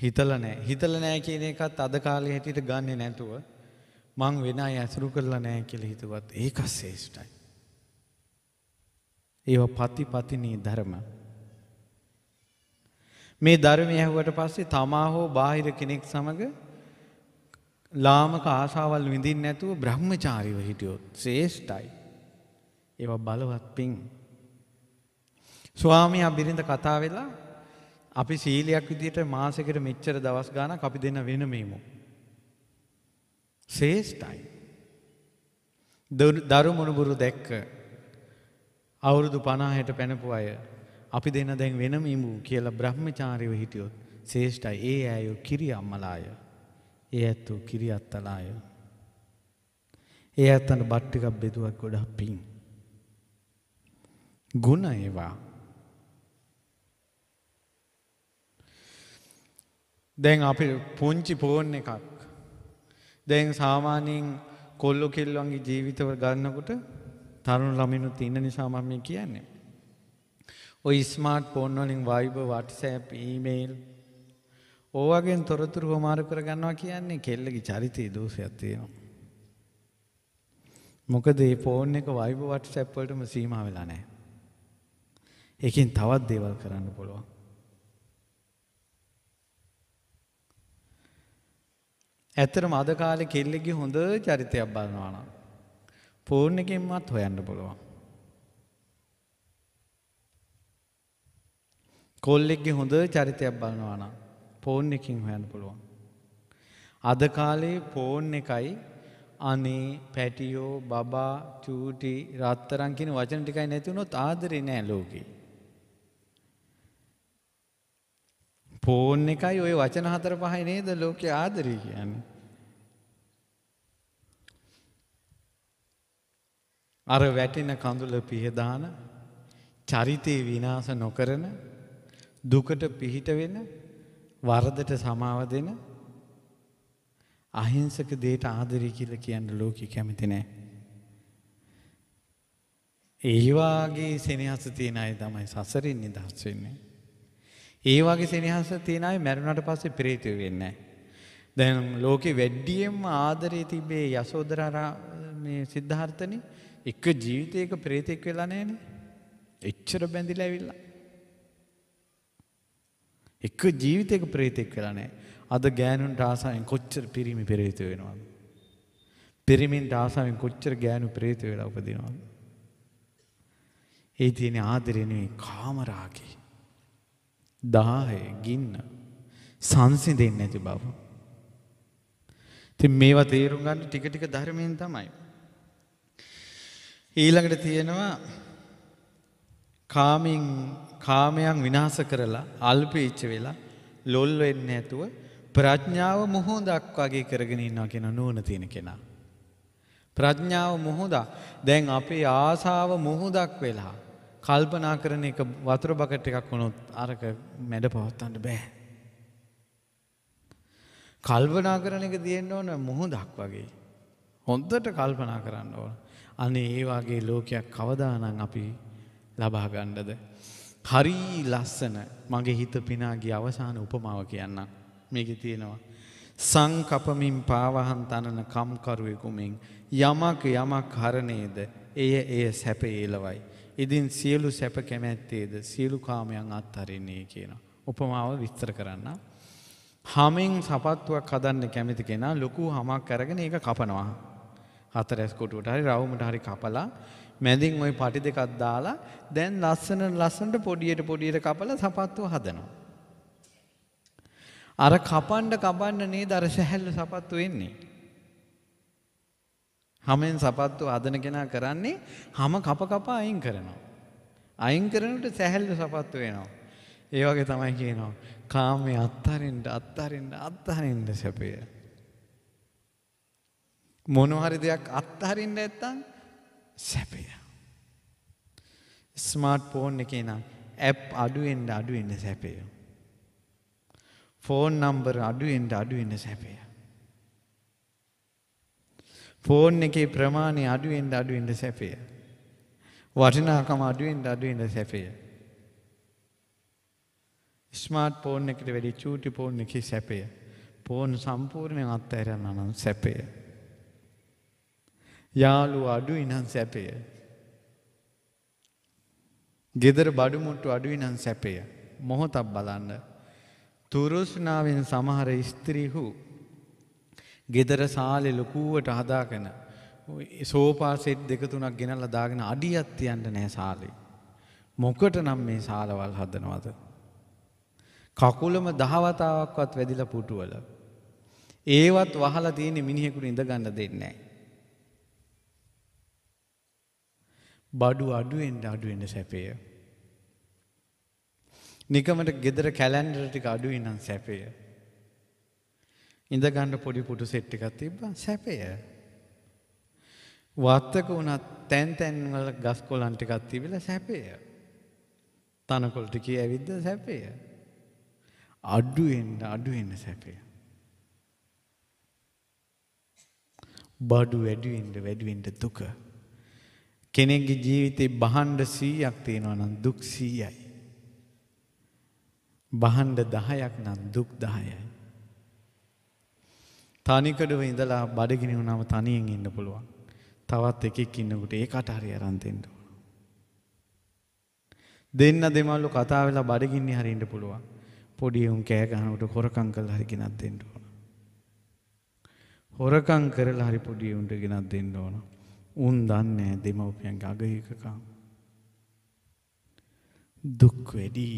Speaker 1: හිතල නෑ හිතල නෑ කියන එකත් අද කාලේ හැටියට ගන්නෙ නැතුව මං වෙන අය ඇසුරු කරලා නෑ කියලා හිතුවත් ඒක ශ්‍රේෂ්ඨයි. ඒව පතිපතිනී ධර්ම. මේ ධර්මය ඇහුවට පස්සේ තමා හෝ බාහිර කෙනෙක් සමග ලාමක ආශාවල් විඳින්න නැතුව බ්‍රහ්මචාරීව හිටියොත් ශ්‍රේෂ්ඨයි. ඒව බලවත් පිං. ස්වාමී අබිරිඳ කතා වෙලා අපි සීලයක් විදියට මාසෙකට මෙච්චර දවස් ගානක් අපි දෙන්න වෙනමීමු. ශේෂ්ඨයි. දරුමුණුබුරු දැක්ක අවුරුදු 50ට පැනපු අය අපි දෙන දැන් වෙනමීමු කියලා බ්‍රහ්මචාරීව හිටියොත් ශේෂ්ඨයි. ඒ ඇයෝ කිරි අම්මලාය. ඒ ඇත්තෝ කිරි අත්තලාය. ඒ ඇත්තන්ට බට්ටිකක් බෙදුවක් ගොඩක් පිං. ගුණ ඒවා දැන් අපි පුංචි ෆෝන් එකක් දැන් සාමාන්‍යයෙන් කොල්ලෝ කෙල්ලන්ගේ ජීවිතව ගන්නකොට තරුණ ළමිනුත් ඉන්න නිසා මම මේ කියන්නේ. ඔය ස්මාර්ට් ෆෝන් වලින් Viber, WhatsApp, email ඕවාගෙන් තොරතුරු හොමාරු කරගන්නවා කියන්නේ කෙල්ලගේ චරිතයේ දෝෂයක් තියෙනවා. මොකද මේ ෆෝන් එක Viber, WhatsApp වලටම සීමා වෙලා නැහැ. ඒකෙන් තවත් දේවල් කරන්න පුළුවන්. ඇතරම අද කාලෙ කෙල්ලෙකි හොඳ චරිතයක් බලනවානම්. පෝර්ණ එකෙන්මත් හොයන්න පුළුවන්. කොල්ලෙක්ගෙ හොඳ චරිතයක් බලනවානම් පෝර්න් එකින් හොයන්න පුළුවන්. අද කාලේ පෝර්න් එකයි අනේ පැටියෝ බබා චූටි රත්තරංකින වචන ටිකයි නැතිවුණොත් ආදරේ නෑ ලෝකේ. පෝන් එකයි ඔය වචන හතර පහයි නේද ලෝකෙ ආදරී කියන්නේ. අර වැටෙන කඳුල පිහදාන චරිතය විනාස නොකරන දුකට පිහිට වෙන වරදට සමාව දෙන අහිංසක දේට ආදරී කියල කියන්න ලෝක කැමති නෑ. ඒවාගේ සෙනහස තියෙන අය තමයි සසරින් නිදහස් වෙන්නේ. ඒ වගේ සෙනෙහස තියෙන අය මැරුණාට පස්සේ ප්‍රේතය වෙන්නේ දැන් ලෝකෙ වැඩියෙන්ම ආදරේ තිබේ යසෝදරා මේ සිද්ධාර්ථනේ එක ජීවිතයක ප්‍රේතෙක් වෙලා නැහනේ. එච්චර බැඳිලා ඇවිල්ලා. එක ජීවිතයක ප්‍රේතෙක් වෙලා නැහැ. අද ගෑනුන්ට ආසාවෙන් කොච්චර පිරිමි ප්‍රේත වෙනවද? පිරිමින්ට ආසාවෙන් කොච්චර ගෑනු ප්‍රේත වෙලා උපදිනවද? ඒ තියෙන ආදරේ නෙවෙයි කාමරාගේ. දාහය ගින්න සංසිඳෙන්නේ නැති බව. ඉතින් මේවා තේරුම් ගන්න ටික ටික ධර්මයෙන් තමයි. ඊළඟට තියෙනවා කාමෙන් කාමයන් විනාශ කරලා අල්පීච්ච වෙලා ලොල් වෙන්නේ නැතුව ප්‍රඥාව මොහොඳක් වගේ කරගෙන ඉන්නවා කියන නුවණ තියෙන කෙනා. ප්‍රඥාව මොහොඳක්. දැන් අපේ ආසාව මොහොඳක් වෙලා කල්පනා කරන එක වතුර බකට එකක් වුණොත් අරක මැඩ පවත්තන්න බෑ. කල්පනා කරන එක තියෙන්න ඕන මුහුදක් වගේ. හොන්දට කල්පනා කරන්න ඕන. අනේ ඒ වගේ ලෝකයක් කවදානම් අපි ලබා ගණ්ඩද. හරි ලස්සන මගේ හිත පිනාගේ අවසාන උපමාව කියන්න. මේක තියෙනවා. සංකපමින් පාවහන් තනන කම්කරුවෙකුමින් යමක් යමක් හරණේද එය එය සැප ඒලවයි. ඉදින් සියලු සැප කැමැත්තේද සියලු කාමයන් අත්හරින්නේ කියන. උපමාව විස්තර කරන්න. හමෙන් සපත්තුවක් හදන්න කැමති කෙනා ලොකු හමක් කරගෙන ඒක කපනවා. හතරැස් කොටුවට හරි රවුමට හරි කපලා මැදින් ওই පටි දෙකක් දාලා දැන් ලස්සන ලස්සනට පොඩියට පොඩියට කපලා සපත්තුව හදනවා. අර කපන්න කපන්න නේද අර සැහැල්ලු සපත්තු වෙන්නේ. හමෙන් සපත්තු හදන කෙනා කරන්නේ හම කප කපා අයින් කරනවා. අයින් කරනට සැහැල්ලු සපත්තු වෙනවා. ඒ වගේ තමයි කියනවා. කාමේ අත්හරින්න අත්හරින්න අත්හරින්න සැපය. මොන හරි දෙයක් අත්හරින්න නැත්තම් සැපය. ස්මාර්ට් ෆෝන් එකේ නම් ඇප් අඩුවෙන්න අඩුවෙන්න සැපය. ෆෝන් නම්බර අඩුවෙන්න අඩුවෙන්න සැපය. ෆෝන් එකේ ප්‍රමාණය අඩුවෙන්ට අඩුවෙන්ට සැපය. වටිනාකම අඩුවෙන්ට අඩුවෙන්ට සැපය. ස්මාර්ට් ෆෝන් එකට වැඩි චූටි ෆෝන් එකේ සැපය. ෆෝන් සම්පූර්ණයෙන් අත්හැරන නම් සැපය. යාළුවෝ අඩුයි නම් සැපය. ගෙදර බඩු මුට්ටු අඩුයි නම් සැපය. මොහොතක් බලන්න. තුරුස්නාවෙන් සමහර ස්ත්‍රීහු gedara sale ලොකුවට හදාගෙන සෝපා සෙට් දෙක තුනක් ගෙනල්ලා දාගෙන අඩියක් තියන්න නැහැ සාලේ. මොකට නම් මේ සාලවල් හදනවද? කකුලම දහවතාවක්වත් වැදිලා පුටුවල. ඒවත් වහලා තියෙන මිනිහෙකුට ඉඳ ගන්න දෙන්නේ නැහැ. බඩු අඩුවෙන් අඩුවෙන් සැපේ. නිකමට ගෙදර කැලෙන්ඩර් ටික අඩුයි නම් සැපේ. ඉඳගන්න පොඩි පුටු සෙට් එකක් තිබ්බා සැපය. වත්තක වුණත් තැන් තැන් වල ගස් කොළන් ටිකක් තිබිලා සැපය. තනකොළ ටික ඇවිද්ද සැපය. අඩුවෙන් අඩුවෙන් සැපය. බඩු වැඩිවෙන්න වැඩිවෙන්න දුක. කෙනෙක්ගේ ජීවිතේ බහණ්ඩ 100ක් තියෙනවා නම් දුක් 100යි. බහණ්ඩ 10ක් නම් දුක් 10යි. තනිකඩව ඉඳලා බඩගිනි වුණාම තනියෙන් ඉන්න පුළුවන්. තවත් එකෙක් ඉන්නකොට ඒකට හරි අරන් දෙන්න ඕන. දෙන්න දෙමළු කතා වෙලා බඩගින්නේ හරි ඉන්න පුළුවන්. පොඩි උන් කෑ ගන්නකොට හොරකම් කරලා හරි ගෙනත් දෙන්න ඕන. හොරකම් කරලා හරි පොඩි උන්ට ගෙනත් දෙන්න ඕන. උන් දන්නේ දෙමව්පියන්ගේ අගයකකම්. දුක් වැඩි.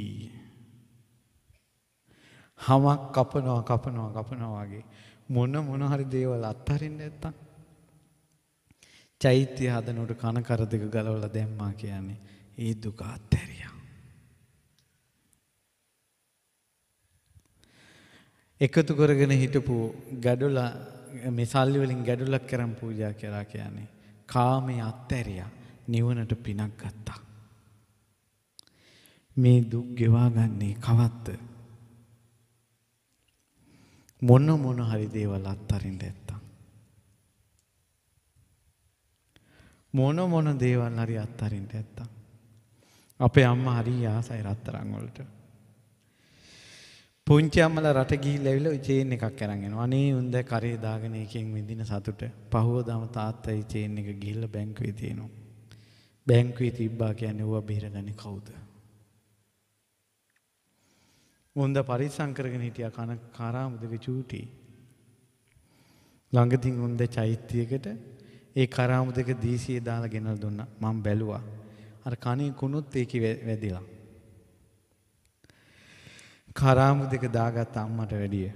Speaker 1: හමක් කපනවා කපනවා කපනවා වගේ මොන මොන හරි දේවල් අත්හරින්න නැත්තම් චෛත්‍ය හදනකොට කන කර දෙක ගලවලා දැම්මා කියන්නේ ඒ දුක අත්හැරියා. එකතු කරගෙන හිටපු ගැඩොල මේ සල්ලි වලින් ගැඩොලක් කරන් පූජා කරා කියන්නේ කාමයේ අත්හැරියා නිවනට පිනක් ගත්තා. මේ දුක් ගෙවා ගන්නේ කවද්ද? මොන මොන හරි දේවල් අත්හරින්න නැත්තම් මොන මොන දේවල් හරි අත්හරින්න නැත්තම් අපේ අම්මා හරි ආසයි රත්තරන් වලට පුංචි අම්මලා රට ගිහිල්ලා ඇවිල්ලා ওই චේන් එකක් අරන් එනවා අනේ උන් දැන් කරේ දාගෙන එකෙන් විඳින සතුට පහවදාම තාත්තා ඒ චේන් එක ගිහිල්ලා බැංකුවේ තියෙනවා බැංකුවේ තිබ්බා කියන්නේ ඌව බේරගන්නේ කවුද හොන්ද පරිසංකරගෙන හිටිය කන කරාමුදක චූටි. ළඟතින් හොන්ද චෛත්‍යයකට ඒ කරාමුදක දීසිය දාලා ගෙනල් දුන්න මං බැලුවා. අර කනේ කුණුත් ඒක වැදිලා. කරාමුදක දාගත් අම්මට වැඩිය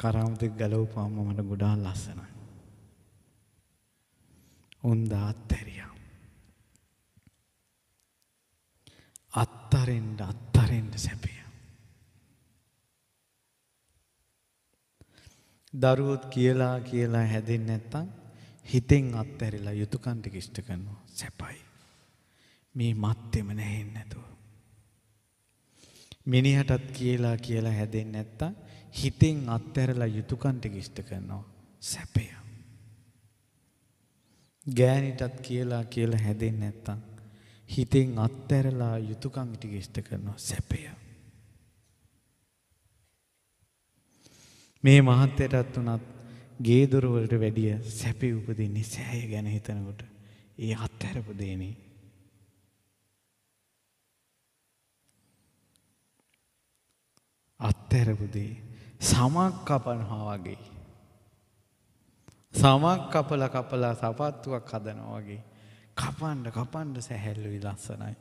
Speaker 1: කරාමුදක ගලවපු අම්ම මට ගොඩාක් ලස්සනයි. හොන්ද අත්හැරියා. අත්තරින්ට අත්තරින්ට සැපේ. දරුවොත් කියලා කියලා හැදෙන්නේ නැත්තම් හිතෙන් අත්හැරිලා යුතුයකම් ටික ඉෂ්ට කරනවා. සැපයි. මේ මත්තෙම නැහෙන්නේ නැතුව. මිනිහටත් කියලා කියලා හැදෙන්නේ නැත්තම් හිතෙන් අත්හැරලා යුතුයකම් ටික ඉෂ්ට කරනවා. සැපය. ගෑනිටත් කියලා කියලා හැදෙන්නේ නැත්තම් හිතෙන් අත්හැරලා යුතුයකම් ටික ඉෂ්ට කරනවා. සැපය. මේ මහත්තයටත් වනත් ගේදොරවලට වැඩිය සැපි උපදින්නේ සෑය ගැන හිතනකොට ඒ අත්හැරපු දේනේ. අත්හැරපුදේ සමක් කපනවා වගේ. සමක් කපල කපලා සපත්තුවක් හදනවා වගේ කපන්ඩ කපන්ඩ සැහැල්ලුවි ලස්සනයි.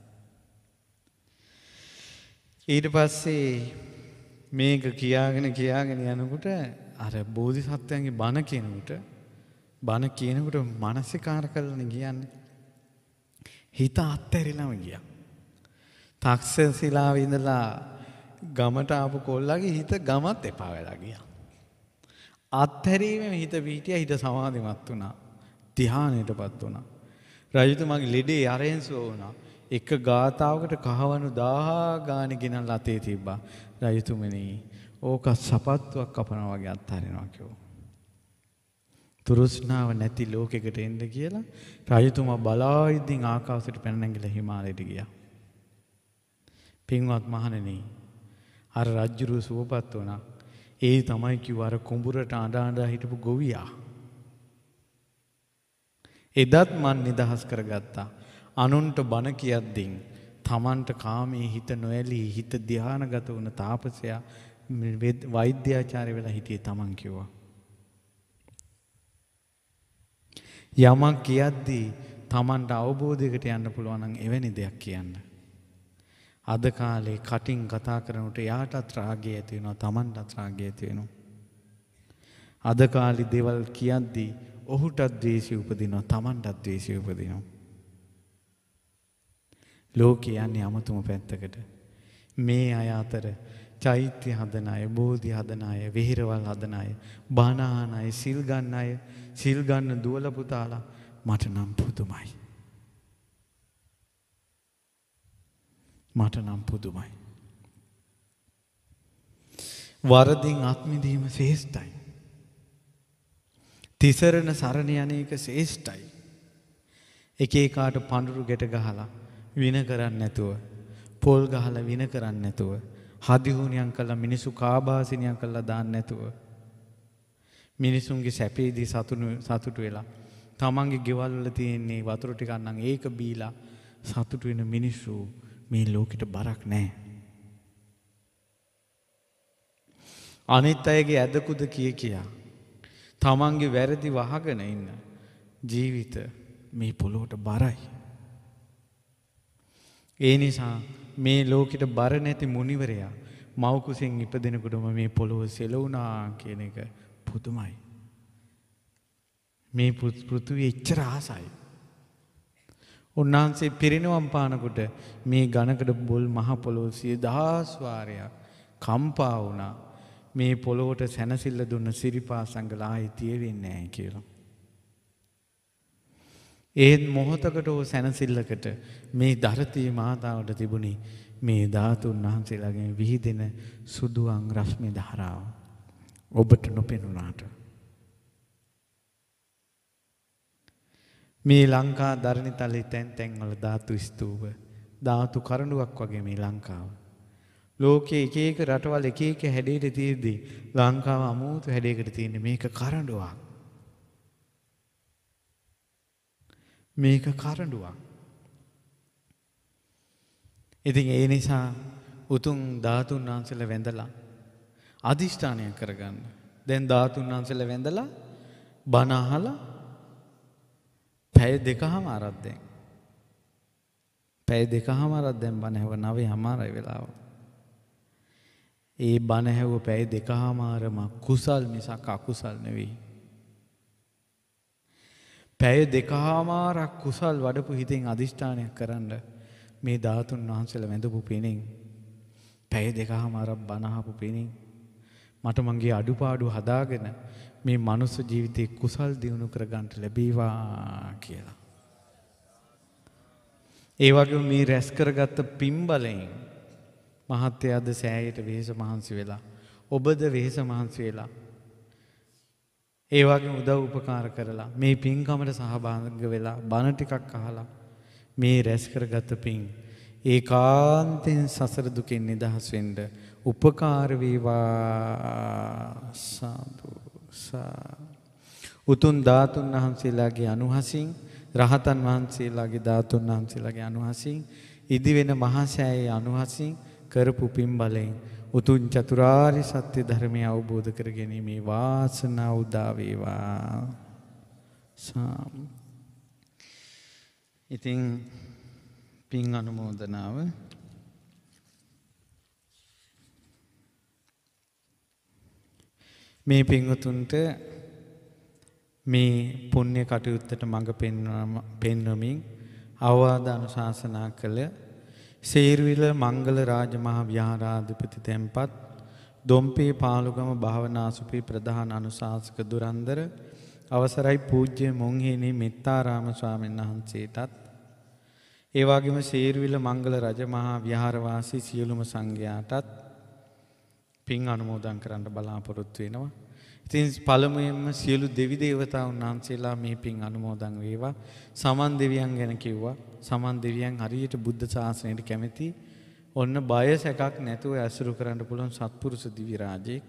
Speaker 1: ඊට පස්සේ මේක කියාගෙන කියාගෙන යනකොට අර බෝධි සත්වයන්ගේ බණ කියනකට බණ කියනකට මනසිකාර කරලන කියන්න. හිත අත්තැරිලම ගිය. තක්ෂ සිලාව ඉඳලා ගමට ආපු කොල්ලගේ හිත ගමත් එපා වෙලා ගිය. අත්හැරීම හිත පීටිය හිට සමාධිමත් වුණා. තිහානයට පත් වුණා. රජතුමගේ ලෙඩේ අරෙන්සෝ වුණා. එක ගාතාවකට කහවණු 1000 ගාණි ගෙනල්ලා අතේ තිබ්බා. රජතුමනි, ඕක සපත්තුවක් කපනවා වගේ අත්හරිනවා කිව්වා. තුරුස්නාව නැති ලෝකයකට එන්න කියලා රජතුමා බලා ඉදින් ආකාශයට පැන නැගිලා හිමාලයට ගියා. පින්වත් මහණෙනි, අර රජුරු සුවපත් වුණා. ඒ තමයි කිව්ව අර කුඹුරට අඬා අඬා හිටපු ගොවියා. එදත් මන් නිදහස් කරගත්තා. අනුන්ට බණ කියද්දින් තමන්ට කාමයේ හිත නොඇලී හිත ධානාගත වුණ තාපසයා වෛද්‍යාචාර්ය වෙලා හිටියේ තමන් කිව්වා. යමක් කියද්දී තමන්ට අවබෝධයකට යන්න පුළුවන් නම් එවැනි දෙයක් කියන්න. අද කාලේ කටින් කතා කරනකොට යාටත් රාගය ඇති වෙනවා තමන්ටත් රාගය ඇති වෙනවා. අද කාලේ දේවල් කියද්දී ඔහුටත් ද්වේෂය උපදිනවා තමන්ටත් ද්වේෂය උපදිනවා. ලෝකේ යන්නේ අමුතුම පැත්තකට. මේ අය අතර චෛත්‍ය හදන අය, බෝධි හදන අය, විහිරවල් හදන අය, බණහන අය, සිල් ගන්න අය, සිල් ගන්න දුවල පුතාලා මට නම් පුදුමයි. මට නම් පුදුමයි. වරදින් අත්මිදීම ශේෂ්ඨයි. තිසරණ සරණ යන එක ශේෂ්ඨයි. එක එකාට පඳුරු ගැට ගහලා වින කරන්න නැතුව පොල් ගහලා වින කරන්න නැතුව හදිහුණියම් කළා මිනිසු කාබාසිනියම් කළා දාන්න නැතුව මිනිසුන්ගේ සැපේදී සතුටු සතුටු වෙලා තමන්ගේ ගෙවල් වල තියෙන්නේ වතුර ටිකක් නම් ඒක බීලා සතුටු වෙන මිනිස්සු මේ ලෝකෙට බරක් නැහැ අනිත් අයගේ ඇදකුද කිය කියා තමන්ගේ වැරදි වහගෙන ඉන්න ජීවිත මේ පොළොවට බරයි ඒ නිසා මේ ලෝකෙට බර නැති මුනිවරයා මවකුසින් ඉපදෙනකුටම මේ පොළොව සෙලවුනා කියන එක පුතුමයි. මේ පෘතුවි එච්චර ආසයි. උන්වහන්සේ පිරිනිවම් පානකුට මේ ගණකට බොල් මහ පොළොව සිය දහස්වාරයක් කම්පා වුණා මේ පොළොවට සැනසිල්ල දුන්න සිරිපා සංගලාහි තියෙවෙන්නේ නැහැ කියලා. ඒත් මොහොතකට ඕ සැනසිල්ලකට මේ ධරතී මාතාවට තිබුණි මේ ධාතුන් වහන්සේලාගේ විහිදෙන සුදුවන් රශ්මි ධාරාව. ඔබට නොපෙනුනාට. මේ ලංකා ධරණි තලෙ තැන් තැන්වල ධාතු ස්තූප ධාතු කරණුවක් වගේ මේ ලංකාව. ලෝකයේ එක එක රටවල් එක එක හැඩයට තියෙද්දී ලංකාව අමුතු හැඩයකට තියෙන මේක කරඬුවක්. මේක කරඩුවක්. ඉතින් ඒ නිසා උතුන් ධාතුන් වහන්සල වැඳලා අධිෂ්ඨානය කරගන්න. දැන් ධාතුන් වහන්සල වැඳලා බනාහල පැය දෙක හමාරත්දැන්. පැය දෙක හමාරත් දැන් බණහැව නවේ හමාරයි වෙලාව. ඒ බණහැව පැය දෙක හාමාරම කුසල් මිසක් අකුසල් නෙවෙයි. පැය දෙකහාමාරක් කුසල් වඩපු හිතෙන් අධිෂ්ඨානයක් කරන්න මේ ධාතුන් වහන්සේලා වැඳපු පිණින් පැය දෙකහාමාරක් බනහපු පිණින් මට මගේ අඩුපාඩු හදාගෙන මේ මනුස්ස ජීවිතේ කුසල් දියුණු කරගන්නට ලැබීවා කියලා. ඒ වගේ මේ රැස් කරගත්ත පිම්බලයෙන් මහත්ය අද සෑයට වෙහෙස මහන්සි වෙලා ඔබද වෙහෙස මහන්සි වෙලා ඒ වගේ උදව් උපකාර කරලා මේ පින්කමට සහභාගී වෙලා බණ ටිකක් අහලා මේ රැස් කරගත පින් ඒකාන්තයෙන් සසර දුකෙන් නිදහස් වෙන්න උපකාර වේවා සාදු උතුම් ධාතුන් වහන්සේලාගේ අනුහසින් රහතන් වහන්සේලාගේ ධාතුන් වහන්සේලාගේ අනුහසින් ඉදි වෙන මහසෑයේ අනුහසින් කරපු පින් බලයෙන් උතුම් චතුරාරි සත්‍ය ධර්මය අවබෝධ කර ගැනීමේ වාසනාව උදා වේවා. සාම්. ඉතින් පින් අනුමෝදනාව මේ පින්වතුන්ට මේ පුණ්‍ය කටයුත්තට මඟ පෙන්වමින් අවවාද අනුශාසනා කළ සේරවිල මංගල රාජමහා විහාරාධිපති තැන්පත් දොම්පේ පාලුගම භාවනාසුපි ප්‍රධාන අනුශාසක දුරන්දර අවසරයි පූජ්‍ය මොංහිනි මිත්තාරාම ස්වාමීන් වහන්සේටත් ඒවාගේම සේරවිල මංගල රජමහා විහාරවාසී සියලුම සංඝයාටත් පින් අනුමෝදන් කරන්න බලාපොරොත්තු වෙනවා ඉතින් පළමුවෙන්ම සියලු දෙවි දේවතාවුන් වහන්සේලා මේ පින් අනුමෝදන් වේවා. සමන් දෙවියන් ගැන කිව්වා. සමන් දෙවියන් හරියට බුද්ධ ශාසනයට කැමති. ඔන්න බය සැකක් නැතුව ඇසුරු කරන්න පුළුවන් සත්පුරුෂ දිවි රාජෙක්.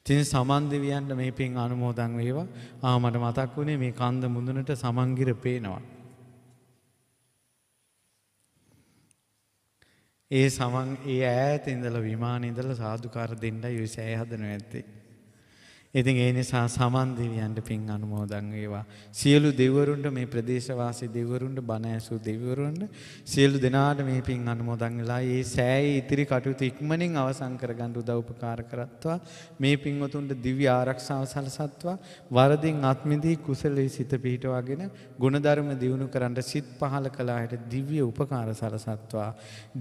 Speaker 1: ඉතින් සමන් දෙවියන්ට මේ පින් අනුමෝදන් වේවා. ආ මට මතක් වුණේ මේ කන්ද මුදුනට සමන්ගිර පේනවා. ඒ සමන් ඒ ඈත ඉඳලා විමානේ ඉඳලා සාදුකාර දෙන්නයි ඔය සෑය හදනවා ඇත්තේ. ඉතින් ඒ නිසා සමන් දෙවියන්ට පින් අනුමෝදන් වේවා. සියලු දෙවිවරුන්ට මේ ප්‍රදේශවාසී දෙවිවරුන්ට බණ ඇසූ දෙවිවරුන්ට සියලු දෙනාට මේ පින් අනුමෝදන් වෙලා මේ සෑයේ ඉතිරි කටයුතු ඉක්මනින් අවසන් කරගන්න උදව් උපකාර කරත්වා මේ පින්වතුන්ට දිව්‍ය ආරක්ෂාව සලසත්වා වරදින් අත්මිදී කුසලයේ සිත පිහිටවාගෙන ගුණධර්ම දියුණු කරන්න සිත් පහල කළාට දිව්‍ය උපකාර සලසත්වා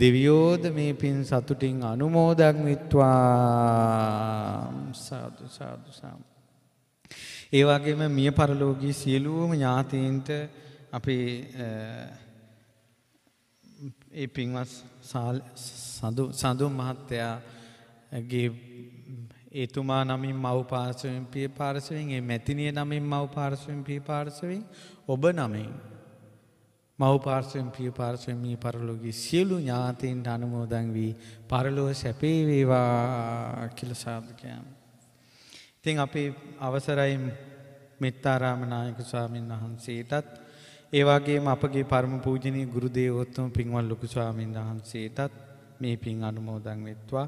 Speaker 1: දෙවියෝද මේ පින් සතුටින් අනුමෝදන් විත්වා සාදු සාදු නිසා. ඒ වගේම මිය පරලෝකී සියලුම ඥාතීන්ට අපේ ඒ පින්වත් සඳු සඳු මහත්තයාගේ ඒතුමා නමින් මව් පාර්ශවෙන් පිය පාර්ශවෙන් ඒ මැතිනිය නමින් මව් පාර්ශවෙන් පිය පාර්ශවෙන් ඔබ නමින් මව් පාර්ශවෙන් පිය පාර්ශවෙන් මේ පරලෝකී සියලු ඥාතීන්ට අනුමෝදන් වී පරලෝ සැපේ වේවා කියලා සාදු කියනවා ඉතින් අපි අවසරයි මෙත්තාරාම නායක ස්වාමීන් වහන්සේටත් ඒ වගේම අපගේ පරම පූජනීය ගුරු දේවෝත්තම පින්වත් ලොකු ස්වාමීන් වහන්සේටත් මේ පින් අනුමෝදන් වෙත්වා.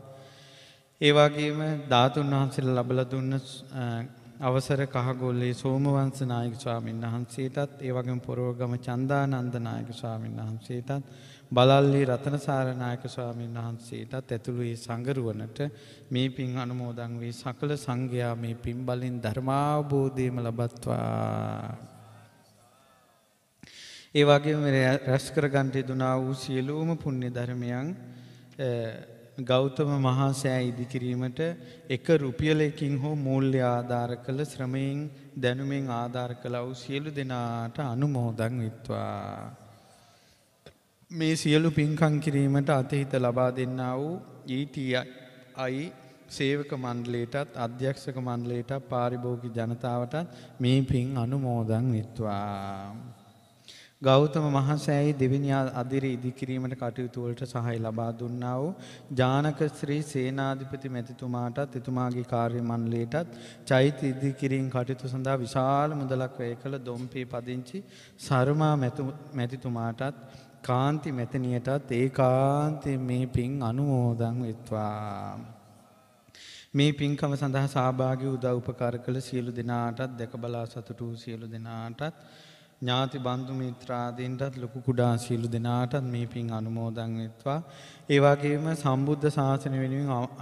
Speaker 1: ඒ වගේම ධාතුන් වහන්සේලා ලැබලා දුන්න අවසර කහගොල්ලේ සෝමවංශ නායක ස්වාමීන් වහන්සේටත් ඒ වගේම පොරවගම චන්දානන්ද නායක ස්වාමීන් වහන්සේටත් බලල්ලි රතනසාරණයක ස්වාමීන් වහන්සේටත් ඇතුළු ඒ සංගරුවනට මේ පින් අනුමෝදන් වී සකල සංඝයා මේ පින් බලින් ධර්මාවබෝධයම ලබත්වා. ඒ වගේම රැස්කර ගන්ටය දුනා වූ සියලූම පුුණ්‍ය ධර්මයන් ගෞතම මහාසෑ ඉදිකිරීමට එක රුපියලයකින් හෝ මූල්්‍ය ආධාර කළ ශ්‍රමයෙන් දැනුමෙන් ආධාර කළ වු සියලු දෙනාට අනුමෝදන් විත්වා. මේ සියලු පින්කං කිරීමට අතහිත ලබා දෙන්න වූ ඊටයි අයි සේවක මණ්ඩලයටත් අධ්‍යක්ෂක මණ්ඩලයට පාරිභෝගි ජනතාවටත් මේ පින් අනුමෝදන් විත්වා. ගෞතම මහසෑයි දෙවිනි අදිරි ඉදිකිරීමට කටයුතුවලට සහහි ලබා දුන්නා වූ ජානක ශ්‍රී සේනාධිපති මැතිතුමාටත් එතුමාගේ කාර්ය මණ්ඩලයටත් චෛත්‍ය ඉදිකිරීම් කටයුතු සඳහා විශාල මුදලක් වැය කළ දොම්පේ පදිංචි සර්මා මැතිතුමාටත් කාන්ති මෙතනියටත් ඒ කාන්ති මේ පින් අනුමෝදන් වෙත්වා. මේ පින්කම සඳහා සභාගි උදා උපකාර කළ සියලු දෙනාටත් දැක බලා සතුටු සියලු දෙනාටත් ඥාති බන්ධු මිත්‍රාදීන්ටත් ලොකු කුඩා සියලු දෙනාටත් මේ පින් අනුමෝදන් වෙත්වා. ඒ වගේම සම්බුද්ධ ශාසනය වෙනුවෙන්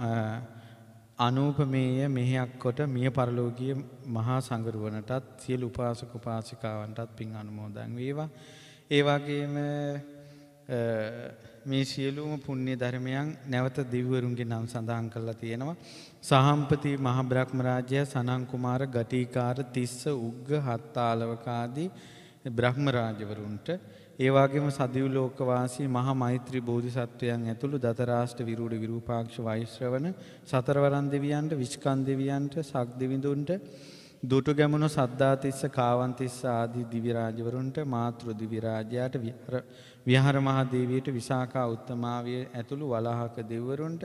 Speaker 1: අනූපමේය මෙහෙයක් කොට මිය පරලෝකීය මහා සංගරුවනටත් සියලු උපාසක උපාසිකාවන්ටත් පින් අනුමෝදන් වේවා. ඒ වගේම මේ සියලුම පුණ්‍ය ධර්මයන් නැවත දිව්වරුන්ගේ නම් සඳහන් කරලා තියෙනවා. සහම්පති මහ බ්‍රහ්ම රාජය සනන් කුමාර ගටිකාර තිස්ස උග්ග හත්තාලවකාදී බ්‍රහ්ම රාජවරුන්ට ඒ වගේම සදිව් ලෝකවාසී මහා මෛත්‍රී බෝධිසත්වයන් ඇතුළු දතරාෂ්ට විරූඪ විරූපාක්ෂ වෛශ්‍රවණ සතරවරන් දෙවියන්ට විස්කන් දෙවියන්ට සක් දෙවිඳුන්ට දුටු ගැමුණු සද්ධාතිස්ස කාවන්තිස්ස ආදී දිවිරාජවරුන්ට මාතෘ දිවිරාජයාට විහාර මහදේවයට විසාකා උත්තමාවිය ඇතුළු වලාහක දෙවරුන්ට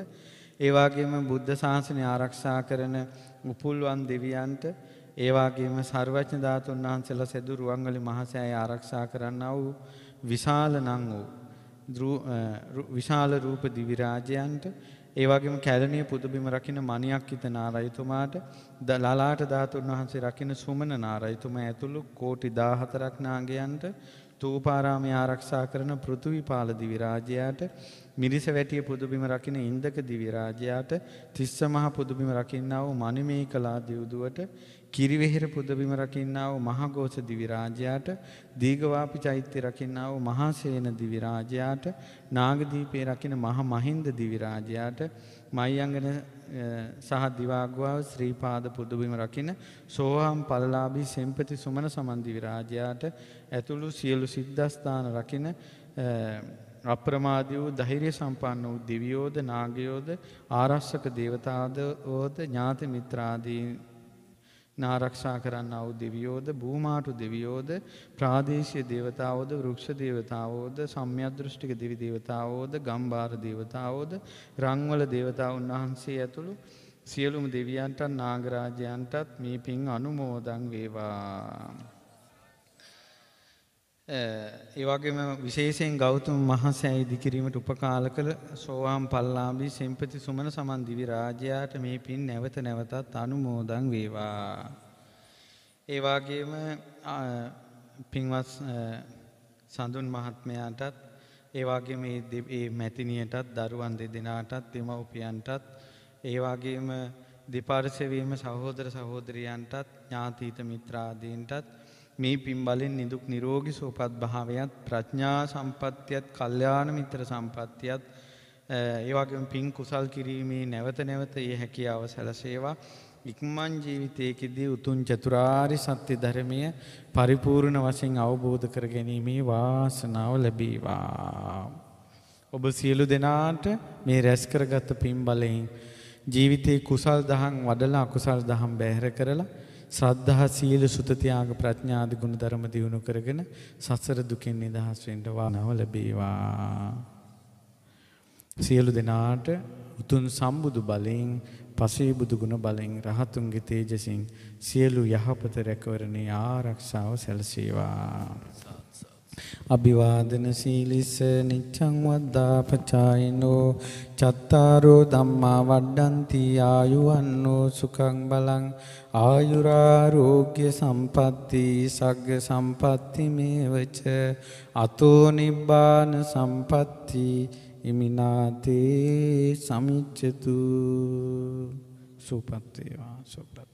Speaker 1: ඒවාගේම බුද්ධ ශාසනය ආරක්ෂා කරන උපුල්වන් දෙවියන්ට ඒවාගේම සර්වඥ ධාතුන් වහන්සේලා සෙදු රුවන්වැලි මහසෑය ආරක්ෂා කරන්නා වූ විශාල නම් වූ විශාල රූප දිවිරාජයන්ට ඒවගේම කැලනිය පුදබිම රකින මනියක් හිත නාරයිතුමාට ද ලලාට ධාතුන් වහන්සේ රකින සුමන නාරයිතුම ඇතුළු කෝටි දාහතරක් නාගයන්ට තූපාරාමය ආරක්ෂා කරන පෘතුවිපාල දිවිරාජයාට මිරිස වැටිය පුදුබිම රකින ඉන්දක දිවිරාජයාට තිස්ස මහ පුදුබිම රකින්නව මනිමේ කලා දියුදුවට කිරිවෙහෙර පුදබිම රකින්නාව මහගෝස දිවිරාජයාට දීගවාපි චෛත්‍ය රකින්නාව මහාසේන දිවිරාජයාට නාගදීපේ රකින මහ මහින්ද දිවිරාජයාට මයිංගන සහ දිවාගුවාව ශ්‍රීපාද පුදබිම රකින සෝහම් පලලාබී සෙම්පති සුමන සමන්දිවිරාජයාට ඇතුළු සියලු සිද්ධස්ථාන රකින අප්‍රමාදී වූ ධෛර්ය සම්පන්න වූ දිවියෝද නාගයෝද ආරක්ෂක දේවතාවද ඕද ඥාති මිත්‍රාදීන් නාරක්ෂා කරන්නා වූ දෙවියෝද භූමාටු දෙවියෝද ප්‍රාදේශීය දේවතාවෝද වෘක්ෂ දේවතාවෝද සම්‍යද්දෘෂ්ටික දිවි දේවතාවෝද ගම්බාර දේවතාවෝද රංවල දේවතාවුන් වහන්සේ ඇතුළු සියලුම දෙවියන්ටත් නාගරාජයන්ටත් මේ පින් අනුමෝදන් වේවා ඒ වගේම විශේෂයෙන් ගෞතම මහසෑය ඉදිකිරීමට උපකාල කළ සෝවාන් පල්ලාභී සෙම්පති සුමන සමන් දිවි රාජයාට මේ පින් නැවත නැවතත් අනුමෝදන් වේවා. ඒ වගේම පින්වත් සඳුන් මහත්මයාටත් ඒ වගේම මේ මැතිණියටත් දරුවන් දෙදෙනාටත් දෙමව්පියන්ටත් ඒ වගේම දෙපාර්ශවයේම සහෝදර සහෝදරියන්ටත් ඥාතීත මිත්‍රාදීන්ටත් මේ පින් බලෙන් නිදුක් නිරෝගී සුවපත් භාවයත් ප්‍රඥා සම්පත්තියත් කල්යාණ මිත්‍ර සම්පත්තියත් ඒ වගේම පින් කුසල් කිරීමේ නැවත නැවත ඒ හැකියාව සැලසේවා ඉක්මන් ජීවිතයේදී උතුම් චතුරාරි සත්‍ය ධර්මය පරිපූර්ණ වශයෙන් අවබෝධ කර ගැනීමේ වාසනාව ලැබේවා ඔබ සියලු දෙනාට මේ රැස් කරගත් පින් බලයෙන් ජීවිතේ කුසල් දහම් වඩලා අකුසල් දහම් බැහැර කරලා ශ්‍රද්ධා සීල සුත ත්‍යාග ප්‍රඥා ආදී ගුණ ධර්ම දියුණු කරගෙන සසර දුකෙන් නිදහස් වෙන්න වානව ලැබේවා සියලු දෙනාට උතුම් සම්බුදු බලෙන් පසේ බුදු ගුණ බලෙන් රහතුන්ගේ තේජසින් සියලු යහපත රැකවරණේ ආරක්ෂාව සැලසේවා අභිවාදන සීලිස නිච්ඡං වද්දා පචායිනෝ චත්තාරෝ ධම්මා වඩ්ඩಂತಿ ආයුවන්නෝ සුඛං බලං ආයුරාෝග්‍ය සම්පatti සග්ග සම්පatti මේවච අතෝ නිබ්බාන සම්පatti ඉමිනාතේ සමිච්ඡතු සුපත් වේවා සුපත්